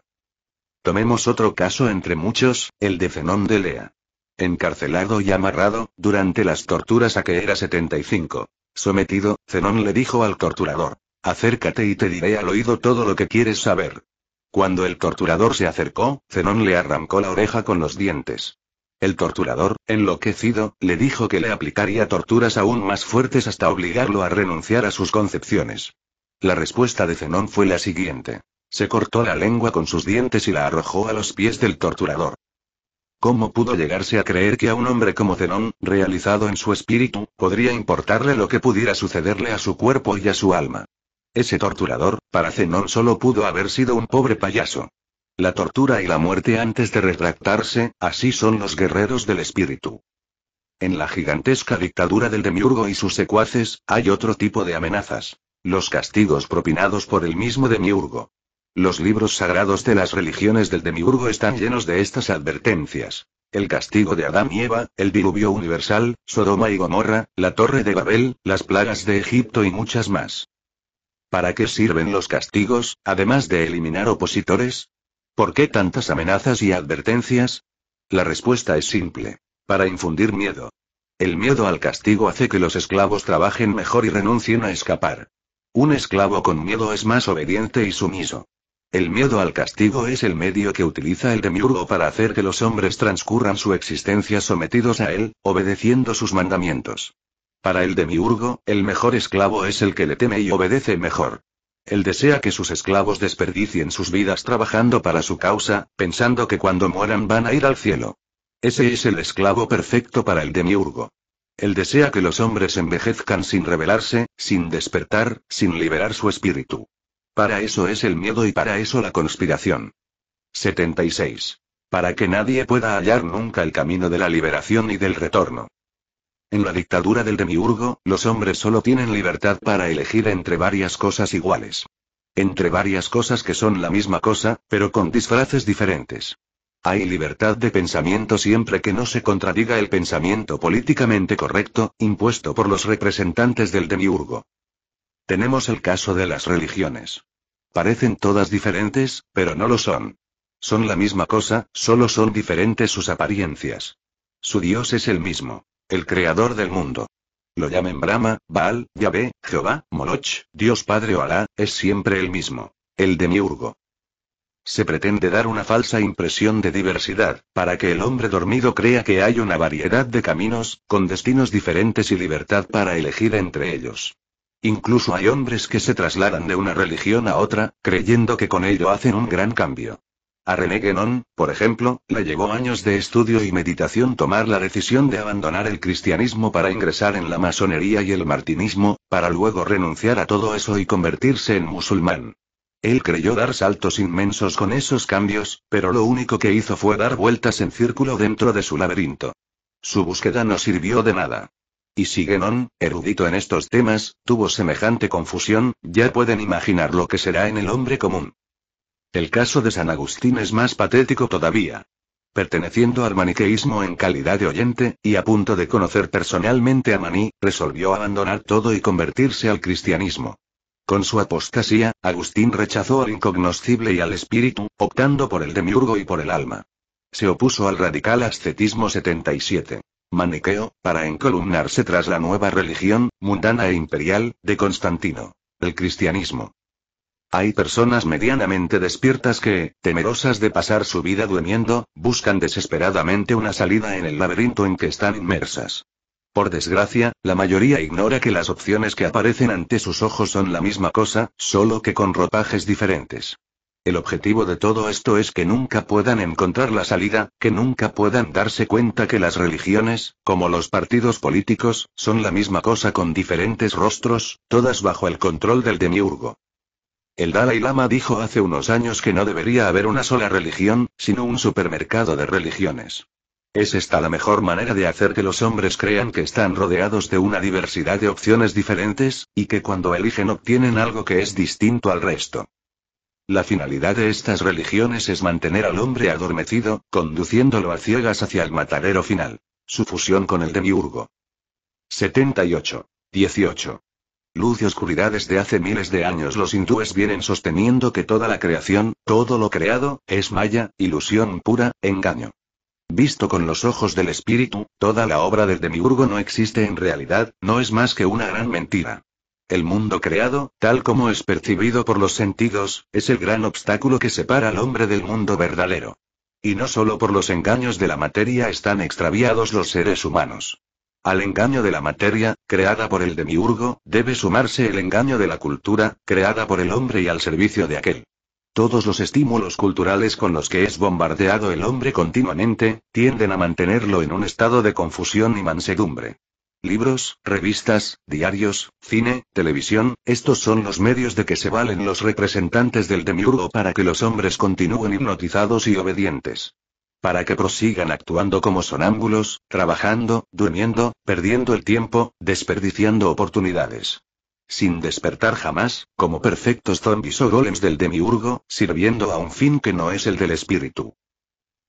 Tomemos otro caso entre muchos, el de Zenón de Lea. Encarcelado y amarrado, durante las torturas a que era 75. Sometido, Zenón le dijo al torturador, acércate y te diré al oído todo lo que quieres saber. Cuando el torturador se acercó, Zenón le arrancó la oreja con los dientes. El torturador, enloquecido, le dijo que le aplicaría torturas aún más fuertes hasta obligarlo a renunciar a sus concepciones. La respuesta de Zenón fue la siguiente. Se cortó la lengua con sus dientes y la arrojó a los pies del torturador. ¿Cómo pudo llegarse a creer que a un hombre como Zenón, realizado en su espíritu, podría importarle lo que pudiera sucederle a su cuerpo y a su alma? Ese torturador, para Zenón solo pudo haber sido un pobre payaso. La tortura y la muerte antes de retractarse, así son los guerreros del espíritu. En la gigantesca dictadura del demiurgo y sus secuaces, hay otro tipo de amenazas. Los castigos propinados por el mismo demiurgo. Los libros sagrados de las religiones del demiurgo están llenos de estas advertencias. El castigo de Adán y Eva, el diluvio universal, Sodoma y Gomorra, la torre de Babel, las plagas de Egipto y muchas más. ¿Para qué sirven los castigos, además de eliminar opositores? ¿Por qué tantas amenazas y advertencias? La respuesta es simple. Para infundir miedo. El miedo al castigo hace que los esclavos trabajen mejor y renuncien a escapar. Un esclavo con miedo es más obediente y sumiso. El miedo al castigo es el medio que utiliza el demiurgo para hacer que los hombres transcurran su existencia sometidos a él, obedeciendo sus mandamientos. Para el demiurgo, el mejor esclavo es el que le teme y obedece mejor. Él desea que sus esclavos desperdicien sus vidas trabajando para su causa, pensando que cuando mueran van a ir al cielo. Ese es el esclavo perfecto para el demiurgo. Él desea que los hombres envejezcan sin rebelarse, sin despertar, sin liberar su espíritu. Para eso es el miedo y para eso la conspiración. 76. Para que nadie pueda hallar nunca el camino de la liberación y del retorno. En la dictadura del demiurgo, los hombres solo tienen libertad para elegir entre varias cosas iguales. Entre varias cosas que son la misma cosa, pero con disfraces diferentes. Hay libertad de pensamiento siempre que no se contradiga el pensamiento políticamente correcto, impuesto por los representantes del demiurgo. Tenemos el caso de las religiones. Parecen todas diferentes, pero no lo son. Son la misma cosa, solo son diferentes sus apariencias. Su Dios es el mismo el creador del mundo. Lo llamen Brahma, Baal, Yahvé, Jehová, Moloch, Dios Padre o Alá, es siempre el mismo. El demiurgo. Se pretende dar una falsa impresión de diversidad, para que el hombre dormido crea que hay una variedad de caminos, con destinos diferentes y libertad para elegir entre ellos. Incluso hay hombres que se trasladan de una religión a otra, creyendo que con ello hacen un gran cambio. A René Guénon, por ejemplo, le llevó años de estudio y meditación tomar la decisión de abandonar el cristianismo para ingresar en la masonería y el martinismo, para luego renunciar a todo eso y convertirse en musulmán. Él creyó dar saltos inmensos con esos cambios, pero lo único que hizo fue dar vueltas en círculo dentro de su laberinto. Su búsqueda no sirvió de nada. Y si Guénon, erudito en estos temas, tuvo semejante confusión, ya pueden imaginar lo que será en el hombre común. El caso de San Agustín es más patético todavía. Perteneciendo al maniqueísmo en calidad de oyente, y a punto de conocer personalmente a Maní, resolvió abandonar todo y convertirse al cristianismo. Con su apostasía, Agustín rechazó al incognoscible y al espíritu, optando por el demiurgo y por el alma. Se opuso al radical ascetismo 77. Maniqueo, para encolumnarse tras la nueva religión, mundana e imperial, de Constantino. El cristianismo. Hay personas medianamente despiertas que, temerosas de pasar su vida durmiendo, buscan desesperadamente una salida en el laberinto en que están inmersas. Por desgracia, la mayoría ignora que las opciones que aparecen ante sus ojos son la misma cosa, solo que con ropajes diferentes. El objetivo de todo esto es que nunca puedan encontrar la salida, que nunca puedan darse cuenta que las religiones, como los partidos políticos, son la misma cosa con diferentes rostros, todas bajo el control del demiurgo. El Dalai Lama dijo hace unos años que no debería haber una sola religión, sino un supermercado de religiones. ¿Es esta la mejor manera de hacer que los hombres crean que están rodeados de una diversidad de opciones diferentes, y que cuando eligen obtienen algo que es distinto al resto? La finalidad de estas religiones es mantener al hombre adormecido, conduciéndolo a ciegas hacia el matadero final. Su fusión con el demiurgo. 78. 18 luz y oscuridad desde hace miles de años los hindúes vienen sosteniendo que toda la creación, todo lo creado, es maya, ilusión pura, engaño. Visto con los ojos del espíritu, toda la obra del demiurgo no existe en realidad, no es más que una gran mentira. El mundo creado, tal como es percibido por los sentidos, es el gran obstáculo que separa al hombre del mundo verdadero. Y no solo por los engaños de la materia están extraviados los seres humanos. Al engaño de la materia, creada por el demiurgo, debe sumarse el engaño de la cultura, creada por el hombre y al servicio de aquel. Todos los estímulos culturales con los que es bombardeado el hombre continuamente, tienden a mantenerlo en un estado de confusión y mansedumbre. Libros, revistas, diarios, cine, televisión, estos son los medios de que se valen los representantes del demiurgo para que los hombres continúen hipnotizados y obedientes. Para que prosigan actuando como sonámbulos, trabajando, durmiendo, perdiendo el tiempo, desperdiciando oportunidades. Sin despertar jamás, como perfectos zombis o golems del demiurgo, sirviendo a un fin que no es el del espíritu.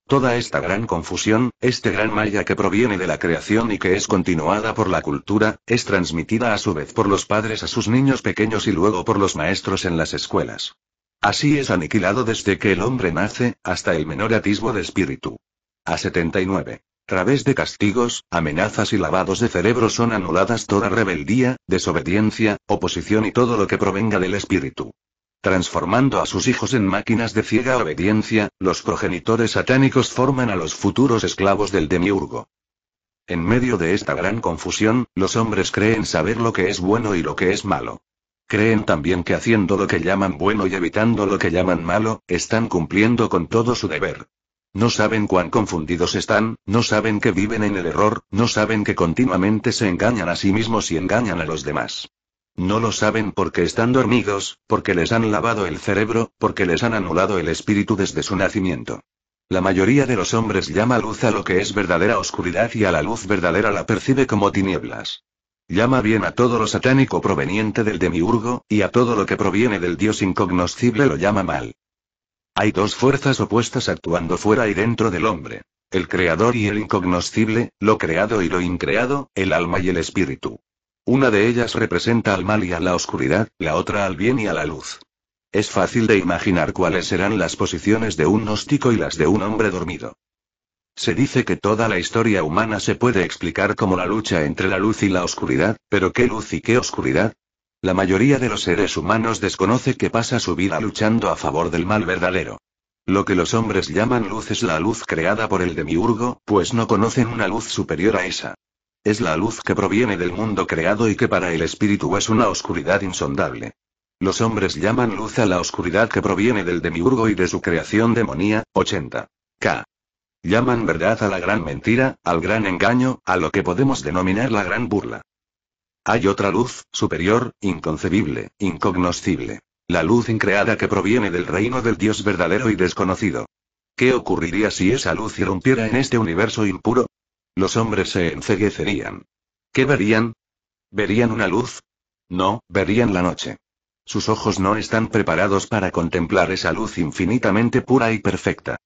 Toda esta gran confusión, este gran maya que proviene de la creación y que es continuada por la cultura, es transmitida a su vez por los padres a sus niños pequeños y luego por los maestros en las escuelas. Así es aniquilado desde que el hombre nace, hasta el menor atisbo de espíritu. A 79. Través de castigos, amenazas y lavados de cerebro son anuladas toda rebeldía, desobediencia, oposición y todo lo que provenga del espíritu. Transformando a sus hijos en máquinas de ciega obediencia, los progenitores satánicos forman a los futuros esclavos del demiurgo. En medio de esta gran confusión, los hombres creen saber lo que es bueno y lo que es malo. Creen también que haciendo lo que llaman bueno y evitando lo que llaman malo, están cumpliendo con todo su deber. No saben cuán confundidos están, no saben que viven en el error, no saben que continuamente se engañan a sí mismos y engañan a los demás. No lo saben porque están dormidos, porque les han lavado el cerebro, porque les han anulado el espíritu desde su nacimiento. La mayoría de los hombres llama luz a lo que es verdadera oscuridad y a la luz verdadera la percibe como tinieblas. Llama bien a todo lo satánico proveniente del demiurgo, y a todo lo que proviene del dios incognoscible lo llama mal. Hay dos fuerzas opuestas actuando fuera y dentro del hombre. El creador y el incognoscible, lo creado y lo increado, el alma y el espíritu. Una de ellas representa al mal y a la oscuridad, la otra al bien y a la luz. Es fácil de imaginar cuáles serán las posiciones de un gnóstico y las de un hombre dormido. Se dice que toda la historia humana se puede explicar como la lucha entre la luz y la oscuridad, pero ¿qué luz y qué oscuridad? La mayoría de los seres humanos desconoce que pasa su vida luchando a favor del mal verdadero. Lo que los hombres llaman luz es la luz creada por el demiurgo, pues no conocen una luz superior a esa. Es la luz que proviene del mundo creado y que para el espíritu es una oscuridad insondable. Los hombres llaman luz a la oscuridad que proviene del demiurgo y de su creación demonía, 80. K. Llaman verdad a la gran mentira, al gran engaño, a lo que podemos denominar la gran burla. Hay otra luz, superior, inconcebible, incognoscible. La luz increada que proviene del reino del Dios verdadero y desconocido. ¿Qué ocurriría si esa luz irrumpiera en este universo impuro? Los hombres se enceguecerían. ¿Qué verían? ¿Verían una luz? No, verían la noche. Sus ojos no están preparados para contemplar esa luz infinitamente pura y perfecta.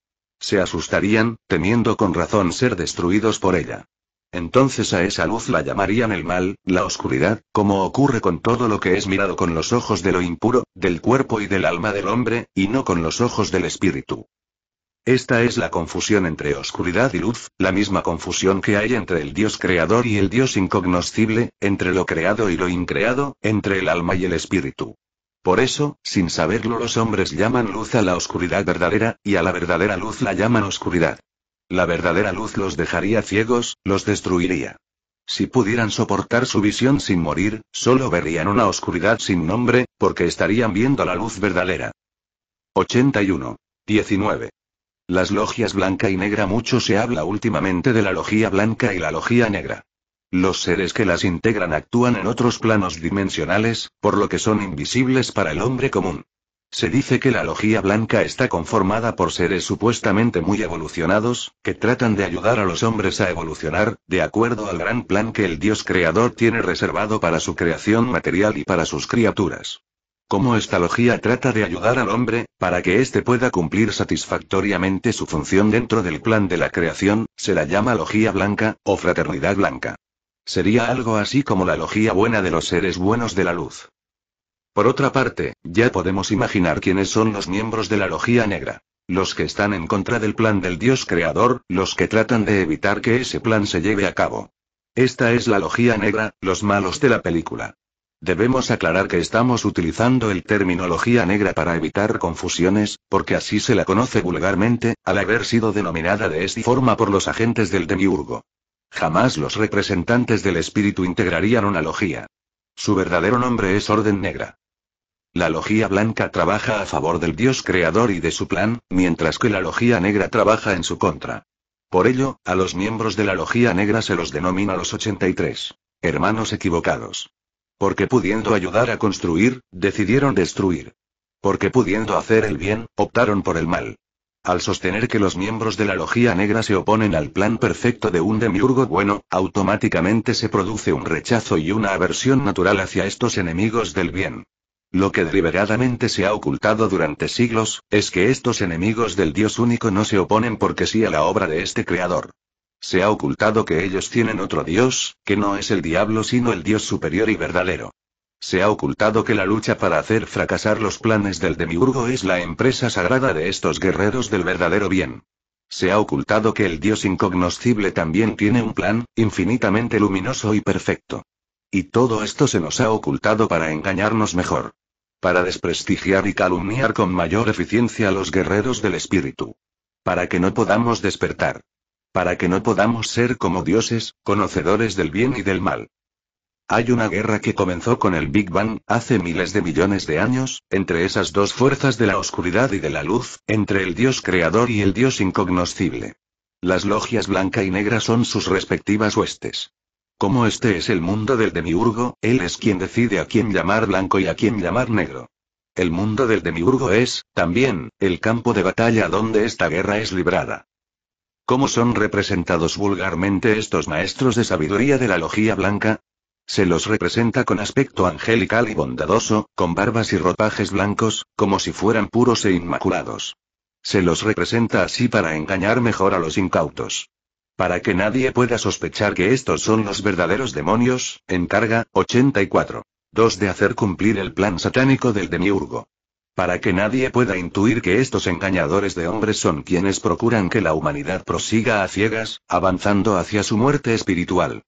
Se asustarían, temiendo con razón ser destruidos por ella. Entonces a esa luz la llamarían el mal, la oscuridad, como ocurre con todo lo que es mirado con los ojos de lo impuro, del cuerpo y del alma del hombre, y no con los ojos del espíritu. Esta es la confusión entre oscuridad y luz, la misma confusión que hay entre el Dios creador y el Dios incognoscible, entre lo creado y lo increado, entre el alma y el espíritu. Por eso, sin saberlo, los hombres llaman luz a la oscuridad verdadera, y a la verdadera luz la llaman oscuridad. La verdadera luz los dejaría ciegos, los destruiría. Si pudieran soportar su visión sin morir, solo verían una oscuridad sin nombre, porque estarían viendo la luz verdadera. 81. 19. Las logias blanca y negra Mucho se habla últimamente de la logía blanca y la logía negra. Los seres que las integran actúan en otros planos dimensionales, por lo que son invisibles para el hombre común. Se dice que la logía blanca está conformada por seres supuestamente muy evolucionados, que tratan de ayudar a los hombres a evolucionar, de acuerdo al gran plan que el Dios creador tiene reservado para su creación material y para sus criaturas. Como esta logía trata de ayudar al hombre, para que éste pueda cumplir satisfactoriamente su función dentro del plan de la creación, se la llama logía blanca, o fraternidad blanca. Sería algo así como la logía buena de los seres buenos de la luz. Por otra parte, ya podemos imaginar quiénes son los miembros de la logía negra. Los que están en contra del plan del Dios Creador, los que tratan de evitar que ese plan se lleve a cabo. Esta es la logía negra, los malos de la película. Debemos aclarar que estamos utilizando el terminología negra para evitar confusiones, porque así se la conoce vulgarmente, al haber sido denominada de esta forma por los agentes del demiurgo. Jamás los representantes del espíritu integrarían una logía. Su verdadero nombre es Orden Negra. La logía blanca trabaja a favor del dios creador y de su plan, mientras que la logía negra trabaja en su contra. Por ello, a los miembros de la logía negra se los denomina los 83 hermanos equivocados. Porque pudiendo ayudar a construir, decidieron destruir. Porque pudiendo hacer el bien, optaron por el mal. Al sostener que los miembros de la Logía Negra se oponen al plan perfecto de un demiurgo bueno, automáticamente se produce un rechazo y una aversión natural hacia estos enemigos del bien. Lo que deliberadamente se ha ocultado durante siglos, es que estos enemigos del Dios único no se oponen porque sí a la obra de este Creador. Se ha ocultado que ellos tienen otro Dios, que no es el diablo sino el Dios superior y verdadero. Se ha ocultado que la lucha para hacer fracasar los planes del demiurgo es la empresa sagrada de estos guerreros del verdadero bien. Se ha ocultado que el dios incognoscible también tiene un plan, infinitamente luminoso y perfecto. Y todo esto se nos ha ocultado para engañarnos mejor. Para desprestigiar y calumniar con mayor eficiencia a los guerreros del espíritu. Para que no podamos despertar. Para que no podamos ser como dioses, conocedores del bien y del mal. Hay una guerra que comenzó con el Big Bang, hace miles de millones de años, entre esas dos fuerzas de la oscuridad y de la luz, entre el Dios creador y el Dios incognoscible. Las logias blanca y negra son sus respectivas huestes. Como este es el mundo del demiurgo, él es quien decide a quién llamar blanco y a quién llamar negro. El mundo del demiurgo es, también, el campo de batalla donde esta guerra es librada. ¿Cómo son representados vulgarmente estos maestros de sabiduría de la logía blanca? Se los representa con aspecto angelical y bondadoso, con barbas y ropajes blancos, como si fueran puros e inmaculados. Se los representa así para engañar mejor a los incautos. Para que nadie pueda sospechar que estos son los verdaderos demonios, encarga, 84. 2 de hacer cumplir el plan satánico del demiurgo. Para que nadie pueda intuir que estos engañadores de hombres son quienes procuran que la humanidad prosiga a ciegas, avanzando hacia su muerte espiritual.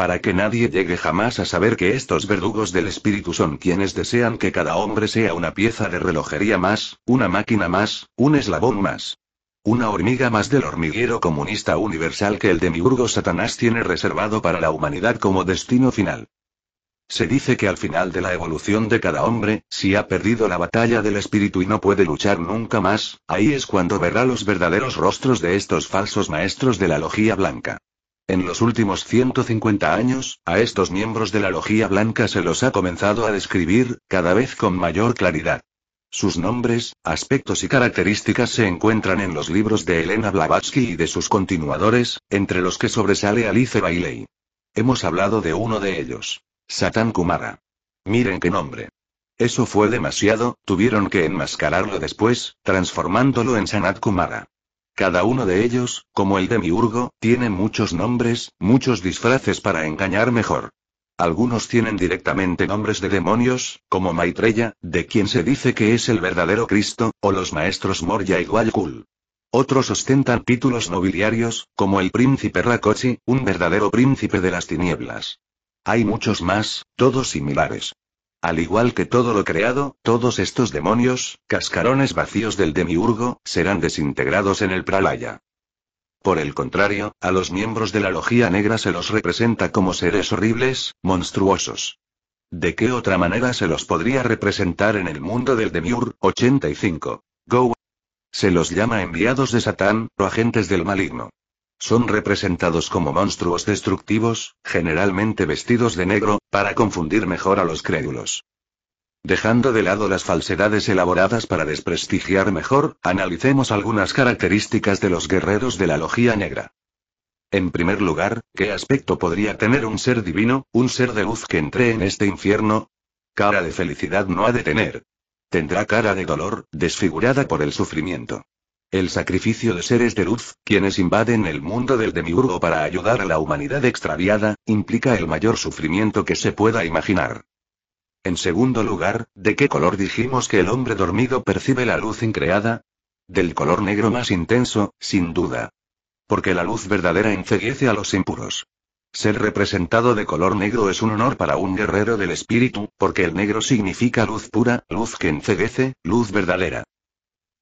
Para que nadie llegue jamás a saber que estos verdugos del espíritu son quienes desean que cada hombre sea una pieza de relojería más, una máquina más, un eslabón más. Una hormiga más del hormiguero comunista universal que el demiurgo Satanás tiene reservado para la humanidad como destino final. Se dice que al final de la evolución de cada hombre, si ha perdido la batalla del espíritu y no puede luchar nunca más, ahí es cuando verá los verdaderos rostros de estos falsos maestros de la logía blanca. En los últimos 150 años, a estos miembros de la Logía Blanca se los ha comenzado a describir, cada vez con mayor claridad. Sus nombres, aspectos y características se encuentran en los libros de Elena Blavatsky y de sus continuadores, entre los que sobresale Alice Bailey. Hemos hablado de uno de ellos. Satán Kumara. Miren qué nombre. Eso fue demasiado, tuvieron que enmascararlo después, transformándolo en Sanat Kumara. Cada uno de ellos, como el demiurgo, tiene muchos nombres, muchos disfraces para engañar mejor. Algunos tienen directamente nombres de demonios, como Maitreya, de quien se dice que es el verdadero Cristo, o los maestros Morya y Guayakul. Otros ostentan títulos nobiliarios, como el príncipe Rakochi, un verdadero príncipe de las tinieblas. Hay muchos más, todos similares. Al igual que todo lo creado, todos estos demonios, cascarones vacíos del demiurgo, serán desintegrados en el pralaya. Por el contrario, a los miembros de la logía negra se los representa como seres horribles, monstruosos. ¿De qué otra manera se los podría representar en el mundo del demiurgo? 85. Go. Se los llama enviados de Satán, o agentes del maligno. Son representados como monstruos destructivos, generalmente vestidos de negro, para confundir mejor a los crédulos. Dejando de lado las falsedades elaboradas para desprestigiar mejor, analicemos algunas características de los guerreros de la logía negra. En primer lugar, ¿qué aspecto podría tener un ser divino, un ser de luz que entre en este infierno? Cara de felicidad no ha de tener. Tendrá cara de dolor, desfigurada por el sufrimiento. El sacrificio de seres de luz, quienes invaden el mundo del demiurgo para ayudar a la humanidad extraviada, implica el mayor sufrimiento que se pueda imaginar. En segundo lugar, ¿de qué color dijimos que el hombre dormido percibe la luz increada? Del color negro más intenso, sin duda. Porque la luz verdadera enceguece a los impuros. Ser representado de color negro es un honor para un guerrero del espíritu, porque el negro significa luz pura, luz que enceguece, luz verdadera.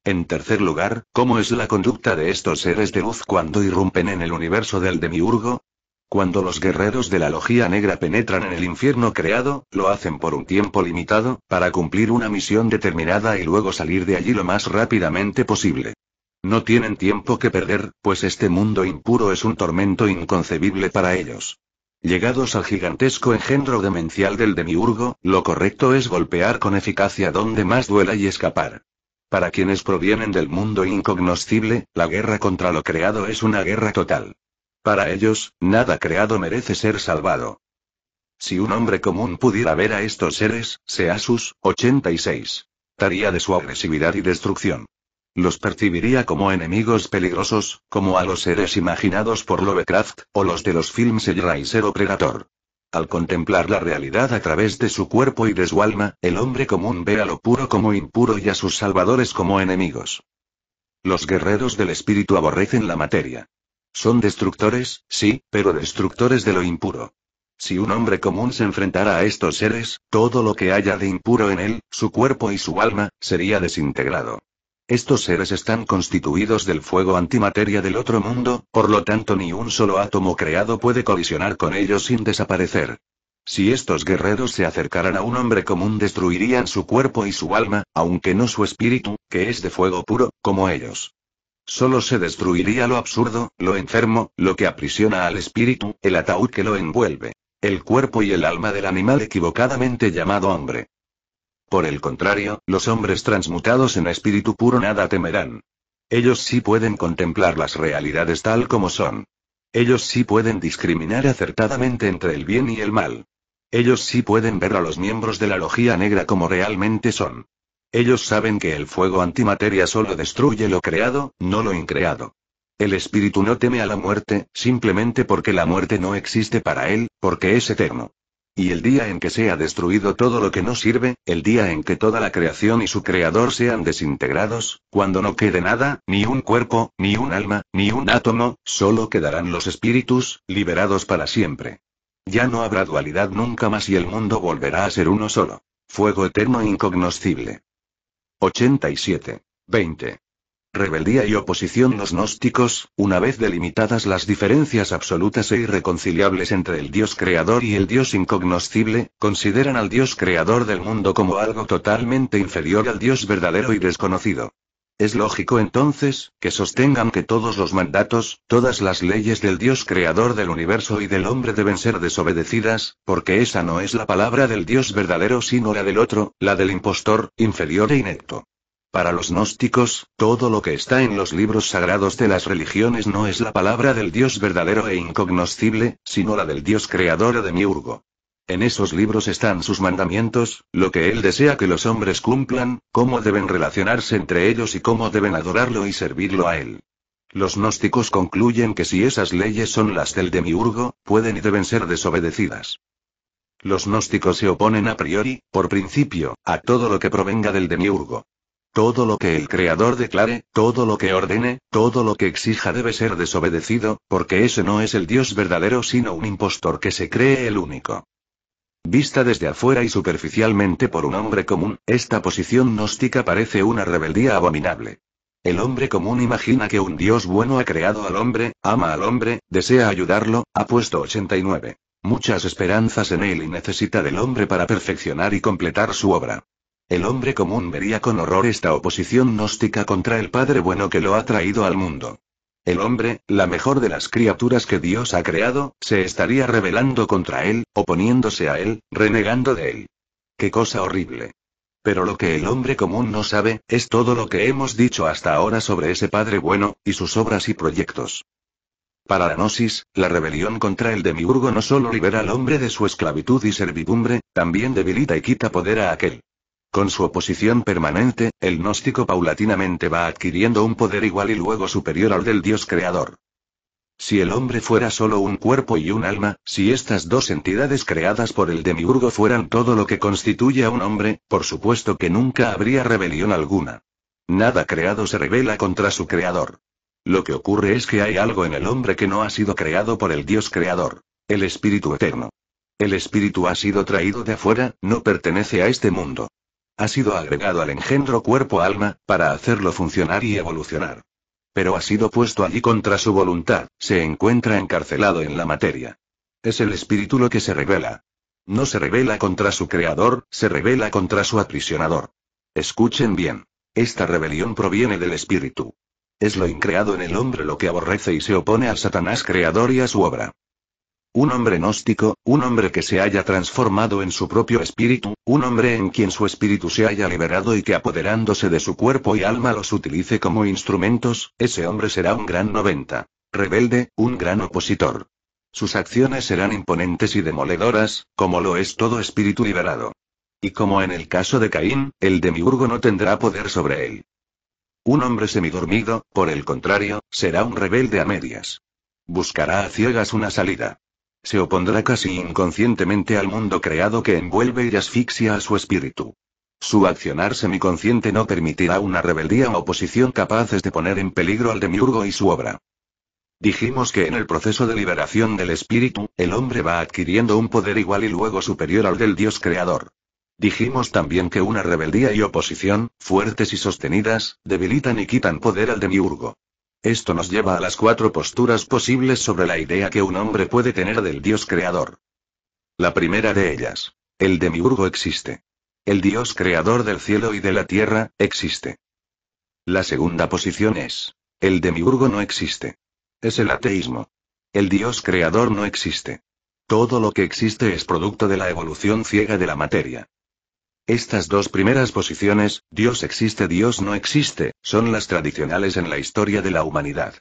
En tercer lugar, ¿cómo es la conducta de estos seres de luz cuando irrumpen en el universo del demiurgo? Cuando los guerreros de la Logía Negra penetran en el infierno creado, lo hacen por un tiempo limitado, para cumplir una misión determinada y luego salir de allí lo más rápidamente posible. No tienen tiempo que perder, pues este mundo impuro es un tormento inconcebible para ellos. Llegados al gigantesco engendro demencial del demiurgo, lo correcto es golpear con eficacia donde más duela y escapar. Para quienes provienen del mundo incognoscible, la guerra contra lo creado es una guerra total. Para ellos, nada creado merece ser salvado. Si un hombre común pudiera ver a estos seres, sus 86. Taría de su agresividad y destrucción. Los percibiría como enemigos peligrosos, como a los seres imaginados por Lovecraft, o los de los films El Raiser o Predator. Al contemplar la realidad a través de su cuerpo y de su alma, el hombre común ve a lo puro como impuro y a sus salvadores como enemigos. Los guerreros del espíritu aborrecen la materia. Son destructores, sí, pero destructores de lo impuro. Si un hombre común se enfrentara a estos seres, todo lo que haya de impuro en él, su cuerpo y su alma, sería desintegrado. Estos seres están constituidos del fuego antimateria del otro mundo, por lo tanto ni un solo átomo creado puede colisionar con ellos sin desaparecer. Si estos guerreros se acercaran a un hombre común destruirían su cuerpo y su alma, aunque no su espíritu, que es de fuego puro, como ellos. Solo se destruiría lo absurdo, lo enfermo, lo que aprisiona al espíritu, el ataúd que lo envuelve. El cuerpo y el alma del animal equivocadamente llamado hombre. Por el contrario, los hombres transmutados en espíritu puro nada temerán. Ellos sí pueden contemplar las realidades tal como son. Ellos sí pueden discriminar acertadamente entre el bien y el mal. Ellos sí pueden ver a los miembros de la logía negra como realmente son. Ellos saben que el fuego antimateria solo destruye lo creado, no lo increado. El espíritu no teme a la muerte, simplemente porque la muerte no existe para él, porque es eterno. Y el día en que sea destruido todo lo que no sirve, el día en que toda la creación y su creador sean desintegrados, cuando no quede nada, ni un cuerpo, ni un alma, ni un átomo, solo quedarán los espíritus, liberados para siempre. Ya no habrá dualidad nunca más y el mundo volverá a ser uno solo. Fuego eterno e incognoscible. 87. 20 rebeldía y oposición los gnósticos, una vez delimitadas las diferencias absolutas e irreconciliables entre el Dios creador y el Dios incognoscible, consideran al Dios creador del mundo como algo totalmente inferior al Dios verdadero y desconocido. Es lógico entonces, que sostengan que todos los mandatos, todas las leyes del Dios creador del universo y del hombre deben ser desobedecidas, porque esa no es la palabra del Dios verdadero sino la del otro, la del impostor, inferior e inepto. Para los gnósticos, todo lo que está en los libros sagrados de las religiones no es la palabra del Dios verdadero e incognoscible, sino la del Dios creador o de Miurgo. En esos libros están sus mandamientos, lo que él desea que los hombres cumplan, cómo deben relacionarse entre ellos y cómo deben adorarlo y servirlo a él. Los gnósticos concluyen que si esas leyes son las del demiurgo, pueden y deben ser desobedecidas. Los gnósticos se oponen a priori, por principio, a todo lo que provenga del demiurgo. Todo lo que el Creador declare, todo lo que ordene, todo lo que exija debe ser desobedecido, porque ese no es el Dios verdadero sino un impostor que se cree el único. Vista desde afuera y superficialmente por un hombre común, esta posición gnóstica parece una rebeldía abominable. El hombre común imagina que un Dios bueno ha creado al hombre, ama al hombre, desea ayudarlo, ha puesto 89. Muchas esperanzas en él y necesita del hombre para perfeccionar y completar su obra. El hombre común vería con horror esta oposición gnóstica contra el Padre bueno que lo ha traído al mundo. El hombre, la mejor de las criaturas que Dios ha creado, se estaría rebelando contra él, oponiéndose a él, renegando de él. ¡Qué cosa horrible! Pero lo que el hombre común no sabe, es todo lo que hemos dicho hasta ahora sobre ese Padre bueno, y sus obras y proyectos. Para la Gnosis, la rebelión contra el demiurgo no solo libera al hombre de su esclavitud y servidumbre, también debilita y quita poder a aquel. Con su oposición permanente, el gnóstico paulatinamente va adquiriendo un poder igual y luego superior al del Dios creador. Si el hombre fuera solo un cuerpo y un alma, si estas dos entidades creadas por el demiurgo fueran todo lo que constituye a un hombre, por supuesto que nunca habría rebelión alguna. Nada creado se revela contra su creador. Lo que ocurre es que hay algo en el hombre que no ha sido creado por el Dios creador, el espíritu eterno. El espíritu ha sido traído de afuera, no pertenece a este mundo. Ha sido agregado al engendro cuerpo-alma, para hacerlo funcionar y evolucionar. Pero ha sido puesto allí contra su voluntad, se encuentra encarcelado en la materia. Es el espíritu lo que se revela. No se revela contra su creador, se revela contra su aprisionador. Escuchen bien. Esta rebelión proviene del espíritu. Es lo increado en el hombre lo que aborrece y se opone a Satanás creador y a su obra. Un hombre gnóstico, un hombre que se haya transformado en su propio espíritu, un hombre en quien su espíritu se haya liberado y que apoderándose de su cuerpo y alma los utilice como instrumentos, ese hombre será un gran noventa. Rebelde, un gran opositor. Sus acciones serán imponentes y demoledoras, como lo es todo espíritu liberado. Y como en el caso de Caín, el demiurgo no tendrá poder sobre él. Un hombre semidormido, por el contrario, será un rebelde a medias. Buscará a ciegas una salida se opondrá casi inconscientemente al mundo creado que envuelve y asfixia a su espíritu. Su accionar semiconsciente no permitirá una rebeldía o oposición capaces de poner en peligro al demiurgo y su obra. Dijimos que en el proceso de liberación del espíritu, el hombre va adquiriendo un poder igual y luego superior al del Dios creador. Dijimos también que una rebeldía y oposición, fuertes y sostenidas, debilitan y quitan poder al demiurgo. Esto nos lleva a las cuatro posturas posibles sobre la idea que un hombre puede tener del Dios creador. La primera de ellas. El demiurgo existe. El Dios creador del cielo y de la tierra, existe. La segunda posición es. El demiurgo no existe. Es el ateísmo. El Dios creador no existe. Todo lo que existe es producto de la evolución ciega de la materia. Estas dos primeras posiciones, Dios existe, Dios no existe, son las tradicionales en la historia de la humanidad.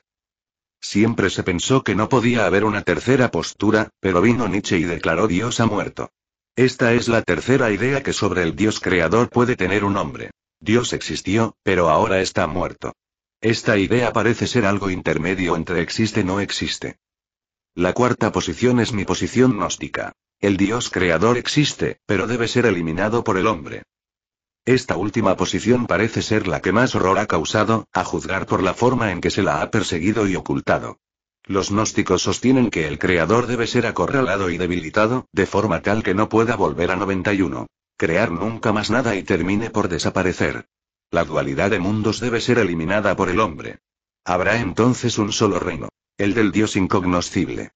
Siempre se pensó que no podía haber una tercera postura, pero vino Nietzsche y declaró Dios ha muerto. Esta es la tercera idea que sobre el Dios creador puede tener un hombre. Dios existió, pero ahora está muerto. Esta idea parece ser algo intermedio entre existe no existe. La cuarta posición es mi posición gnóstica. El Dios creador existe, pero debe ser eliminado por el hombre. Esta última posición parece ser la que más horror ha causado, a juzgar por la forma en que se la ha perseguido y ocultado. Los gnósticos sostienen que el creador debe ser acorralado y debilitado, de forma tal que no pueda volver a 91. Crear nunca más nada y termine por desaparecer. La dualidad de mundos debe ser eliminada por el hombre. Habrá entonces un solo reino. El del Dios incognoscible.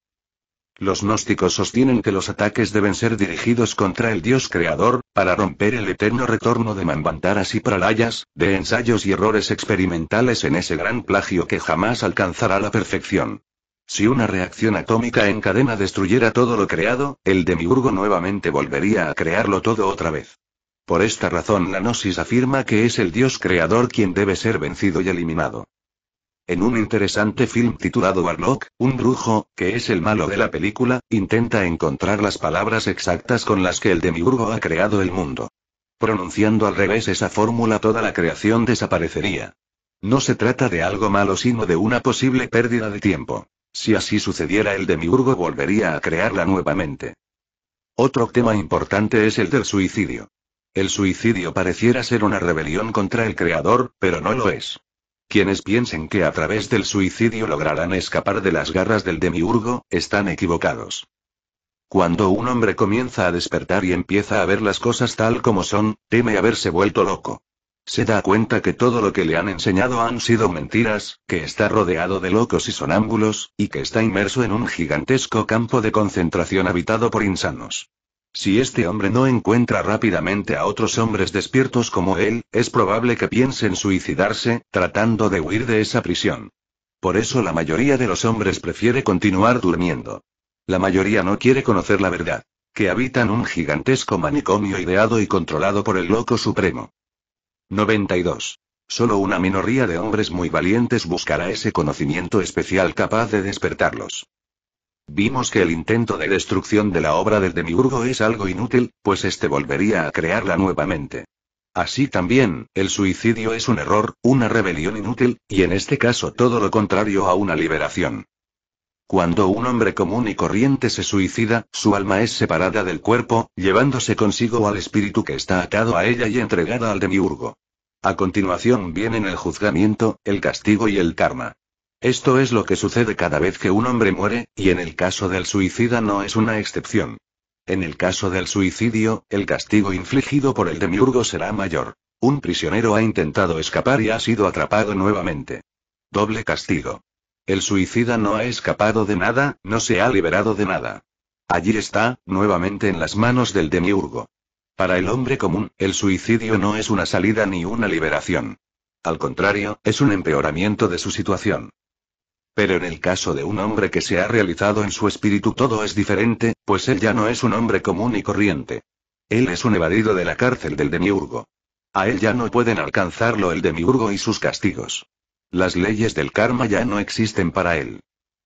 Los gnósticos sostienen que los ataques deben ser dirigidos contra el dios creador, para romper el eterno retorno de mambantaras y Pralayas, de ensayos y errores experimentales en ese gran plagio que jamás alcanzará la perfección. Si una reacción atómica en cadena destruyera todo lo creado, el demiurgo nuevamente volvería a crearlo todo otra vez. Por esta razón la Gnosis afirma que es el dios creador quien debe ser vencido y eliminado. En un interesante film titulado Warlock, un brujo, que es el malo de la película, intenta encontrar las palabras exactas con las que el demiurgo ha creado el mundo. Pronunciando al revés esa fórmula toda la creación desaparecería. No se trata de algo malo sino de una posible pérdida de tiempo. Si así sucediera el demiurgo volvería a crearla nuevamente. Otro tema importante es el del suicidio. El suicidio pareciera ser una rebelión contra el creador, pero no lo es. Quienes piensen que a través del suicidio lograrán escapar de las garras del demiurgo, están equivocados. Cuando un hombre comienza a despertar y empieza a ver las cosas tal como son, teme haberse vuelto loco. Se da cuenta que todo lo que le han enseñado han sido mentiras, que está rodeado de locos y sonámbulos, y que está inmerso en un gigantesco campo de concentración habitado por insanos. Si este hombre no encuentra rápidamente a otros hombres despiertos como él, es probable que piensen suicidarse, tratando de huir de esa prisión. Por eso la mayoría de los hombres prefiere continuar durmiendo. La mayoría no quiere conocer la verdad. Que habitan un gigantesco manicomio ideado y controlado por el loco supremo. 92. Solo una minoría de hombres muy valientes buscará ese conocimiento especial capaz de despertarlos. Vimos que el intento de destrucción de la obra del demiurgo es algo inútil, pues éste volvería a crearla nuevamente. Así también, el suicidio es un error, una rebelión inútil, y en este caso todo lo contrario a una liberación. Cuando un hombre común y corriente se suicida, su alma es separada del cuerpo, llevándose consigo al espíritu que está atado a ella y entregada al demiurgo. A continuación vienen el juzgamiento, el castigo y el karma. Esto es lo que sucede cada vez que un hombre muere, y en el caso del suicida no es una excepción. En el caso del suicidio, el castigo infligido por el demiurgo será mayor. Un prisionero ha intentado escapar y ha sido atrapado nuevamente. Doble castigo. El suicida no ha escapado de nada, no se ha liberado de nada. Allí está, nuevamente en las manos del demiurgo. Para el hombre común, el suicidio no es una salida ni una liberación. Al contrario, es un empeoramiento de su situación. Pero en el caso de un hombre que se ha realizado en su espíritu todo es diferente, pues él ya no es un hombre común y corriente. Él es un evadido de la cárcel del demiurgo. A él ya no pueden alcanzarlo el demiurgo y sus castigos. Las leyes del karma ya no existen para él.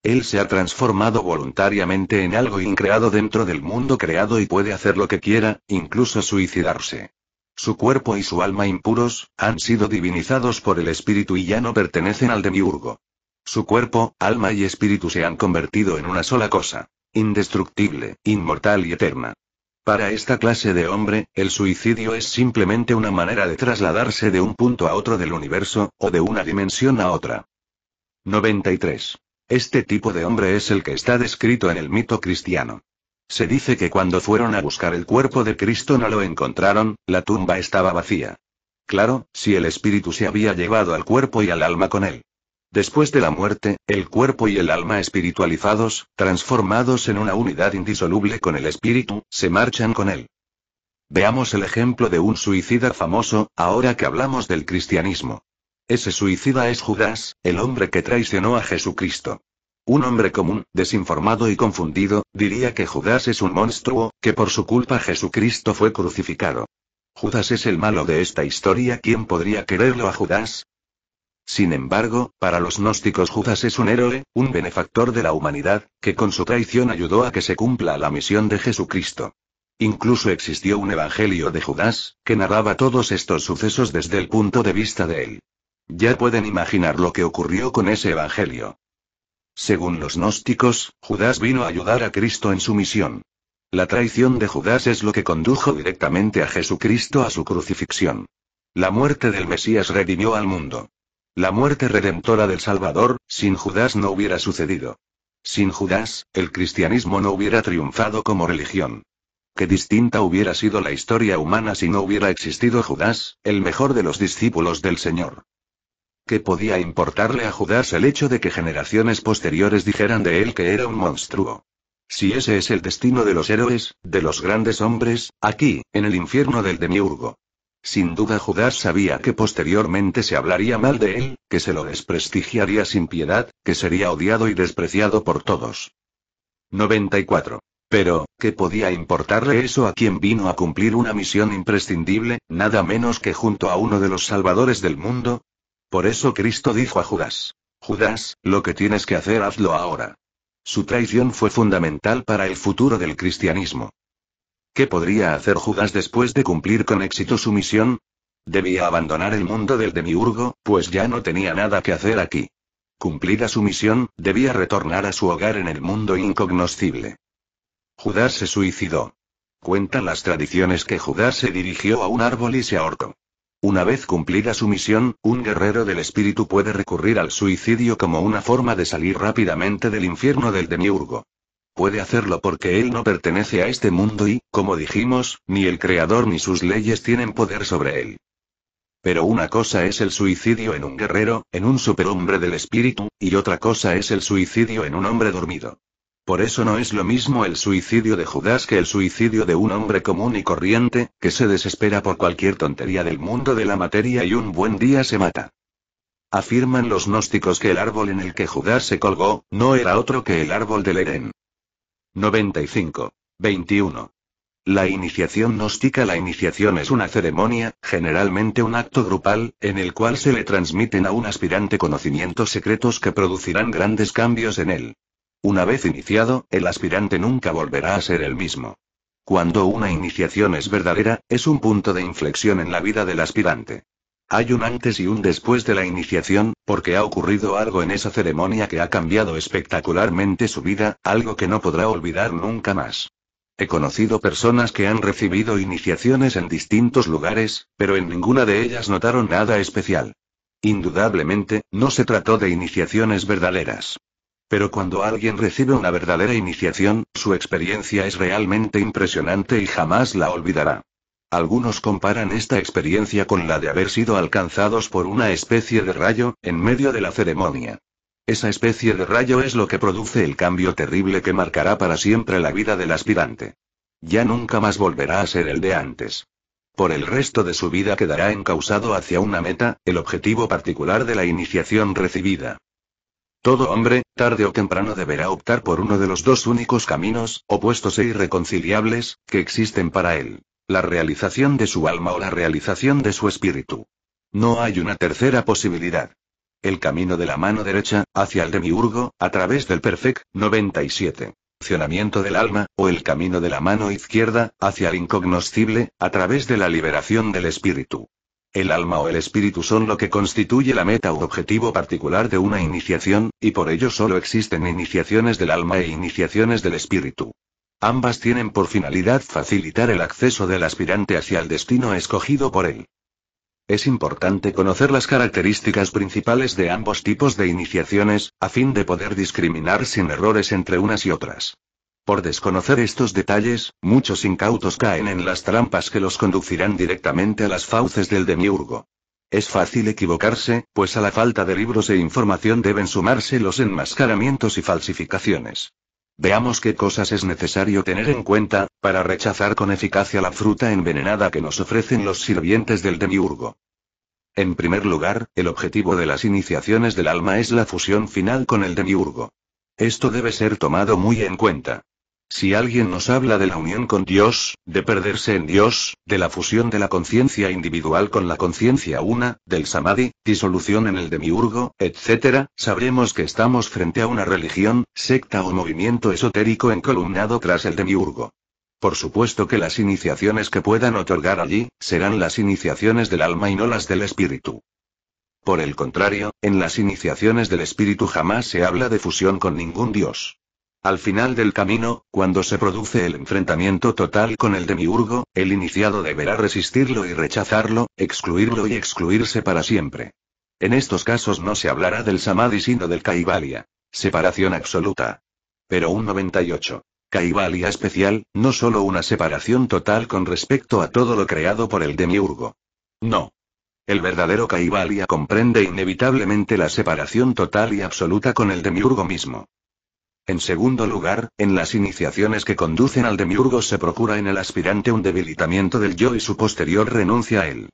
Él se ha transformado voluntariamente en algo increado dentro del mundo creado y puede hacer lo que quiera, incluso suicidarse. Su cuerpo y su alma impuros, han sido divinizados por el espíritu y ya no pertenecen al demiurgo. Su cuerpo, alma y espíritu se han convertido en una sola cosa. Indestructible, inmortal y eterna. Para esta clase de hombre, el suicidio es simplemente una manera de trasladarse de un punto a otro del universo, o de una dimensión a otra. 93. Este tipo de hombre es el que está descrito en el mito cristiano. Se dice que cuando fueron a buscar el cuerpo de Cristo no lo encontraron, la tumba estaba vacía. Claro, si el espíritu se había llevado al cuerpo y al alma con él. Después de la muerte, el cuerpo y el alma espiritualizados, transformados en una unidad indisoluble con el espíritu, se marchan con él. Veamos el ejemplo de un suicida famoso, ahora que hablamos del cristianismo. Ese suicida es Judas, el hombre que traicionó a Jesucristo. Un hombre común, desinformado y confundido, diría que Judas es un monstruo, que por su culpa Jesucristo fue crucificado. Judas es el malo de esta historia. ¿Quién podría quererlo a Judas? Sin embargo, para los gnósticos Judas es un héroe, un benefactor de la humanidad, que con su traición ayudó a que se cumpla la misión de Jesucristo. Incluso existió un Evangelio de Judas, que narraba todos estos sucesos desde el punto de vista de él. Ya pueden imaginar lo que ocurrió con ese Evangelio. Según los gnósticos, Judas vino a ayudar a Cristo en su misión. La traición de Judas es lo que condujo directamente a Jesucristo a su crucifixión. La muerte del Mesías redimió al mundo. La muerte redentora del Salvador, sin Judas no hubiera sucedido. Sin Judas, el cristianismo no hubiera triunfado como religión. Qué distinta hubiera sido la historia humana si no hubiera existido Judas, el mejor de los discípulos del Señor. ¿Qué podía importarle a Judas el hecho de que generaciones posteriores dijeran de él que era un monstruo? Si ese es el destino de los héroes, de los grandes hombres, aquí, en el infierno del demiurgo, sin duda Judas sabía que posteriormente se hablaría mal de él, que se lo desprestigiaría sin piedad, que sería odiado y despreciado por todos. 94. Pero, ¿qué podía importarle eso a quien vino a cumplir una misión imprescindible, nada menos que junto a uno de los salvadores del mundo? Por eso Cristo dijo a Judas, Judas, lo que tienes que hacer hazlo ahora. Su traición fue fundamental para el futuro del cristianismo. ¿Qué podría hacer Judas después de cumplir con éxito su misión? Debía abandonar el mundo del demiurgo, pues ya no tenía nada que hacer aquí. Cumplida su misión, debía retornar a su hogar en el mundo incognoscible. Judas se suicidó. Cuentan las tradiciones que Judas se dirigió a un árbol y se ahorcó. Una vez cumplida su misión, un guerrero del espíritu puede recurrir al suicidio como una forma de salir rápidamente del infierno del demiurgo. Puede hacerlo porque él no pertenece a este mundo y, como dijimos, ni el Creador ni sus leyes tienen poder sobre él. Pero una cosa es el suicidio en un guerrero, en un superhombre del espíritu, y otra cosa es el suicidio en un hombre dormido. Por eso no es lo mismo el suicidio de Judas que el suicidio de un hombre común y corriente, que se desespera por cualquier tontería del mundo de la materia y un buen día se mata. Afirman los gnósticos que el árbol en el que Judas se colgó, no era otro que el árbol del Edén. 95. 21. La iniciación gnóstica La iniciación es una ceremonia, generalmente un acto grupal, en el cual se le transmiten a un aspirante conocimientos secretos que producirán grandes cambios en él. Una vez iniciado, el aspirante nunca volverá a ser el mismo. Cuando una iniciación es verdadera, es un punto de inflexión en la vida del aspirante. Hay un antes y un después de la iniciación, porque ha ocurrido algo en esa ceremonia que ha cambiado espectacularmente su vida, algo que no podrá olvidar nunca más. He conocido personas que han recibido iniciaciones en distintos lugares, pero en ninguna de ellas notaron nada especial. Indudablemente, no se trató de iniciaciones verdaderas. Pero cuando alguien recibe una verdadera iniciación, su experiencia es realmente impresionante y jamás la olvidará. Algunos comparan esta experiencia con la de haber sido alcanzados por una especie de rayo, en medio de la ceremonia. Esa especie de rayo es lo que produce el cambio terrible que marcará para siempre la vida del aspirante. Ya nunca más volverá a ser el de antes. Por el resto de su vida quedará encausado hacia una meta, el objetivo particular de la iniciación recibida. Todo hombre, tarde o temprano deberá optar por uno de los dos únicos caminos, opuestos e irreconciliables, que existen para él la realización de su alma o la realización de su espíritu. No hay una tercera posibilidad. El camino de la mano derecha, hacia el demiurgo, a través del perfecto, 97. Funcionamiento del alma, o el camino de la mano izquierda, hacia el incognoscible, a través de la liberación del espíritu. El alma o el espíritu son lo que constituye la meta u objetivo particular de una iniciación, y por ello solo existen iniciaciones del alma e iniciaciones del espíritu. Ambas tienen por finalidad facilitar el acceso del aspirante hacia el destino escogido por él. Es importante conocer las características principales de ambos tipos de iniciaciones, a fin de poder discriminar sin errores entre unas y otras. Por desconocer estos detalles, muchos incautos caen en las trampas que los conducirán directamente a las fauces del demiurgo. Es fácil equivocarse, pues a la falta de libros e información deben sumarse los enmascaramientos y falsificaciones. Veamos qué cosas es necesario tener en cuenta, para rechazar con eficacia la fruta envenenada que nos ofrecen los sirvientes del demiurgo. En primer lugar, el objetivo de las iniciaciones del alma es la fusión final con el demiurgo. Esto debe ser tomado muy en cuenta. Si alguien nos habla de la unión con Dios, de perderse en Dios, de la fusión de la conciencia individual con la conciencia una, del samadhi, disolución en el demiurgo, etc., sabremos que estamos frente a una religión, secta o movimiento esotérico encolumnado tras el demiurgo. Por supuesto que las iniciaciones que puedan otorgar allí, serán las iniciaciones del alma y no las del espíritu. Por el contrario, en las iniciaciones del espíritu jamás se habla de fusión con ningún dios. Al final del camino, cuando se produce el enfrentamiento total con el demiurgo, el iniciado deberá resistirlo y rechazarlo, excluirlo y excluirse para siempre. En estos casos no se hablará del samadhi sino del kaivalya. Separación absoluta. Pero un 98. Kaivalya especial, no solo una separación total con respecto a todo lo creado por el demiurgo. No. El verdadero Kaivalya comprende inevitablemente la separación total y absoluta con el demiurgo mismo. En segundo lugar, en las iniciaciones que conducen al demiurgo se procura en el aspirante un debilitamiento del yo y su posterior renuncia a él.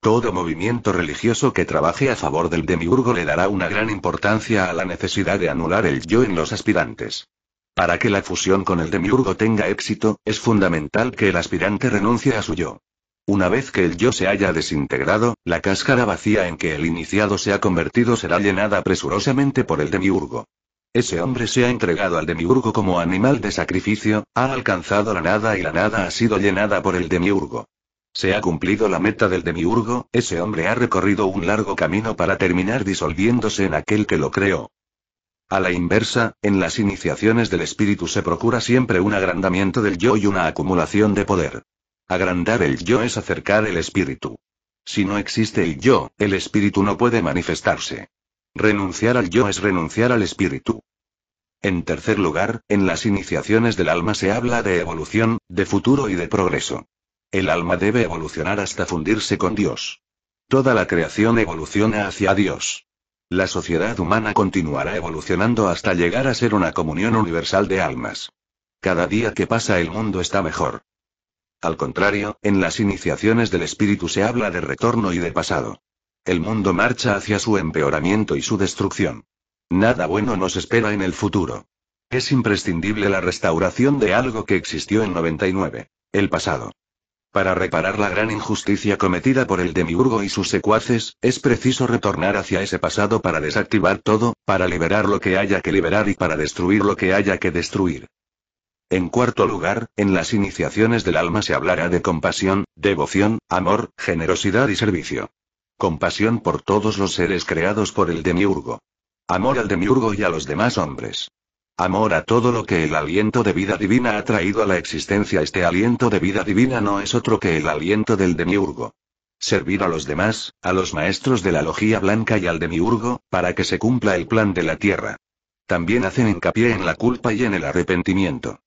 Todo movimiento religioso que trabaje a favor del demiurgo le dará una gran importancia a la necesidad de anular el yo en los aspirantes. Para que la fusión con el demiurgo tenga éxito, es fundamental que el aspirante renuncie a su yo. Una vez que el yo se haya desintegrado, la cáscara vacía en que el iniciado se ha convertido será llenada presurosamente por el demiurgo. Ese hombre se ha entregado al demiurgo como animal de sacrificio, ha alcanzado la nada y la nada ha sido llenada por el demiurgo. Se ha cumplido la meta del demiurgo, ese hombre ha recorrido un largo camino para terminar disolviéndose en aquel que lo creó. A la inversa, en las iniciaciones del espíritu se procura siempre un agrandamiento del yo y una acumulación de poder. Agrandar el yo es acercar el espíritu. Si no existe el yo, el espíritu no puede manifestarse. Renunciar al yo es renunciar al espíritu. En tercer lugar, en las iniciaciones del alma se habla de evolución, de futuro y de progreso. El alma debe evolucionar hasta fundirse con Dios. Toda la creación evoluciona hacia Dios. La sociedad humana continuará evolucionando hasta llegar a ser una comunión universal de almas. Cada día que pasa el mundo está mejor. Al contrario, en las iniciaciones del espíritu se habla de retorno y de pasado. El mundo marcha hacia su empeoramiento y su destrucción. Nada bueno nos espera en el futuro. Es imprescindible la restauración de algo que existió en 99, el pasado. Para reparar la gran injusticia cometida por el demiurgo y sus secuaces, es preciso retornar hacia ese pasado para desactivar todo, para liberar lo que haya que liberar y para destruir lo que haya que destruir. En cuarto lugar, en las iniciaciones del alma se hablará de compasión, devoción, amor, generosidad y servicio. Compasión por todos los seres creados por el demiurgo. Amor al demiurgo y a los demás hombres. Amor a todo lo que el aliento de vida divina ha traído a la existencia. Este aliento de vida divina no es otro que el aliento del demiurgo. Servir a los demás, a los maestros de la logía blanca y al demiurgo, para que se cumpla el plan de la tierra. También hacen hincapié en la culpa y en el arrepentimiento.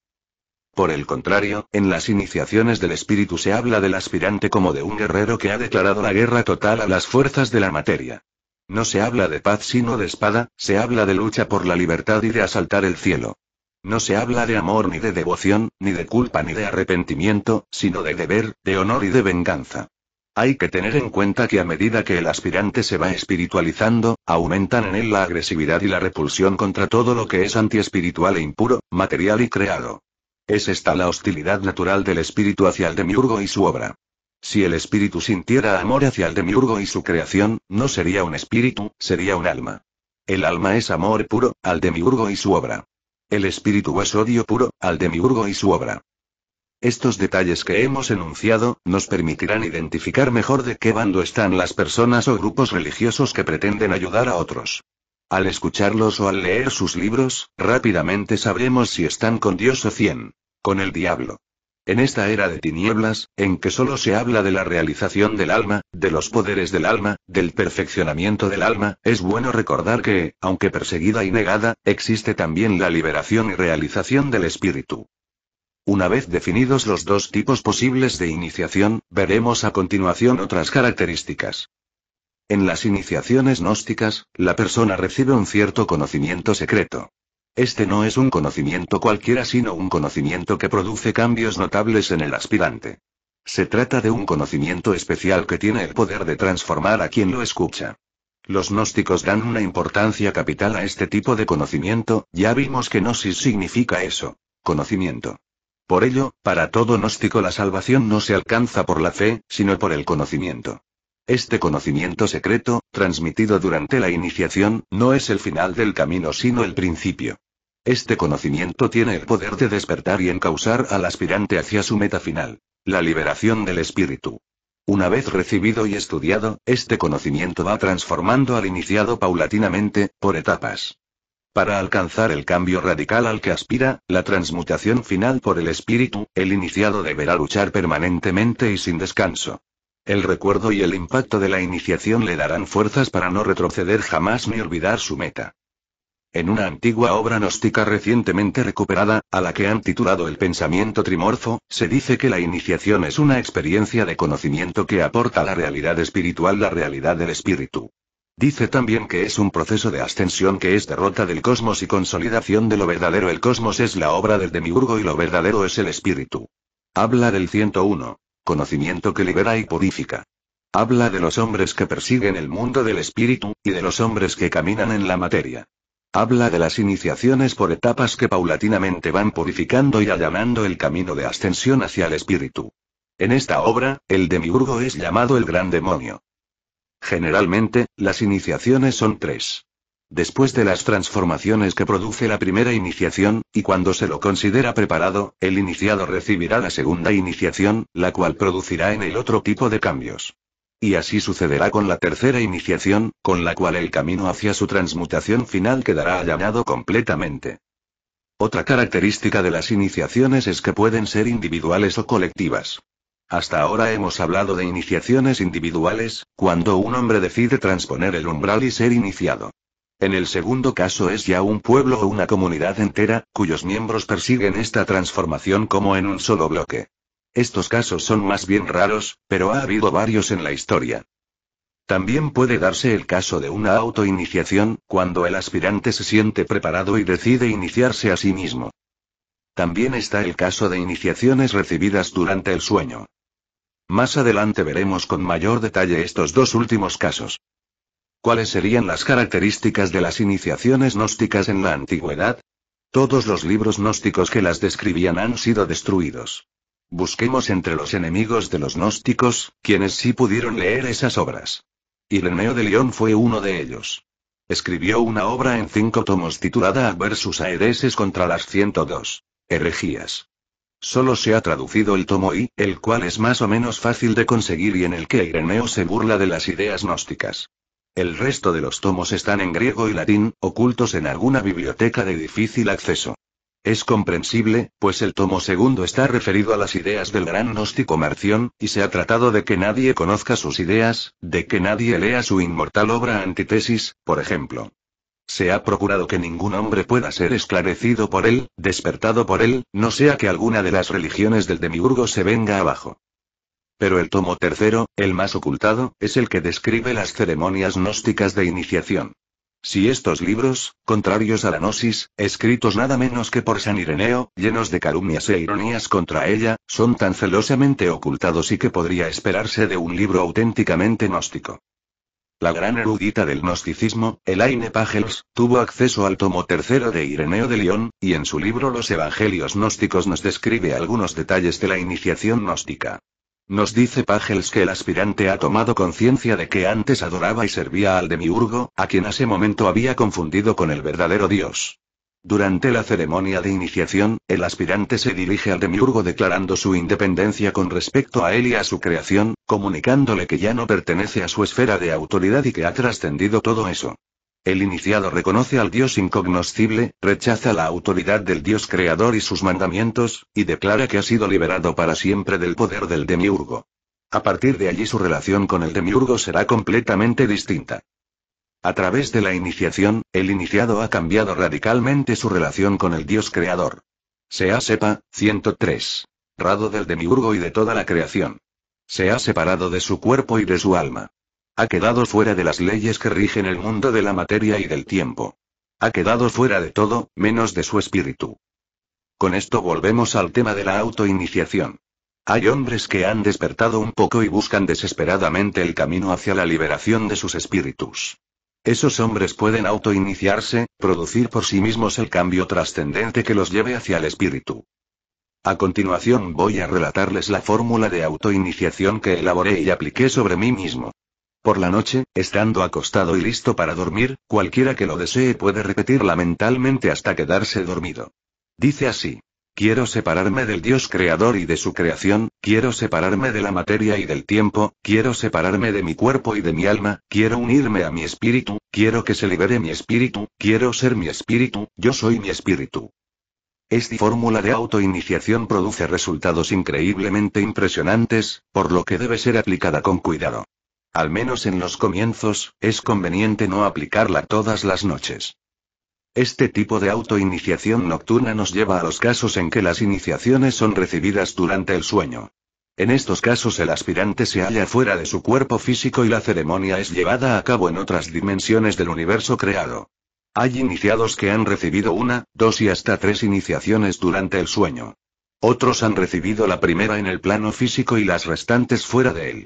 Por el contrario, en las iniciaciones del espíritu se habla del aspirante como de un guerrero que ha declarado la guerra total a las fuerzas de la materia. No se habla de paz sino de espada, se habla de lucha por la libertad y de asaltar el cielo. No se habla de amor ni de devoción, ni de culpa ni de arrepentimiento, sino de deber, de honor y de venganza. Hay que tener en cuenta que a medida que el aspirante se va espiritualizando, aumentan en él la agresividad y la repulsión contra todo lo que es antiespiritual e impuro, material y creado. Es esta la hostilidad natural del espíritu hacia el demiurgo y su obra. Si el espíritu sintiera amor hacia el demiurgo y su creación, no sería un espíritu, sería un alma. El alma es amor puro, al demiurgo y su obra. El espíritu es odio puro, al demiurgo y su obra. Estos detalles que hemos enunciado, nos permitirán identificar mejor de qué bando están las personas o grupos religiosos que pretenden ayudar a otros. Al escucharlos o al leer sus libros, rápidamente sabremos si están con Dios o cien. Con el diablo. En esta era de tinieblas, en que solo se habla de la realización del alma, de los poderes del alma, del perfeccionamiento del alma, es bueno recordar que, aunque perseguida y negada, existe también la liberación y realización del espíritu. Una vez definidos los dos tipos posibles de iniciación, veremos a continuación otras características. En las iniciaciones gnósticas, la persona recibe un cierto conocimiento secreto. Este no es un conocimiento cualquiera, sino un conocimiento que produce cambios notables en el aspirante. Se trata de un conocimiento especial que tiene el poder de transformar a quien lo escucha. Los gnósticos dan una importancia capital a este tipo de conocimiento, ya vimos que gnosis significa eso, conocimiento. Por ello, para todo gnóstico la salvación no se alcanza por la fe, sino por el conocimiento. Este conocimiento secreto, transmitido durante la iniciación, no es el final del camino sino el principio. Este conocimiento tiene el poder de despertar y encauzar al aspirante hacia su meta final, la liberación del espíritu. Una vez recibido y estudiado, este conocimiento va transformando al iniciado paulatinamente, por etapas. Para alcanzar el cambio radical al que aspira, la transmutación final por el espíritu, el iniciado deberá luchar permanentemente y sin descanso. El recuerdo y el impacto de la iniciación le darán fuerzas para no retroceder jamás ni olvidar su meta. En una antigua obra gnóstica recientemente recuperada, a la que han titulado El pensamiento trimorfo, se dice que la iniciación es una experiencia de conocimiento que aporta a la realidad espiritual la realidad del espíritu. Dice también que es un proceso de ascensión que es derrota del cosmos y consolidación de lo verdadero. El cosmos es la obra del demiurgo y lo verdadero es el espíritu. Habla del 101. Conocimiento que libera y purifica. Habla de los hombres que persiguen el mundo del espíritu, y de los hombres que caminan en la materia. Habla de las iniciaciones por etapas que paulatinamente van purificando y allanando el camino de ascensión hacia el espíritu. En esta obra, el demiurgo es llamado el gran demonio. Generalmente, las iniciaciones son tres. Después de las transformaciones que produce la primera iniciación, y cuando se lo considera preparado, el iniciado recibirá la segunda iniciación, la cual producirá en el otro tipo de cambios. Y así sucederá con la tercera iniciación, con la cual el camino hacia su transmutación final quedará allanado completamente. Otra característica de las iniciaciones es que pueden ser individuales o colectivas. Hasta ahora hemos hablado de iniciaciones individuales, cuando un hombre decide transponer el umbral y ser iniciado. En el segundo caso es ya un pueblo o una comunidad entera, cuyos miembros persiguen esta transformación como en un solo bloque. Estos casos son más bien raros, pero ha habido varios en la historia. También puede darse el caso de una autoiniciación, cuando el aspirante se siente preparado y decide iniciarse a sí mismo. También está el caso de iniciaciones recibidas durante el sueño. Más adelante veremos con mayor detalle estos dos últimos casos. ¿Cuáles serían las características de las iniciaciones gnósticas en la antigüedad? Todos los libros gnósticos que las describían han sido destruidos. Busquemos entre los enemigos de los gnósticos, quienes sí pudieron leer esas obras. Ireneo de León fue uno de ellos. Escribió una obra en cinco tomos titulada Versus aedeses contra las 102 herejías. Solo se ha traducido el tomo I, el cual es más o menos fácil de conseguir y en el que Ireneo se burla de las ideas gnósticas. El resto de los tomos están en griego y latín, ocultos en alguna biblioteca de difícil acceso. Es comprensible, pues el tomo segundo está referido a las ideas del gran gnóstico Marción, y se ha tratado de que nadie conozca sus ideas, de que nadie lea su inmortal obra Antítesis, por ejemplo. Se ha procurado que ningún hombre pueda ser esclarecido por él, despertado por él, no sea que alguna de las religiones del demiurgo se venga abajo. Pero el tomo tercero, el más ocultado, es el que describe las ceremonias gnósticas de iniciación. Si estos libros, contrarios a la gnosis, escritos nada menos que por San Ireneo, llenos de calumnias e ironías contra ella, son tan celosamente ocultados y que podría esperarse de un libro auténticamente gnóstico. La gran erudita del gnosticismo, Elaine Pagels, tuvo acceso al tomo tercero de Ireneo de León, y en su libro Los Evangelios Gnósticos nos describe algunos detalles de la iniciación gnóstica. Nos dice Pagels que el aspirante ha tomado conciencia de que antes adoraba y servía al demiurgo, a quien hace momento había confundido con el verdadero dios. Durante la ceremonia de iniciación, el aspirante se dirige al demiurgo declarando su independencia con respecto a él y a su creación, comunicándole que ya no pertenece a su esfera de autoridad y que ha trascendido todo eso. El iniciado reconoce al Dios incognoscible, rechaza la autoridad del Dios creador y sus mandamientos, y declara que ha sido liberado para siempre del poder del demiurgo. A partir de allí su relación con el demiurgo será completamente distinta. A través de la iniciación, el iniciado ha cambiado radicalmente su relación con el Dios creador. Se ha sepa, 103. Rado del demiurgo y de toda la creación. Se ha separado de su cuerpo y de su alma. Ha quedado fuera de las leyes que rigen el mundo de la materia y del tiempo. Ha quedado fuera de todo, menos de su espíritu. Con esto volvemos al tema de la autoiniciación. Hay hombres que han despertado un poco y buscan desesperadamente el camino hacia la liberación de sus espíritus. Esos hombres pueden autoiniciarse, producir por sí mismos el cambio trascendente que los lleve hacia el espíritu. A continuación voy a relatarles la fórmula de autoiniciación que elaboré y apliqué sobre mí mismo. Por la noche, estando acostado y listo para dormir, cualquiera que lo desee puede repetirla mentalmente hasta quedarse dormido. Dice así. Quiero separarme del Dios creador y de su creación, quiero separarme de la materia y del tiempo, quiero separarme de mi cuerpo y de mi alma, quiero unirme a mi espíritu, quiero que se libere mi espíritu, quiero ser mi espíritu, yo soy mi espíritu. Esta fórmula de autoiniciación produce resultados increíblemente impresionantes, por lo que debe ser aplicada con cuidado. Al menos en los comienzos, es conveniente no aplicarla todas las noches. Este tipo de autoiniciación nocturna nos lleva a los casos en que las iniciaciones son recibidas durante el sueño. En estos casos el aspirante se halla fuera de su cuerpo físico y la ceremonia es llevada a cabo en otras dimensiones del universo creado. Hay iniciados que han recibido una, dos y hasta tres iniciaciones durante el sueño. Otros han recibido la primera en el plano físico y las restantes fuera de él.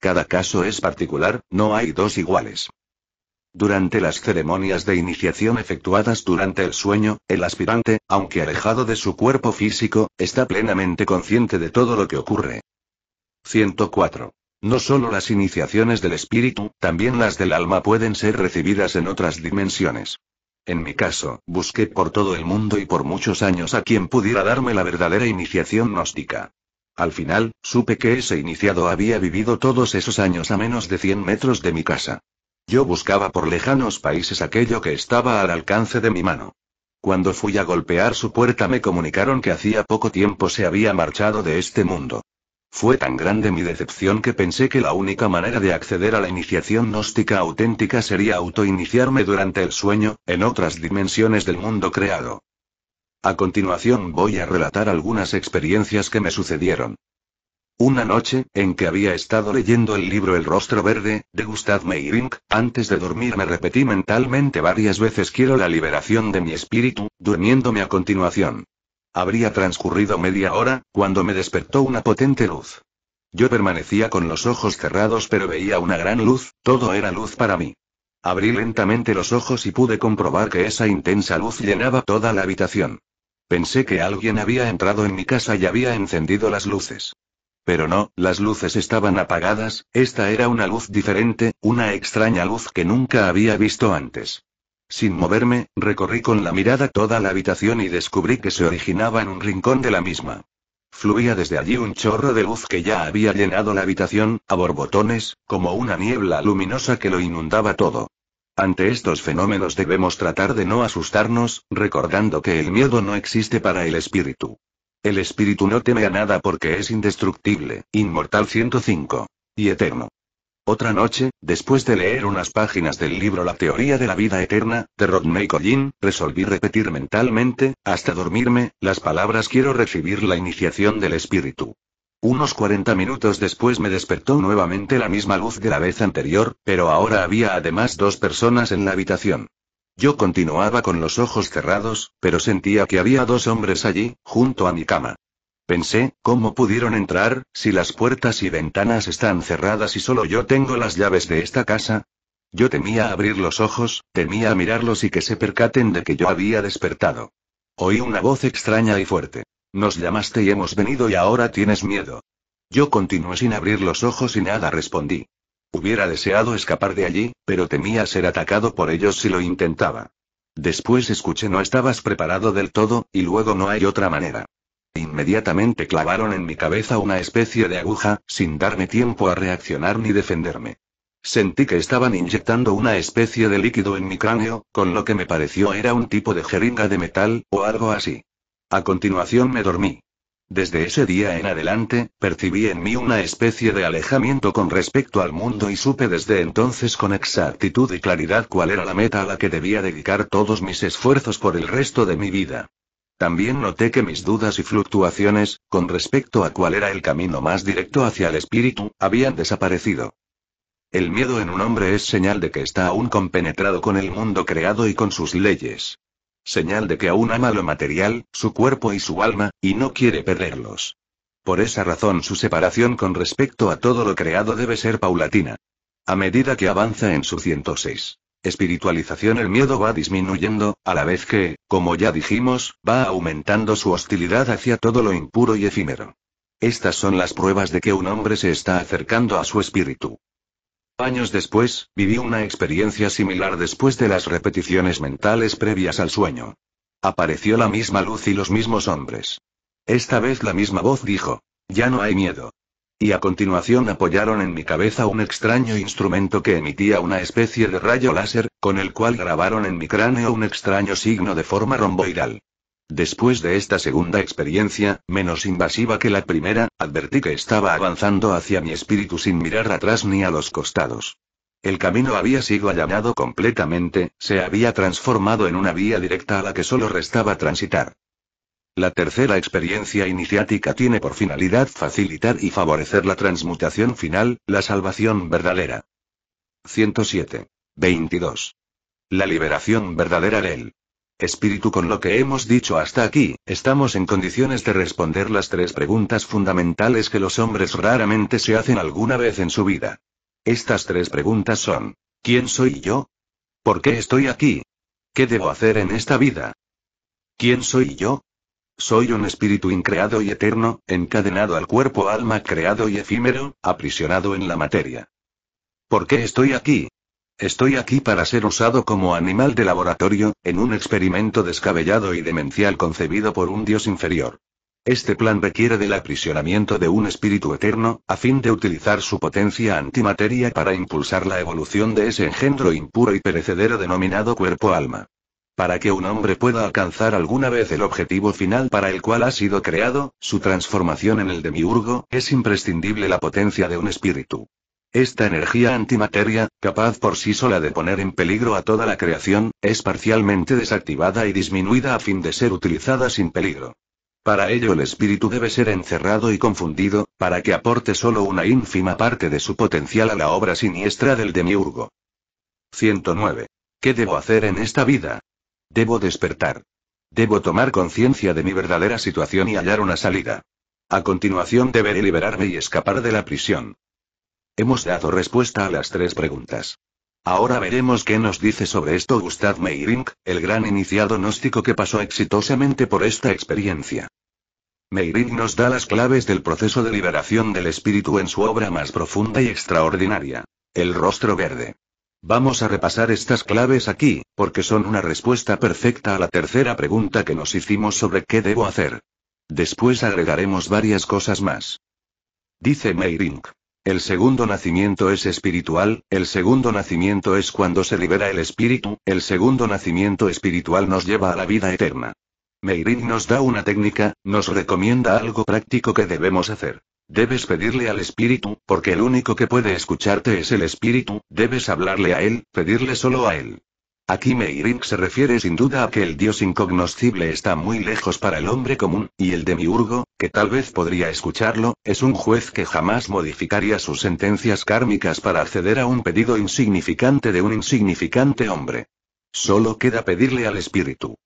Cada caso es particular, no hay dos iguales. Durante las ceremonias de iniciación efectuadas durante el sueño, el aspirante, aunque alejado de su cuerpo físico, está plenamente consciente de todo lo que ocurre. 104. No solo las iniciaciones del espíritu, también las del alma pueden ser recibidas en otras dimensiones. En mi caso, busqué por todo el mundo y por muchos años a quien pudiera darme la verdadera iniciación gnóstica. Al final, supe que ese iniciado había vivido todos esos años a menos de 100 metros de mi casa. Yo buscaba por lejanos países aquello que estaba al alcance de mi mano. Cuando fui a golpear su puerta me comunicaron que hacía poco tiempo se había marchado de este mundo. Fue tan grande mi decepción que pensé que la única manera de acceder a la iniciación gnóstica auténtica sería autoiniciarme durante el sueño, en otras dimensiones del mundo creado. A continuación voy a relatar algunas experiencias que me sucedieron. Una noche, en que había estado leyendo el libro El rostro verde, de Gustav Meyrink, antes de dormir me repetí mentalmente varias veces quiero la liberación de mi espíritu, durmiéndome a continuación. Habría transcurrido media hora, cuando me despertó una potente luz. Yo permanecía con los ojos cerrados pero veía una gran luz, todo era luz para mí. Abrí lentamente los ojos y pude comprobar que esa intensa luz llenaba toda la habitación. Pensé que alguien había entrado en mi casa y había encendido las luces. Pero no, las luces estaban apagadas, esta era una luz diferente, una extraña luz que nunca había visto antes. Sin moverme, recorrí con la mirada toda la habitación y descubrí que se originaba en un rincón de la misma. Fluía desde allí un chorro de luz que ya había llenado la habitación, a borbotones, como una niebla luminosa que lo inundaba todo. Ante estos fenómenos debemos tratar de no asustarnos, recordando que el miedo no existe para el espíritu. El espíritu no teme a nada porque es indestructible, inmortal 105. Y eterno. Otra noche, después de leer unas páginas del libro La teoría de la vida eterna, de Rodney Collin, resolví repetir mentalmente, hasta dormirme, las palabras quiero recibir la iniciación del espíritu. Unos 40 minutos después me despertó nuevamente la misma luz de la vez anterior, pero ahora había además dos personas en la habitación. Yo continuaba con los ojos cerrados, pero sentía que había dos hombres allí, junto a mi cama. Pensé, ¿cómo pudieron entrar, si las puertas y ventanas están cerradas y solo yo tengo las llaves de esta casa? Yo temía abrir los ojos, temía mirarlos y que se percaten de que yo había despertado. Oí una voz extraña y fuerte. Nos llamaste y hemos venido y ahora tienes miedo. Yo continué sin abrir los ojos y nada respondí. Hubiera deseado escapar de allí, pero temía ser atacado por ellos si lo intentaba. Después escuché no estabas preparado del todo, y luego no hay otra manera. Inmediatamente clavaron en mi cabeza una especie de aguja, sin darme tiempo a reaccionar ni defenderme. Sentí que estaban inyectando una especie de líquido en mi cráneo, con lo que me pareció era un tipo de jeringa de metal, o algo así. A continuación me dormí. Desde ese día en adelante, percibí en mí una especie de alejamiento con respecto al mundo y supe desde entonces con exactitud y claridad cuál era la meta a la que debía dedicar todos mis esfuerzos por el resto de mi vida. También noté que mis dudas y fluctuaciones, con respecto a cuál era el camino más directo hacia el espíritu, habían desaparecido. El miedo en un hombre es señal de que está aún compenetrado con el mundo creado y con sus leyes. Señal de que aún ama lo material, su cuerpo y su alma, y no quiere perderlos. Por esa razón su separación con respecto a todo lo creado debe ser paulatina. A medida que avanza en su 106 espiritualización el miedo va disminuyendo, a la vez que, como ya dijimos, va aumentando su hostilidad hacia todo lo impuro y efímero. Estas son las pruebas de que un hombre se está acercando a su espíritu. Años después, viví una experiencia similar después de las repeticiones mentales previas al sueño. Apareció la misma luz y los mismos hombres. Esta vez la misma voz dijo, ya no hay miedo. Y a continuación apoyaron en mi cabeza un extraño instrumento que emitía una especie de rayo láser, con el cual grabaron en mi cráneo un extraño signo de forma romboidal. Después de esta segunda experiencia, menos invasiva que la primera, advertí que estaba avanzando hacia mi espíritu sin mirar atrás ni a los costados. El camino había sido allanado completamente, se había transformado en una vía directa a la que solo restaba transitar. La tercera experiencia iniciática tiene por finalidad facilitar y favorecer la transmutación final, la salvación verdadera. 107. 22. La liberación verdadera del espíritu con lo que hemos dicho hasta aquí, estamos en condiciones de responder las tres preguntas fundamentales que los hombres raramente se hacen alguna vez en su vida. Estas tres preguntas son, ¿quién soy yo? ¿Por qué estoy aquí? ¿Qué debo hacer en esta vida? ¿Quién soy yo? Soy un espíritu increado y eterno, encadenado al cuerpo alma creado y efímero, aprisionado en la materia. ¿Por qué estoy aquí? Estoy aquí para ser usado como animal de laboratorio, en un experimento descabellado y demencial concebido por un dios inferior. Este plan requiere del aprisionamiento de un espíritu eterno, a fin de utilizar su potencia antimateria para impulsar la evolución de ese engendro impuro y perecedero denominado cuerpo-alma. Para que un hombre pueda alcanzar alguna vez el objetivo final para el cual ha sido creado, su transformación en el demiurgo, es imprescindible la potencia de un espíritu. Esta energía antimateria, capaz por sí sola de poner en peligro a toda la creación, es parcialmente desactivada y disminuida a fin de ser utilizada sin peligro. Para ello el espíritu debe ser encerrado y confundido, para que aporte solo una ínfima parte de su potencial a la obra siniestra del demiurgo. 109. ¿Qué debo hacer en esta vida? Debo despertar. Debo tomar conciencia de mi verdadera situación y hallar una salida. A continuación deberé liberarme y escapar de la prisión. Hemos dado respuesta a las tres preguntas. Ahora veremos qué nos dice sobre esto Gustav Meyrink, el gran iniciado gnóstico que pasó exitosamente por esta experiencia. Meyrink nos da las claves del proceso de liberación del espíritu en su obra más profunda y extraordinaria, El rostro verde. Vamos a repasar estas claves aquí, porque son una respuesta perfecta a la tercera pregunta que nos hicimos sobre qué debo hacer. Después agregaremos varias cosas más. Dice Meiring. El segundo nacimiento es espiritual, el segundo nacimiento es cuando se libera el espíritu, el segundo nacimiento espiritual nos lleva a la vida eterna. Meiring nos da una técnica, nos recomienda algo práctico que debemos hacer. Debes pedirle al espíritu, porque el único que puede escucharte es el espíritu, debes hablarle a él, pedirle solo a él. Aquí Meirink se refiere sin duda a que el dios incognoscible está muy lejos para el hombre común, y el demiurgo, que tal vez podría escucharlo, es un juez que jamás modificaría sus sentencias kármicas para acceder a un pedido insignificante de un insignificante hombre. Solo queda pedirle al espíritu.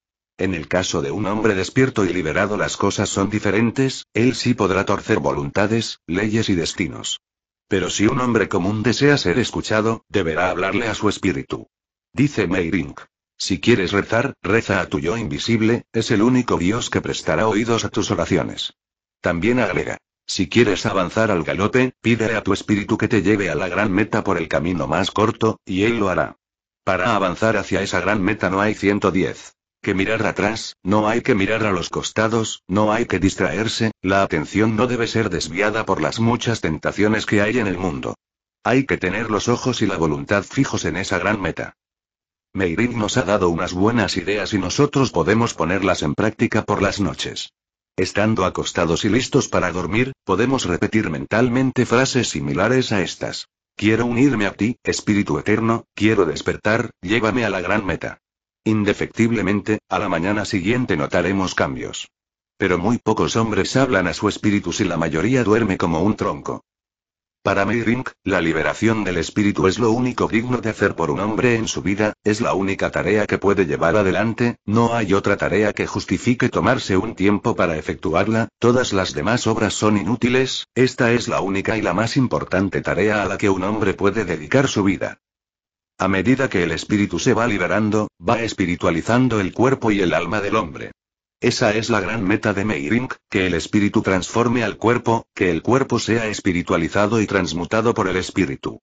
En el caso de un hombre despierto y liberado las cosas son diferentes, él sí podrá torcer voluntades, leyes y destinos. Pero si un hombre común desea ser escuchado, deberá hablarle a su espíritu. Dice Meiring. Si quieres rezar, reza a tu yo invisible, es el único Dios que prestará oídos a tus oraciones. También agrega. Si quieres avanzar al galope, pídele a tu espíritu que te lleve a la gran meta por el camino más corto, y él lo hará. Para avanzar hacia esa gran meta no hay 110 que mirar atrás, no hay que mirar a los costados, no hay que distraerse, la atención no debe ser desviada por las muchas tentaciones que hay en el mundo. Hay que tener los ojos y la voluntad fijos en esa gran meta. Meirin nos ha dado unas buenas ideas y nosotros podemos ponerlas en práctica por las noches. Estando acostados y listos para dormir, podemos repetir mentalmente frases similares a estas. Quiero unirme a ti, Espíritu Eterno, quiero despertar, llévame a la gran meta. Indefectiblemente, a la mañana siguiente notaremos cambios. Pero muy pocos hombres hablan a su espíritu si la mayoría duerme como un tronco. Para Meyrink, la liberación del espíritu es lo único digno de hacer por un hombre en su vida, es la única tarea que puede llevar adelante, no hay otra tarea que justifique tomarse un tiempo para efectuarla, todas las demás obras son inútiles, esta es la única y la más importante tarea a la que un hombre puede dedicar su vida. A medida que el espíritu se va liberando, va espiritualizando el cuerpo y el alma del hombre. Esa es la gran meta de Meirink, que el espíritu transforme al cuerpo, que el cuerpo sea espiritualizado y transmutado por el espíritu.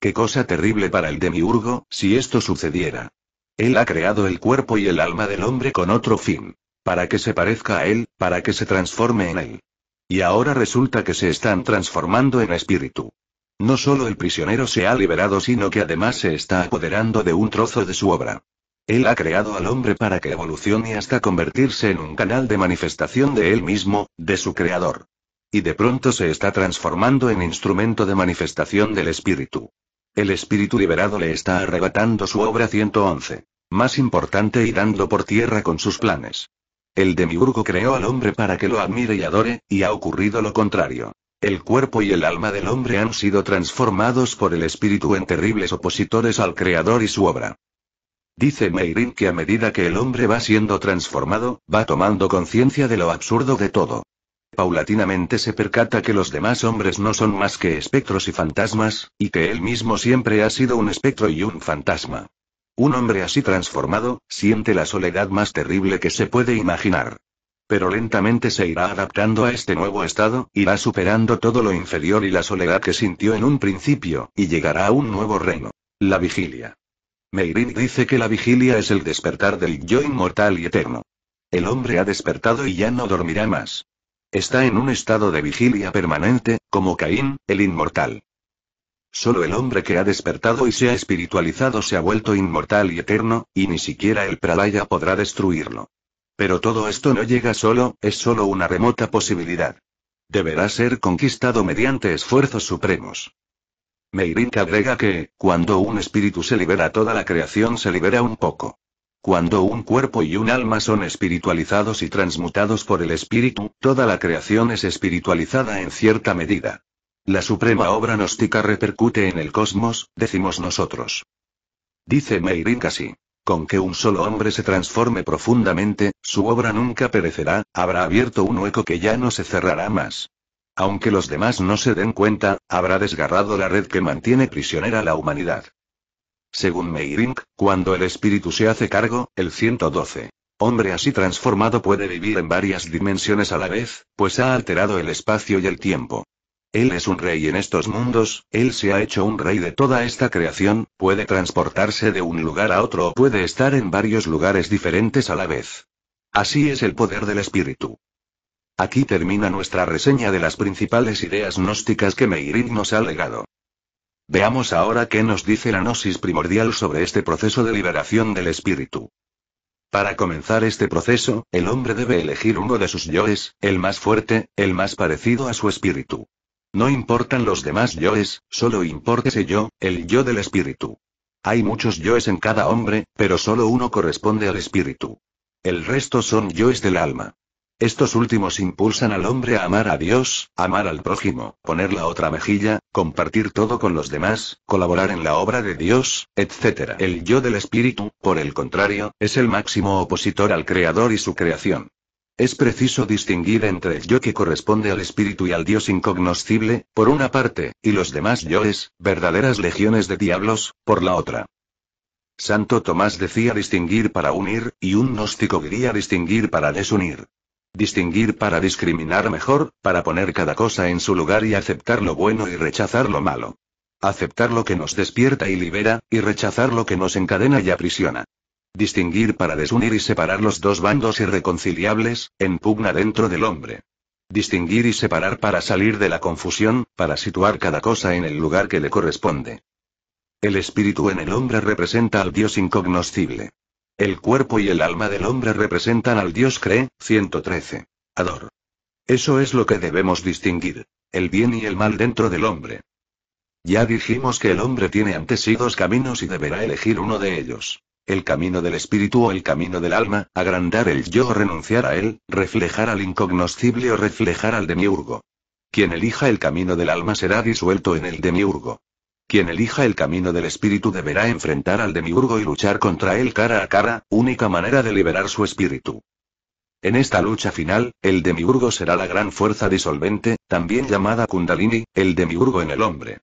Qué cosa terrible para el demiurgo, si esto sucediera. Él ha creado el cuerpo y el alma del hombre con otro fin. Para que se parezca a él, para que se transforme en él. Y ahora resulta que se están transformando en espíritu. No solo el prisionero se ha liberado, sino que además se está apoderando de un trozo de su obra. Él ha creado al hombre para que evolucione hasta convertirse en un canal de manifestación de él mismo, de su creador. Y de pronto se está transformando en instrumento de manifestación del espíritu. El espíritu liberado le está arrebatando su obra 111. Más importante y dando por tierra con sus planes. El demiurgo creó al hombre para que lo admire y adore, y ha ocurrido lo contrario. El cuerpo y el alma del hombre han sido transformados por el espíritu en terribles opositores al Creador y su obra. Dice Meirin que a medida que el hombre va siendo transformado, va tomando conciencia de lo absurdo de todo. Paulatinamente se percata que los demás hombres no son más que espectros y fantasmas, y que él mismo siempre ha sido un espectro y un fantasma. Un hombre así transformado, siente la soledad más terrible que se puede imaginar pero lentamente se irá adaptando a este nuevo estado, irá superando todo lo inferior y la soledad que sintió en un principio, y llegará a un nuevo reino. La vigilia. Meirin dice que la vigilia es el despertar del yo inmortal y eterno. El hombre ha despertado y ya no dormirá más. Está en un estado de vigilia permanente, como Caín, el inmortal. Solo el hombre que ha despertado y se ha espiritualizado se ha vuelto inmortal y eterno, y ni siquiera el pralaya podrá destruirlo. Pero todo esto no llega solo, es solo una remota posibilidad. Deberá ser conquistado mediante esfuerzos supremos. Meirink agrega que, cuando un espíritu se libera toda la creación se libera un poco. Cuando un cuerpo y un alma son espiritualizados y transmutados por el espíritu, toda la creación es espiritualizada en cierta medida. La suprema obra gnóstica repercute en el cosmos, decimos nosotros. Dice Meirink así. Con que un solo hombre se transforme profundamente, su obra nunca perecerá, habrá abierto un hueco que ya no se cerrará más. Aunque los demás no se den cuenta, habrá desgarrado la red que mantiene prisionera la humanidad. Según Meirink, cuando el espíritu se hace cargo, el 112. Hombre así transformado puede vivir en varias dimensiones a la vez, pues ha alterado el espacio y el tiempo. Él es un rey en estos mundos, él se ha hecho un rey de toda esta creación, puede transportarse de un lugar a otro o puede estar en varios lugares diferentes a la vez. Así es el poder del espíritu. Aquí termina nuestra reseña de las principales ideas gnósticas que Meirin nos ha legado. Veamos ahora qué nos dice la gnosis primordial sobre este proceso de liberación del espíritu. Para comenzar este proceso, el hombre debe elegir uno de sus yoes, el más fuerte, el más parecido a su espíritu. No importan los demás yoes, solo importa ese yo, el yo del espíritu. Hay muchos yoes en cada hombre, pero solo uno corresponde al espíritu. El resto son yoes del alma. Estos últimos impulsan al hombre a amar a Dios, amar al prójimo, poner la otra mejilla, compartir todo con los demás, colaborar en la obra de Dios, etc. El yo del espíritu, por el contrario, es el máximo opositor al Creador y su creación. Es preciso distinguir entre el yo que corresponde al espíritu y al Dios incognoscible, por una parte, y los demás yoes, verdaderas legiones de diablos, por la otra. Santo Tomás decía distinguir para unir, y un gnóstico diría distinguir para desunir. Distinguir para discriminar mejor, para poner cada cosa en su lugar y aceptar lo bueno y rechazar lo malo. Aceptar lo que nos despierta y libera, y rechazar lo que nos encadena y aprisiona. Distinguir para desunir y separar los dos bandos irreconciliables, en pugna dentro del hombre. Distinguir y separar para salir de la confusión, para situar cada cosa en el lugar que le corresponde. El espíritu en el hombre representa al Dios incognoscible. El cuerpo y el alma del hombre representan al Dios cree, 113. Ador. Eso es lo que debemos distinguir. El bien y el mal dentro del hombre. Ya dijimos que el hombre tiene ante sí dos caminos y deberá elegir uno de ellos el camino del espíritu o el camino del alma, agrandar el yo o renunciar a él, reflejar al incognoscible o reflejar al demiurgo. Quien elija el camino del alma será disuelto en el demiurgo. Quien elija el camino del espíritu deberá enfrentar al demiurgo y luchar contra él cara a cara, única manera de liberar su espíritu. En esta lucha final, el demiurgo será la gran fuerza disolvente, también llamada Kundalini, el demiurgo en el hombre.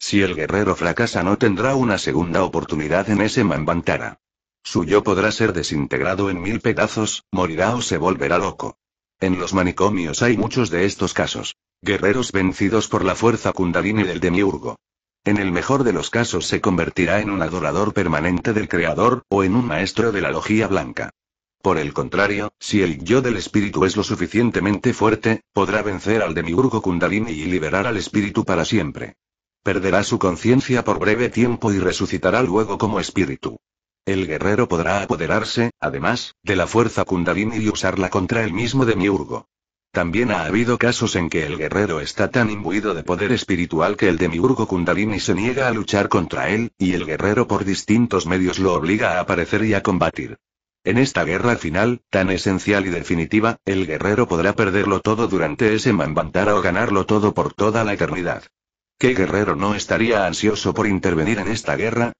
Si el guerrero fracasa no tendrá una segunda oportunidad en ese Manvantara. Su yo podrá ser desintegrado en mil pedazos, morirá o se volverá loco. En los manicomios hay muchos de estos casos. Guerreros vencidos por la fuerza kundalini del demiurgo. En el mejor de los casos se convertirá en un adorador permanente del Creador, o en un maestro de la logía blanca. Por el contrario, si el yo del espíritu es lo suficientemente fuerte, podrá vencer al demiurgo kundalini y liberar al espíritu para siempre. Perderá su conciencia por breve tiempo y resucitará luego como espíritu. El guerrero podrá apoderarse, además, de la fuerza kundalini y usarla contra el mismo demiurgo. También ha habido casos en que el guerrero está tan imbuido de poder espiritual que el demiurgo kundalini se niega a luchar contra él, y el guerrero por distintos medios lo obliga a aparecer y a combatir. En esta guerra final, tan esencial y definitiva, el guerrero podrá perderlo todo durante ese Mambantara o ganarlo todo por toda la eternidad. ¿Qué guerrero no estaría ansioso por intervenir en esta guerra?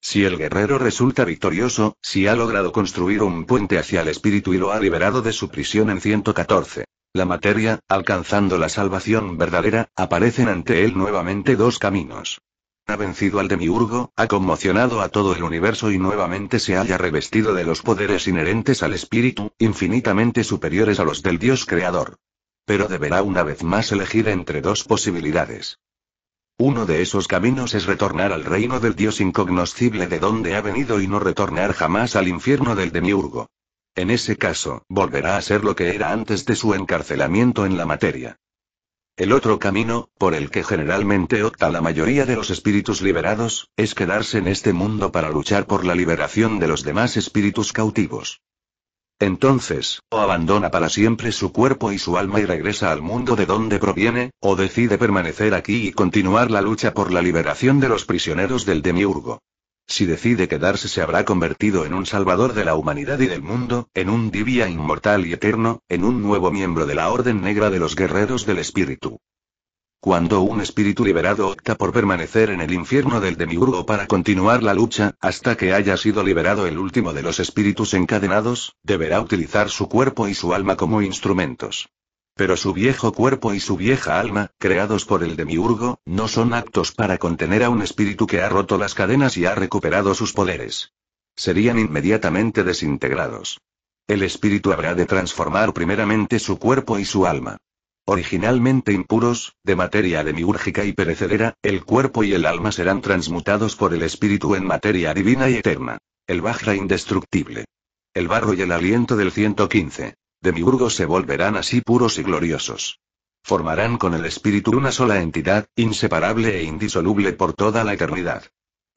Si el guerrero resulta victorioso, si ha logrado construir un puente hacia el espíritu y lo ha liberado de su prisión en 114. La materia, alcanzando la salvación verdadera, aparecen ante él nuevamente dos caminos. Ha vencido al demiurgo, ha conmocionado a todo el universo y nuevamente se haya revestido de los poderes inherentes al espíritu, infinitamente superiores a los del Dios creador. Pero deberá una vez más elegir entre dos posibilidades. Uno de esos caminos es retornar al reino del dios incognoscible de donde ha venido y no retornar jamás al infierno del demiurgo. En ese caso, volverá a ser lo que era antes de su encarcelamiento en la materia. El otro camino, por el que generalmente opta la mayoría de los espíritus liberados, es quedarse en este mundo para luchar por la liberación de los demás espíritus cautivos. Entonces, o abandona para siempre su cuerpo y su alma y regresa al mundo de donde proviene, o decide permanecer aquí y continuar la lucha por la liberación de los prisioneros del demiurgo. Si decide quedarse se habrá convertido en un salvador de la humanidad y del mundo, en un divia inmortal y eterno, en un nuevo miembro de la Orden Negra de los Guerreros del Espíritu. Cuando un espíritu liberado opta por permanecer en el infierno del demiurgo para continuar la lucha, hasta que haya sido liberado el último de los espíritus encadenados, deberá utilizar su cuerpo y su alma como instrumentos. Pero su viejo cuerpo y su vieja alma, creados por el demiurgo, no son aptos para contener a un espíritu que ha roto las cadenas y ha recuperado sus poderes. Serían inmediatamente desintegrados. El espíritu habrá de transformar primeramente su cuerpo y su alma. Originalmente impuros, de materia demiúrgica y perecedera, el cuerpo y el alma serán transmutados por el espíritu en materia divina y eterna. El Vajra indestructible. El barro y el aliento del 115. Demiurgos se volverán así puros y gloriosos. Formarán con el espíritu una sola entidad, inseparable e indisoluble por toda la eternidad.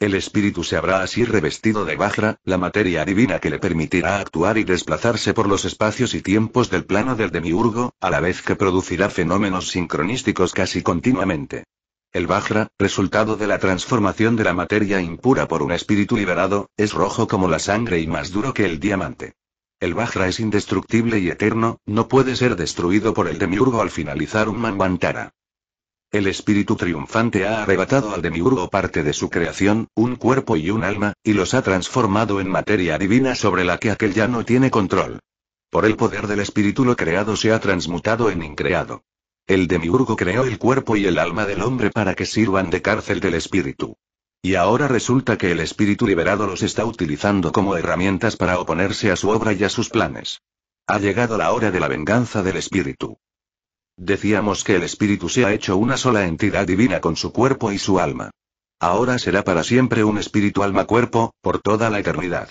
El espíritu se habrá así revestido de Vajra, la materia divina que le permitirá actuar y desplazarse por los espacios y tiempos del plano del demiurgo, a la vez que producirá fenómenos sincronísticos casi continuamente. El Vajra, resultado de la transformación de la materia impura por un espíritu liberado, es rojo como la sangre y más duro que el diamante. El Vajra es indestructible y eterno, no puede ser destruido por el demiurgo al finalizar un Manvantara. El espíritu triunfante ha arrebatado al demiurgo parte de su creación, un cuerpo y un alma, y los ha transformado en materia divina sobre la que aquel ya no tiene control. Por el poder del espíritu lo creado se ha transmutado en increado. El demiurgo creó el cuerpo y el alma del hombre para que sirvan de cárcel del espíritu. Y ahora resulta que el espíritu liberado los está utilizando como herramientas para oponerse a su obra y a sus planes. Ha llegado la hora de la venganza del espíritu. Decíamos que el espíritu se ha hecho una sola entidad divina con su cuerpo y su alma. Ahora será para siempre un espíritu alma-cuerpo, por toda la eternidad.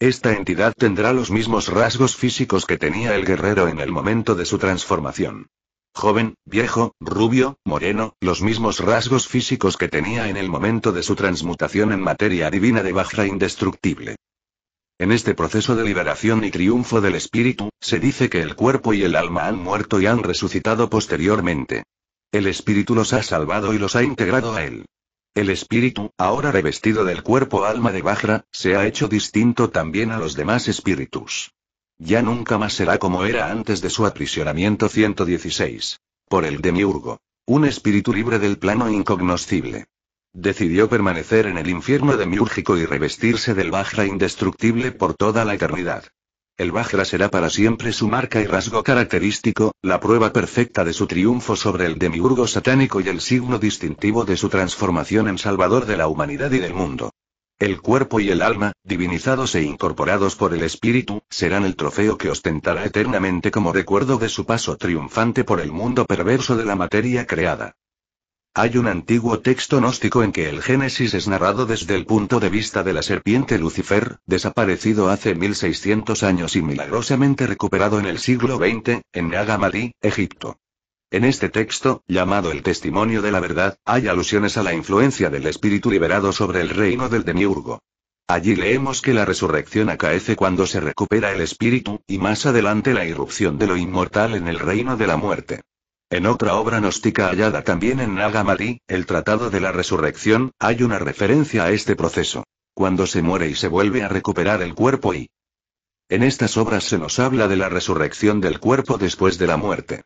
Esta entidad tendrá los mismos rasgos físicos que tenía el guerrero en el momento de su transformación. Joven, viejo, rubio, moreno, los mismos rasgos físicos que tenía en el momento de su transmutación en materia divina de Bajra indestructible. En este proceso de liberación y triunfo del espíritu, se dice que el cuerpo y el alma han muerto y han resucitado posteriormente. El espíritu los ha salvado y los ha integrado a él. El espíritu, ahora revestido del cuerpo alma de Bajra, se ha hecho distinto también a los demás espíritus. Ya nunca más será como era antes de su aprisionamiento 116. Por el demiurgo. Un espíritu libre del plano incognoscible. Decidió permanecer en el infierno demiúrgico y revestirse del Bajra indestructible por toda la eternidad. El Bajra será para siempre su marca y rasgo característico, la prueba perfecta de su triunfo sobre el demiurgo satánico y el signo distintivo de su transformación en salvador de la humanidad y del mundo. El cuerpo y el alma, divinizados e incorporados por el espíritu, serán el trofeo que ostentará eternamente como recuerdo de su paso triunfante por el mundo perverso de la materia creada. Hay un antiguo texto gnóstico en que el Génesis es narrado desde el punto de vista de la serpiente Lucifer, desaparecido hace 1600 años y milagrosamente recuperado en el siglo XX, en Nagamadi, Egipto. En este texto, llamado el Testimonio de la Verdad, hay alusiones a la influencia del espíritu liberado sobre el reino del demiurgo. Allí leemos que la resurrección acaece cuando se recupera el espíritu, y más adelante la irrupción de lo inmortal en el reino de la muerte. En otra obra gnóstica hallada también en Nagamadi, el Tratado de la Resurrección, hay una referencia a este proceso. Cuando se muere y se vuelve a recuperar el cuerpo y... En estas obras se nos habla de la resurrección del cuerpo después de la muerte.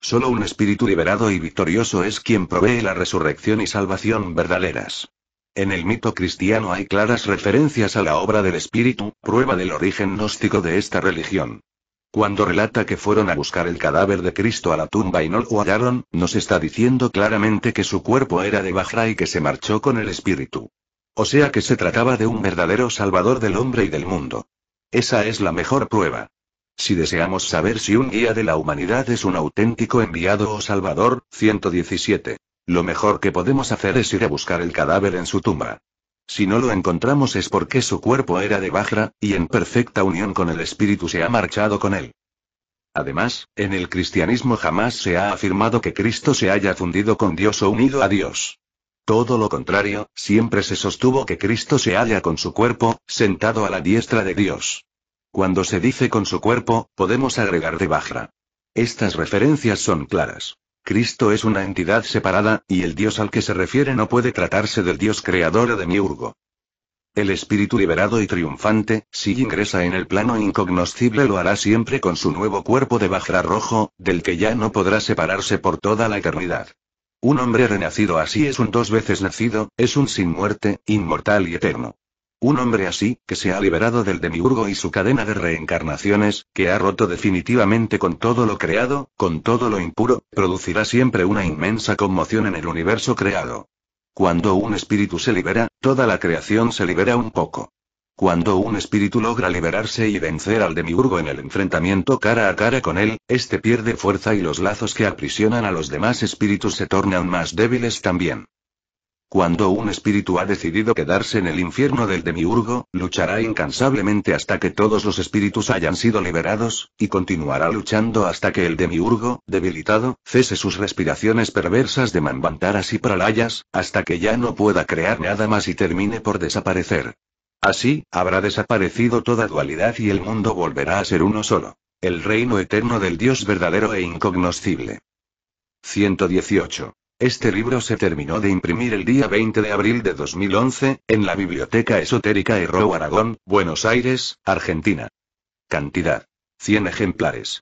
Solo un espíritu liberado y victorioso es quien provee la resurrección y salvación verdaderas. En el mito cristiano hay claras referencias a la obra del espíritu, prueba del origen gnóstico de esta religión. Cuando relata que fueron a buscar el cadáver de Cristo a la tumba y no lo hallaron, nos está diciendo claramente que su cuerpo era de Bajra y que se marchó con el espíritu. O sea que se trataba de un verdadero salvador del hombre y del mundo. Esa es la mejor prueba. Si deseamos saber si un guía de la humanidad es un auténtico enviado o salvador, 117. Lo mejor que podemos hacer es ir a buscar el cadáver en su tumba. Si no lo encontramos es porque su cuerpo era de Bajra, y en perfecta unión con el espíritu se ha marchado con él. Además, en el cristianismo jamás se ha afirmado que Cristo se haya fundido con Dios o unido a Dios. Todo lo contrario, siempre se sostuvo que Cristo se halla con su cuerpo, sentado a la diestra de Dios. Cuando se dice con su cuerpo, podemos agregar de Bajra. Estas referencias son claras. Cristo es una entidad separada, y el Dios al que se refiere no puede tratarse del Dios creador o de Miurgo. El espíritu liberado y triunfante, si ingresa en el plano incognoscible, lo hará siempre con su nuevo cuerpo de Bajra rojo, del que ya no podrá separarse por toda la eternidad. Un hombre renacido así es un dos veces nacido, es un sin muerte, inmortal y eterno. Un hombre así, que se ha liberado del demiurgo y su cadena de reencarnaciones, que ha roto definitivamente con todo lo creado, con todo lo impuro, producirá siempre una inmensa conmoción en el universo creado. Cuando un espíritu se libera, toda la creación se libera un poco. Cuando un espíritu logra liberarse y vencer al demiurgo en el enfrentamiento cara a cara con él, este pierde fuerza y los lazos que aprisionan a los demás espíritus se tornan más débiles también. Cuando un espíritu ha decidido quedarse en el infierno del demiurgo, luchará incansablemente hasta que todos los espíritus hayan sido liberados, y continuará luchando hasta que el demiurgo, debilitado, cese sus respiraciones perversas de manvantaras y pralayas, hasta que ya no pueda crear nada más y termine por desaparecer. Así, habrá desaparecido toda dualidad y el mundo volverá a ser uno solo. El reino eterno del Dios verdadero e incognoscible. 118. Este libro se terminó de imprimir el día 20 de abril de 2011, en la Biblioteca Esotérica Erro Aragón, Buenos Aires, Argentina. Cantidad. 100 ejemplares.